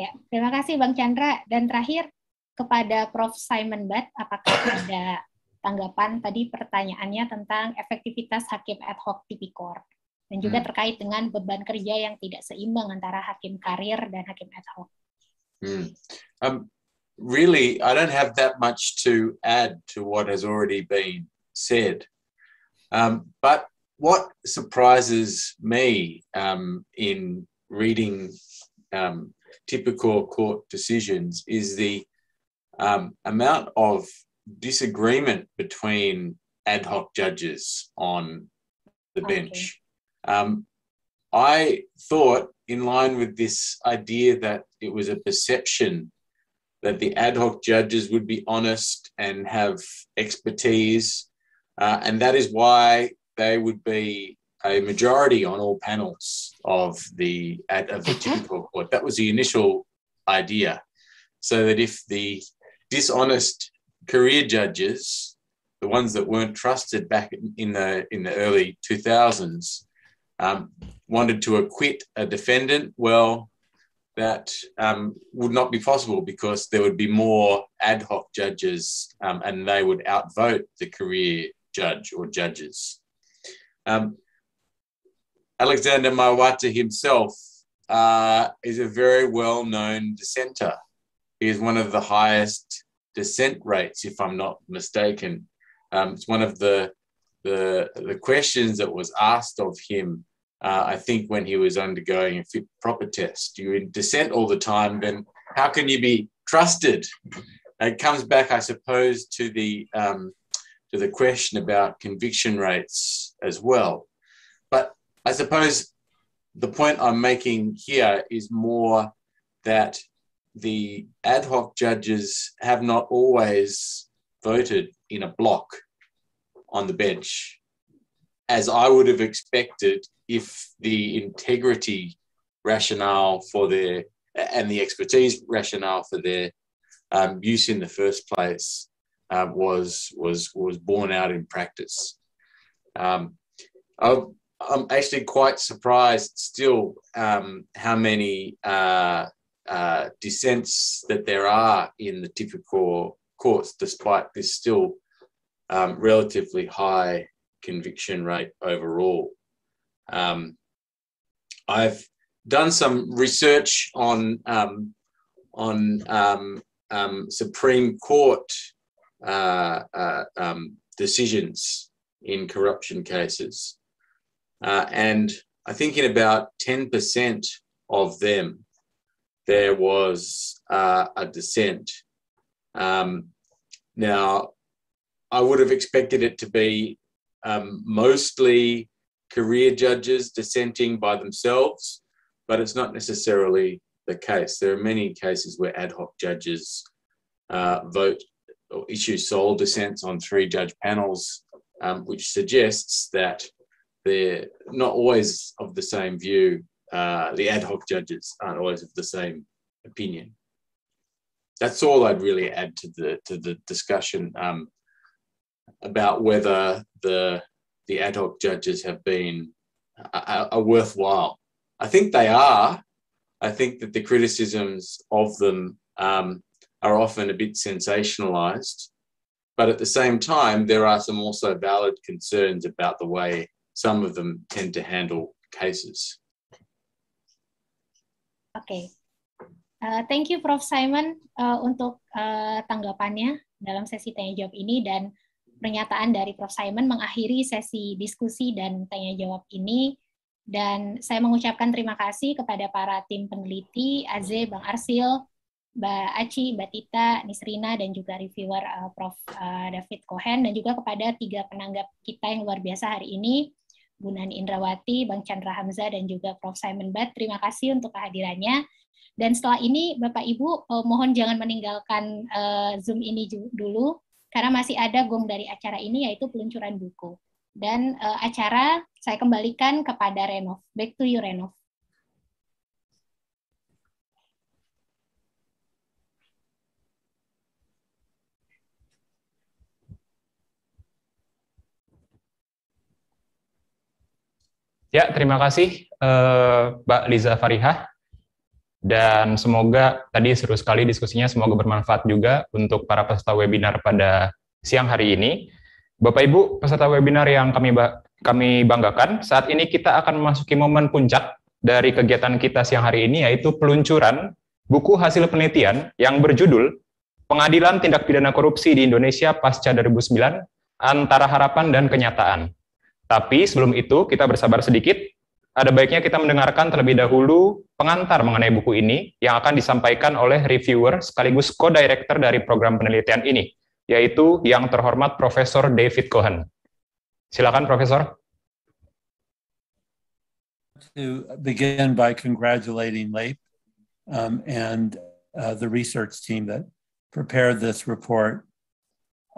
Ya, terima kasih Bang Chandra. Dan terakhir kepada Prof. Simon Bat, apakah ada tanggapan tadi pertanyaannya tentang efektivitas hakim ad hoc tipikor dan juga hmm. terkait dengan beban kerja yang tidak seimbang antara hakim karir dan hakim ad hoc. Hmm. Um, really, I don't have that much to add to what has already been said. Um, but what surprises me um, in reading um, typical court decisions is the um, amount of disagreement between ad hoc judges on the bench. Um, I thought, in line with this idea that it was a perception that the ad hoc judges would be honest and have expertise, uh, and that is why they would be a majority on all panels of the at, of the typical court. That was the initial idea, so that if the dishonest career judges, the ones that weren't trusted back in the in the early two thousands, um, wanted to acquit a defendant, well, that um, would not be possible because there would be more ad hoc judges um, and they would outvote the career judge or judges. Um, Alexander Mawata himself uh, is a very well known dissenter. He is one of the highest dissent rates, if I'm not mistaken. Um, it's one of the, the, the, questions that was asked of him, uh, I think, when he was undergoing a fit proper test. You dissent all the time, then how can you be trusted? It comes back, I suppose, to the um, to the question about conviction rates as well. But I suppose the point I'm making here is more that the ad hoc judges have not always voted in a block on the bench, as I would have expected if the integrity rationale for their and the expertise rationale for their um, use in the first place uh, was was was borne out in practice. Um, I'm, I'm actually quite surprised still um, how many uh, uh, dissents that there are in the typical courts, despite this still um, relatively high conviction rate overall. Um, I've done some research on um, on um, Supreme Court uh, uh, um, decisions in corruption cases. Uh, and I think in about 10% of them, there was a dissent. Um, now, I would have expected it to be um, mostly career judges dissenting by themselves, but it's not necessarily the case. There are many cases where ad hoc judges uh, vote issue sole dissents on three judge panels, um, which suggests that they're not always of the same view. Uh, the ad hoc judges aren't always of the same opinion. That's all I'd really add to the to the discussion um, about whether the the ad hoc judges have been are, worthwhile. I think they are. I think that the criticisms of them um, are often a bit sensationalized. But at the same time, there are some also valid concerns about the way some of them tend to handle cases. Okay. Uh, eh, thank you, Prof. Simon, uh, untuk uh, tanggapannya dalam sesi tanya jawab ini dan pernyataan dari Prof. Simon mengakhiri sesi diskusi dan tanya jawab ini. Dan saya mengucapkan terima kasih kepada para tim peneliti, Aze, Bang Arsil, Mbak Aci, Mbak Tita, Nisrina, dan juga reviewer uh, Prof. Uh, David Cohen, dan juga kepada tiga penanggap kita yang luar biasa hari ini, Bu Nani Indrawati, Bang Chandra Hamzah, dan juga Prof. Simon Bat. Terima kasih untuk kehadirannya. Dan setelah ini, Bapak-Ibu, uh, eh, mohon jangan meninggalkan uh, Zoom ini dulu, karena masih ada gong dari acara ini, yaitu peluncuran buku. Dan uh, acara saya kembalikan kepada Renov. Back to you, Renov. Ya, terima kasih eh, Mbak Liza Farihah. Dan semoga tadi seru sekali diskusinya, semoga bermanfaat juga untuk para peserta webinar pada siang hari ini. Bapak Ibu, peserta webinar yang kami kami banggakan, saat ini kita akan memasuki momen puncak dari kegiatan kita siang hari ini yaitu peluncuran buku hasil penelitian yang berjudul Pengadilan Tindak Pidana Korupsi di Indonesia Pasca 2009 Antara Harapan dan Kenyataan tapi sebelum itu, kita bersabar sedikit. Ada baiknya kita mendengarkan terlebih dahulu pengantar mengenai buku ini yang akan disampaikan oleh reviewer sekaligus co-director dari program penelitian ini, yaitu yang terhormat Profesor David Cohen. Silakan, Profesor. To begin by congratulating LAPE um, and uh, the research team that prepared this report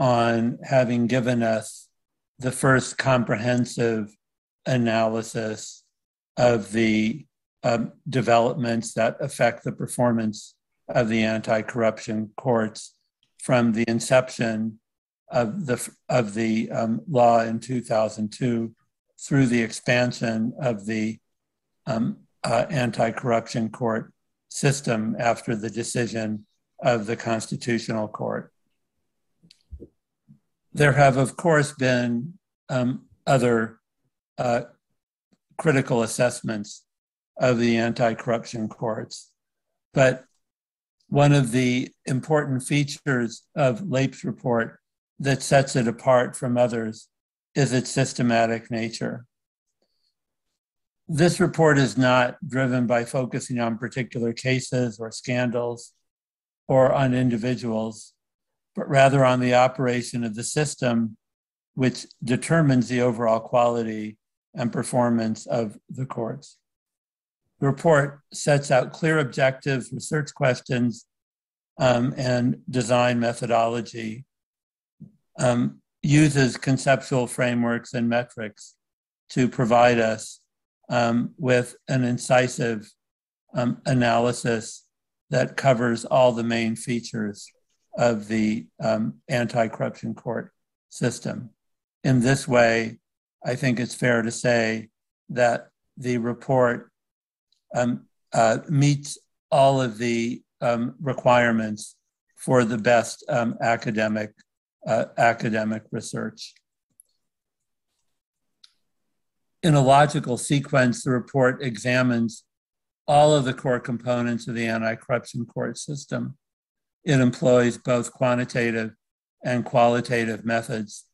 on having given us the first comprehensive analysis of the um, developments that affect the performance of the anti corruption courts from the inception of the, of the um, law in 2002 through the expansion of the um, uh, anti corruption court system after the decision of the Constitutional Court. There have, of course, been um, other uh, critical assessments of the anti corruption courts. But one of the important features of LAPE's report that sets it apart from others is its systematic nature. This report is not driven by focusing on particular cases or scandals or on individuals but rather on the operation of the system, which determines the overall quality and performance of the courts. The report sets out clear objectives, research questions, um, and design methodology, um, uses conceptual frameworks and metrics to provide us um, with an incisive um, analysis that covers all the main features of the um, anti corruption court system. In this way, I think it's fair to say that the report um, uh, meets all of the um, requirements for the best um, academic uh, academic research. In a logical sequence, the report examines all of the core components of the anti corruption court system it employs both quantitative and qualitative methods,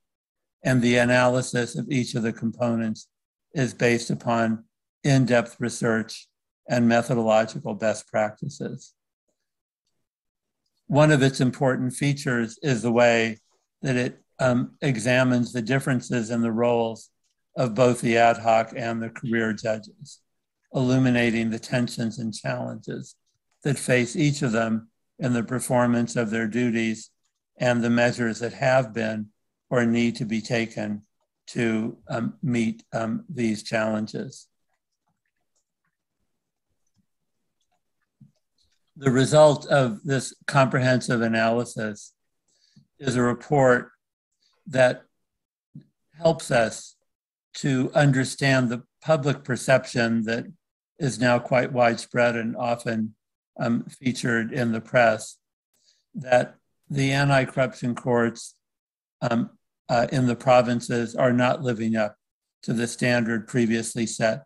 and the analysis of each of the components is based upon in depth research and methodological best practices. One of its important features is the way that it um, examines the differences in the roles of both the ad hoc and the career judges, illuminating the tensions and challenges that face each of them in the performance of their duties and the measures that have been or need to be taken to um, meet um, these challenges. The result of this comprehensive analysis is a report that helps us to understand the public perception that is now quite widespread and often um, featured in the press that the anti corruption courts um, uh, in the provinces are not living up to the standard previously set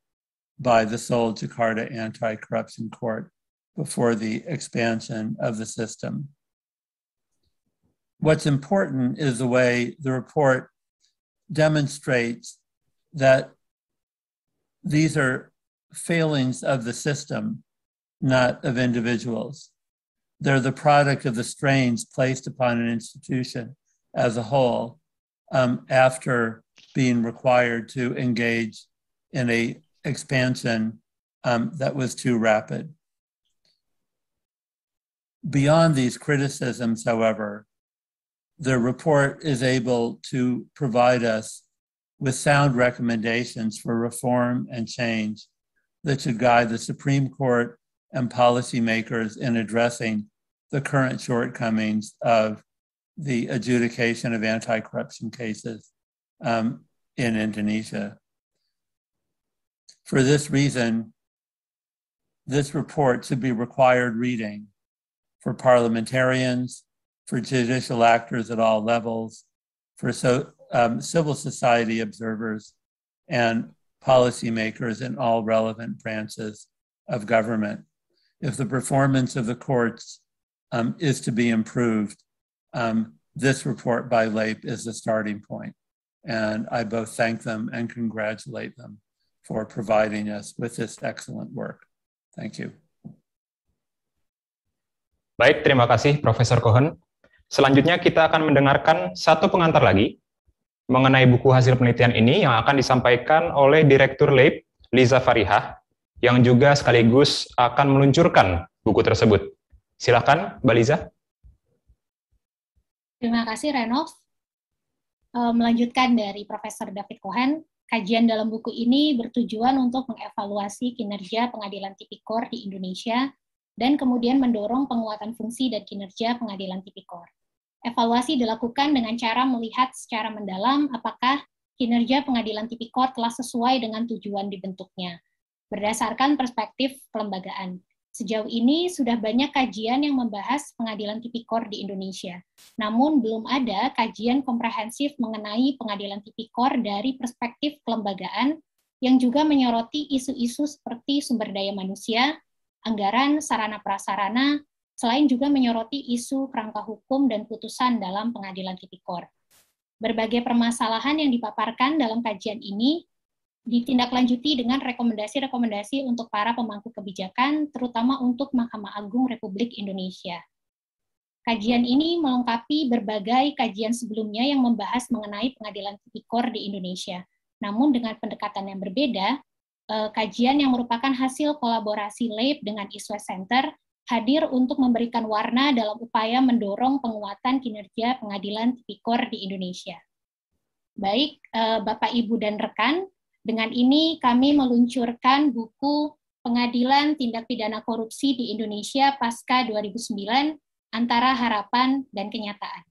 by the sole Jakarta Anti Corruption Court before the expansion of the system. What's important is the way the report demonstrates that these are failings of the system not of individuals. They're the product of the strains placed upon an institution as a whole um, after being required to engage in a expansion um, that was too rapid. Beyond these criticisms, however, the report is able to provide us with sound recommendations for reform and change that should guide the Supreme Court and policymakers in addressing the current shortcomings of the adjudication of anti corruption cases um, in Indonesia. For this reason, this report should be required reading for parliamentarians, for judicial actors at all levels, for so, um, civil society observers, and policymakers in all relevant branches of government if the performance of the courts um, is to be improved, um, this report by LAPE is the starting point. And I both thank them and congratulate them for providing us with this excellent work. Thank you. Baik, terima kasih Profesor Cohen. Selanjutnya kita akan mendengarkan satu pengantar lagi mengenai buku hasil penelitian ini yang akan disampaikan oleh Direktur LAPE, Liza Farihah, yang juga sekaligus akan meluncurkan buku tersebut. Silakan, Mbak Liza. Terima kasih, Renov. Eh, melanjutkan dari Profesor David Cohen, kajian dalam buku ini bertujuan untuk mengevaluasi kinerja pengadilan tipikor di Indonesia dan kemudian mendorong penguatan fungsi dan kinerja pengadilan tipikor. Evaluasi dilakukan dengan cara melihat secara mendalam apakah kinerja pengadilan tipikor telah sesuai dengan tujuan dibentuknya, berdasarkan perspektif kelembagaan. Sejauh ini sudah banyak kajian yang membahas pengadilan tipikor di Indonesia. Namun belum ada kajian komprehensif mengenai pengadilan tipikor dari perspektif kelembagaan yang juga menyoroti isu-isu seperti sumber daya manusia, anggaran, sarana prasarana, selain juga menyoroti isu kerangka hukum dan putusan dalam pengadilan tipikor. Berbagai permasalahan yang dipaparkan dalam kajian ini ditindaklanjuti dengan rekomendasi-rekomendasi untuk para pemangku kebijakan, terutama untuk Mahkamah Agung Republik Indonesia. Kajian ini melengkapi berbagai kajian sebelumnya yang membahas mengenai pengadilan tipikor di Indonesia. Namun dengan pendekatan yang berbeda, eh, kajian yang merupakan hasil kolaborasi LABE dengan ISWA Center hadir untuk memberikan warna dalam upaya mendorong penguatan kinerja pengadilan tipikor di Indonesia. Baik, eh, Bapak, Ibu, dan rekan, dengan ini kami meluncurkan buku Pengadilan Tindak Pidana Korupsi di Indonesia pasca 2009 antara harapan dan kenyataan.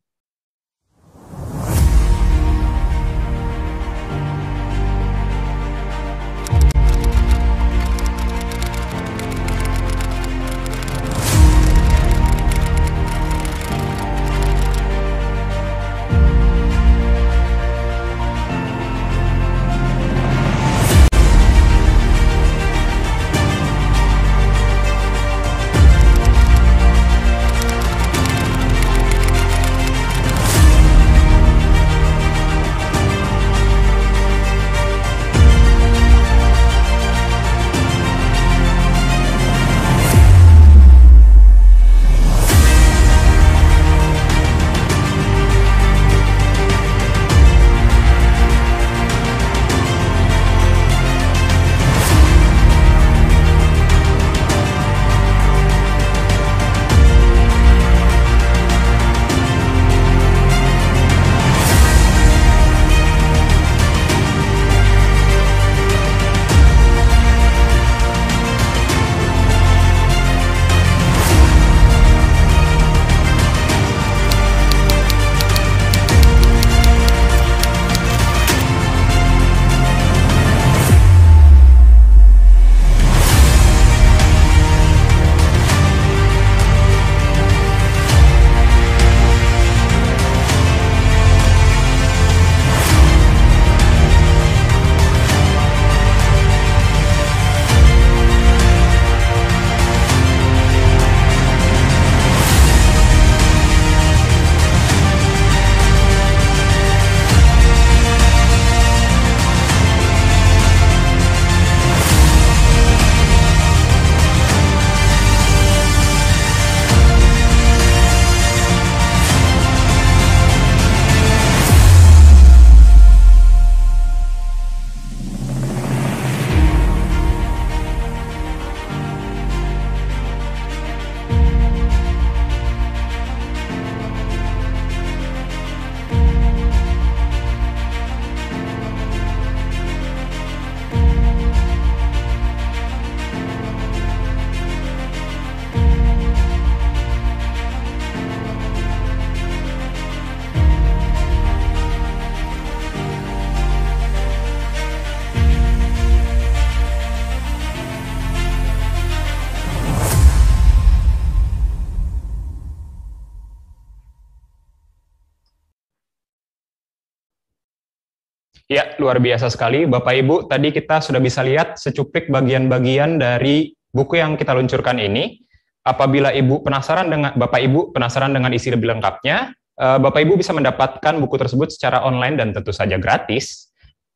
luar biasa sekali. Bapak Ibu, tadi kita sudah bisa lihat secuplik bagian-bagian dari buku yang kita luncurkan ini. Apabila Ibu penasaran dengan Bapak Ibu penasaran dengan isi lebih lengkapnya, eh, Bapak Ibu bisa mendapatkan buku tersebut secara online dan tentu saja gratis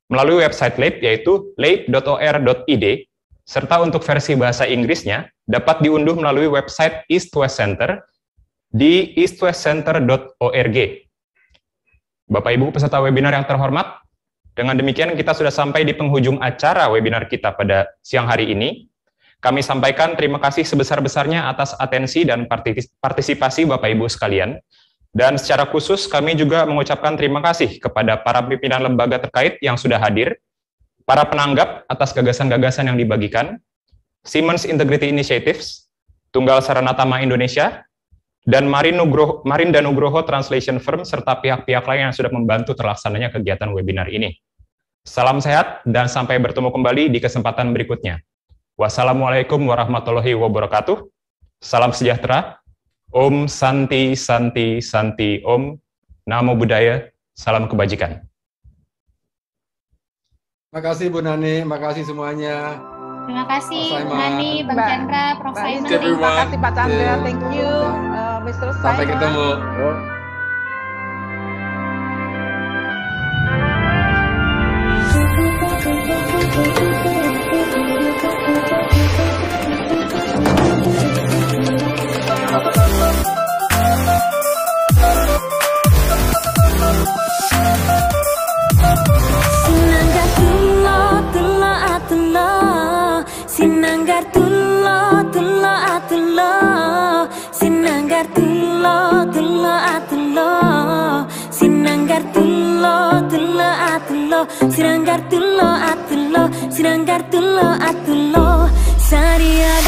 melalui website late yaitu leip.or.id serta untuk versi bahasa Inggrisnya dapat diunduh melalui website East West Center di eastwestcenter.org. Bapak Ibu peserta webinar yang terhormat, dengan demikian, kita sudah sampai di penghujung acara webinar kita pada siang hari ini. Kami sampaikan terima kasih sebesar-besarnya atas atensi dan partisipasi Bapak-Ibu sekalian. Dan secara khusus kami juga mengucapkan terima kasih kepada para pimpinan lembaga terkait yang sudah hadir, para penanggap atas gagasan-gagasan yang dibagikan, Siemens Integrity Initiatives, Tunggal Saranatama Indonesia, dan Marin Nugroho, Danugroho Translation Firm serta pihak-pihak lain yang sudah membantu terlaksananya kegiatan webinar ini. Salam sehat dan sampai bertemu kembali di kesempatan berikutnya. Wassalamualaikum warahmatullahi wabarakatuh. Salam sejahtera. Om Santi Santi Santi Om. Namo Buddhaya. Salam kebajikan. Terima kasih Bu Nani, Terima kasih semuanya. Terima kasih Bang Hani, Bang Chandra, Prof. Simon. Terima kasih Pak Chandra, uh, thank you. Uh, Mr. Simon. Sampai ketemu. Oh. Sinanggar tulo tulo atulo Sinanggar tulo tulo atulo Sinanggar tulo tulo atulo Sinanggar tulo atulo Sinanggar tulo atulo Sariya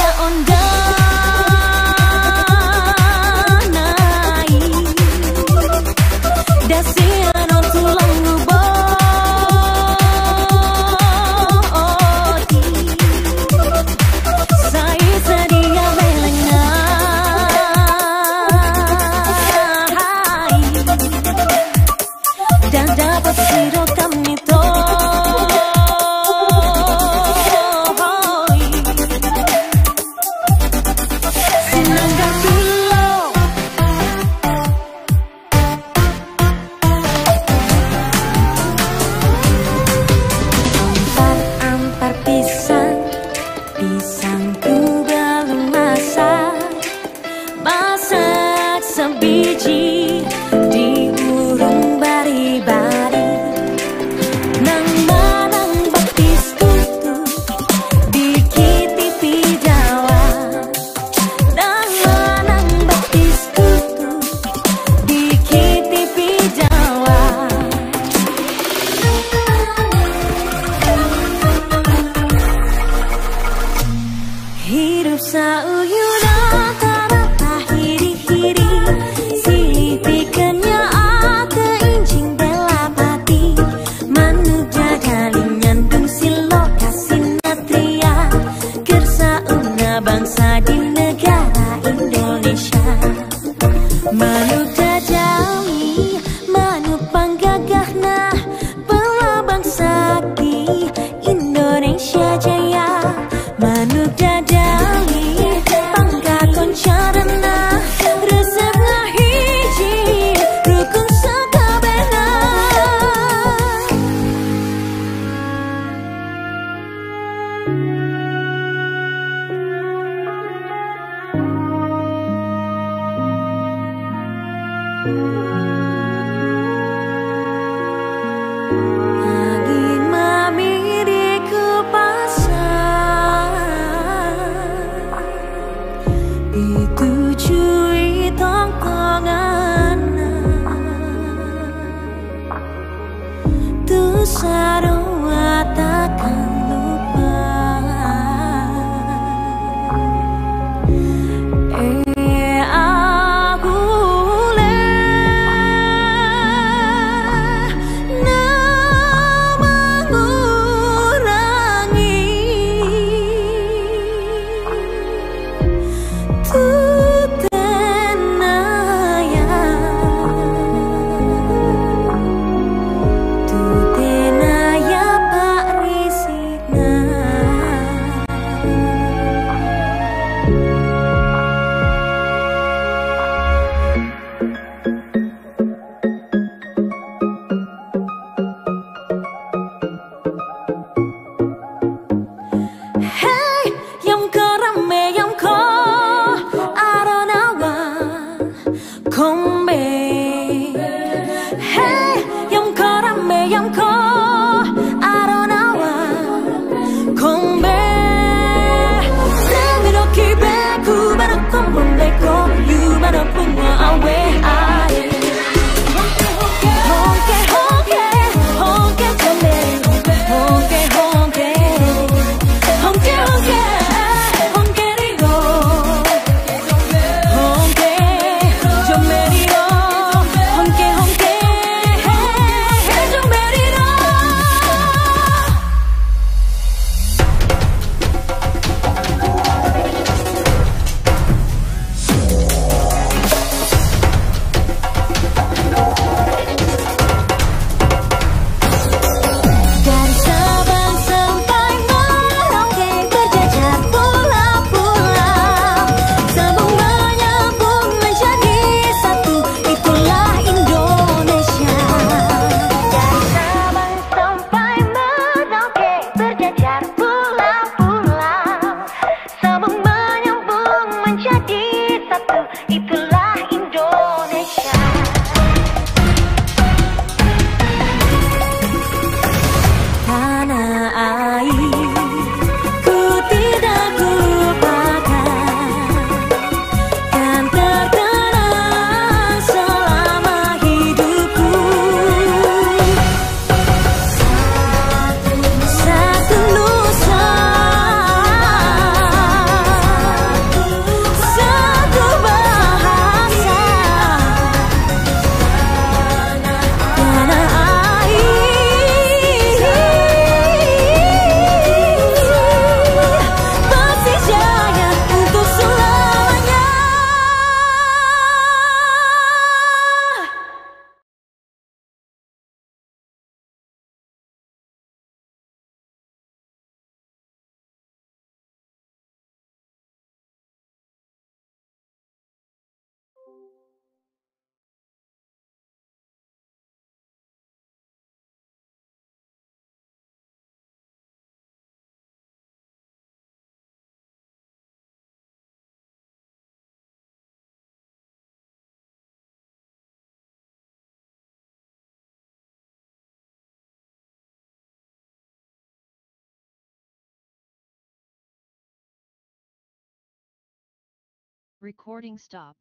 Stop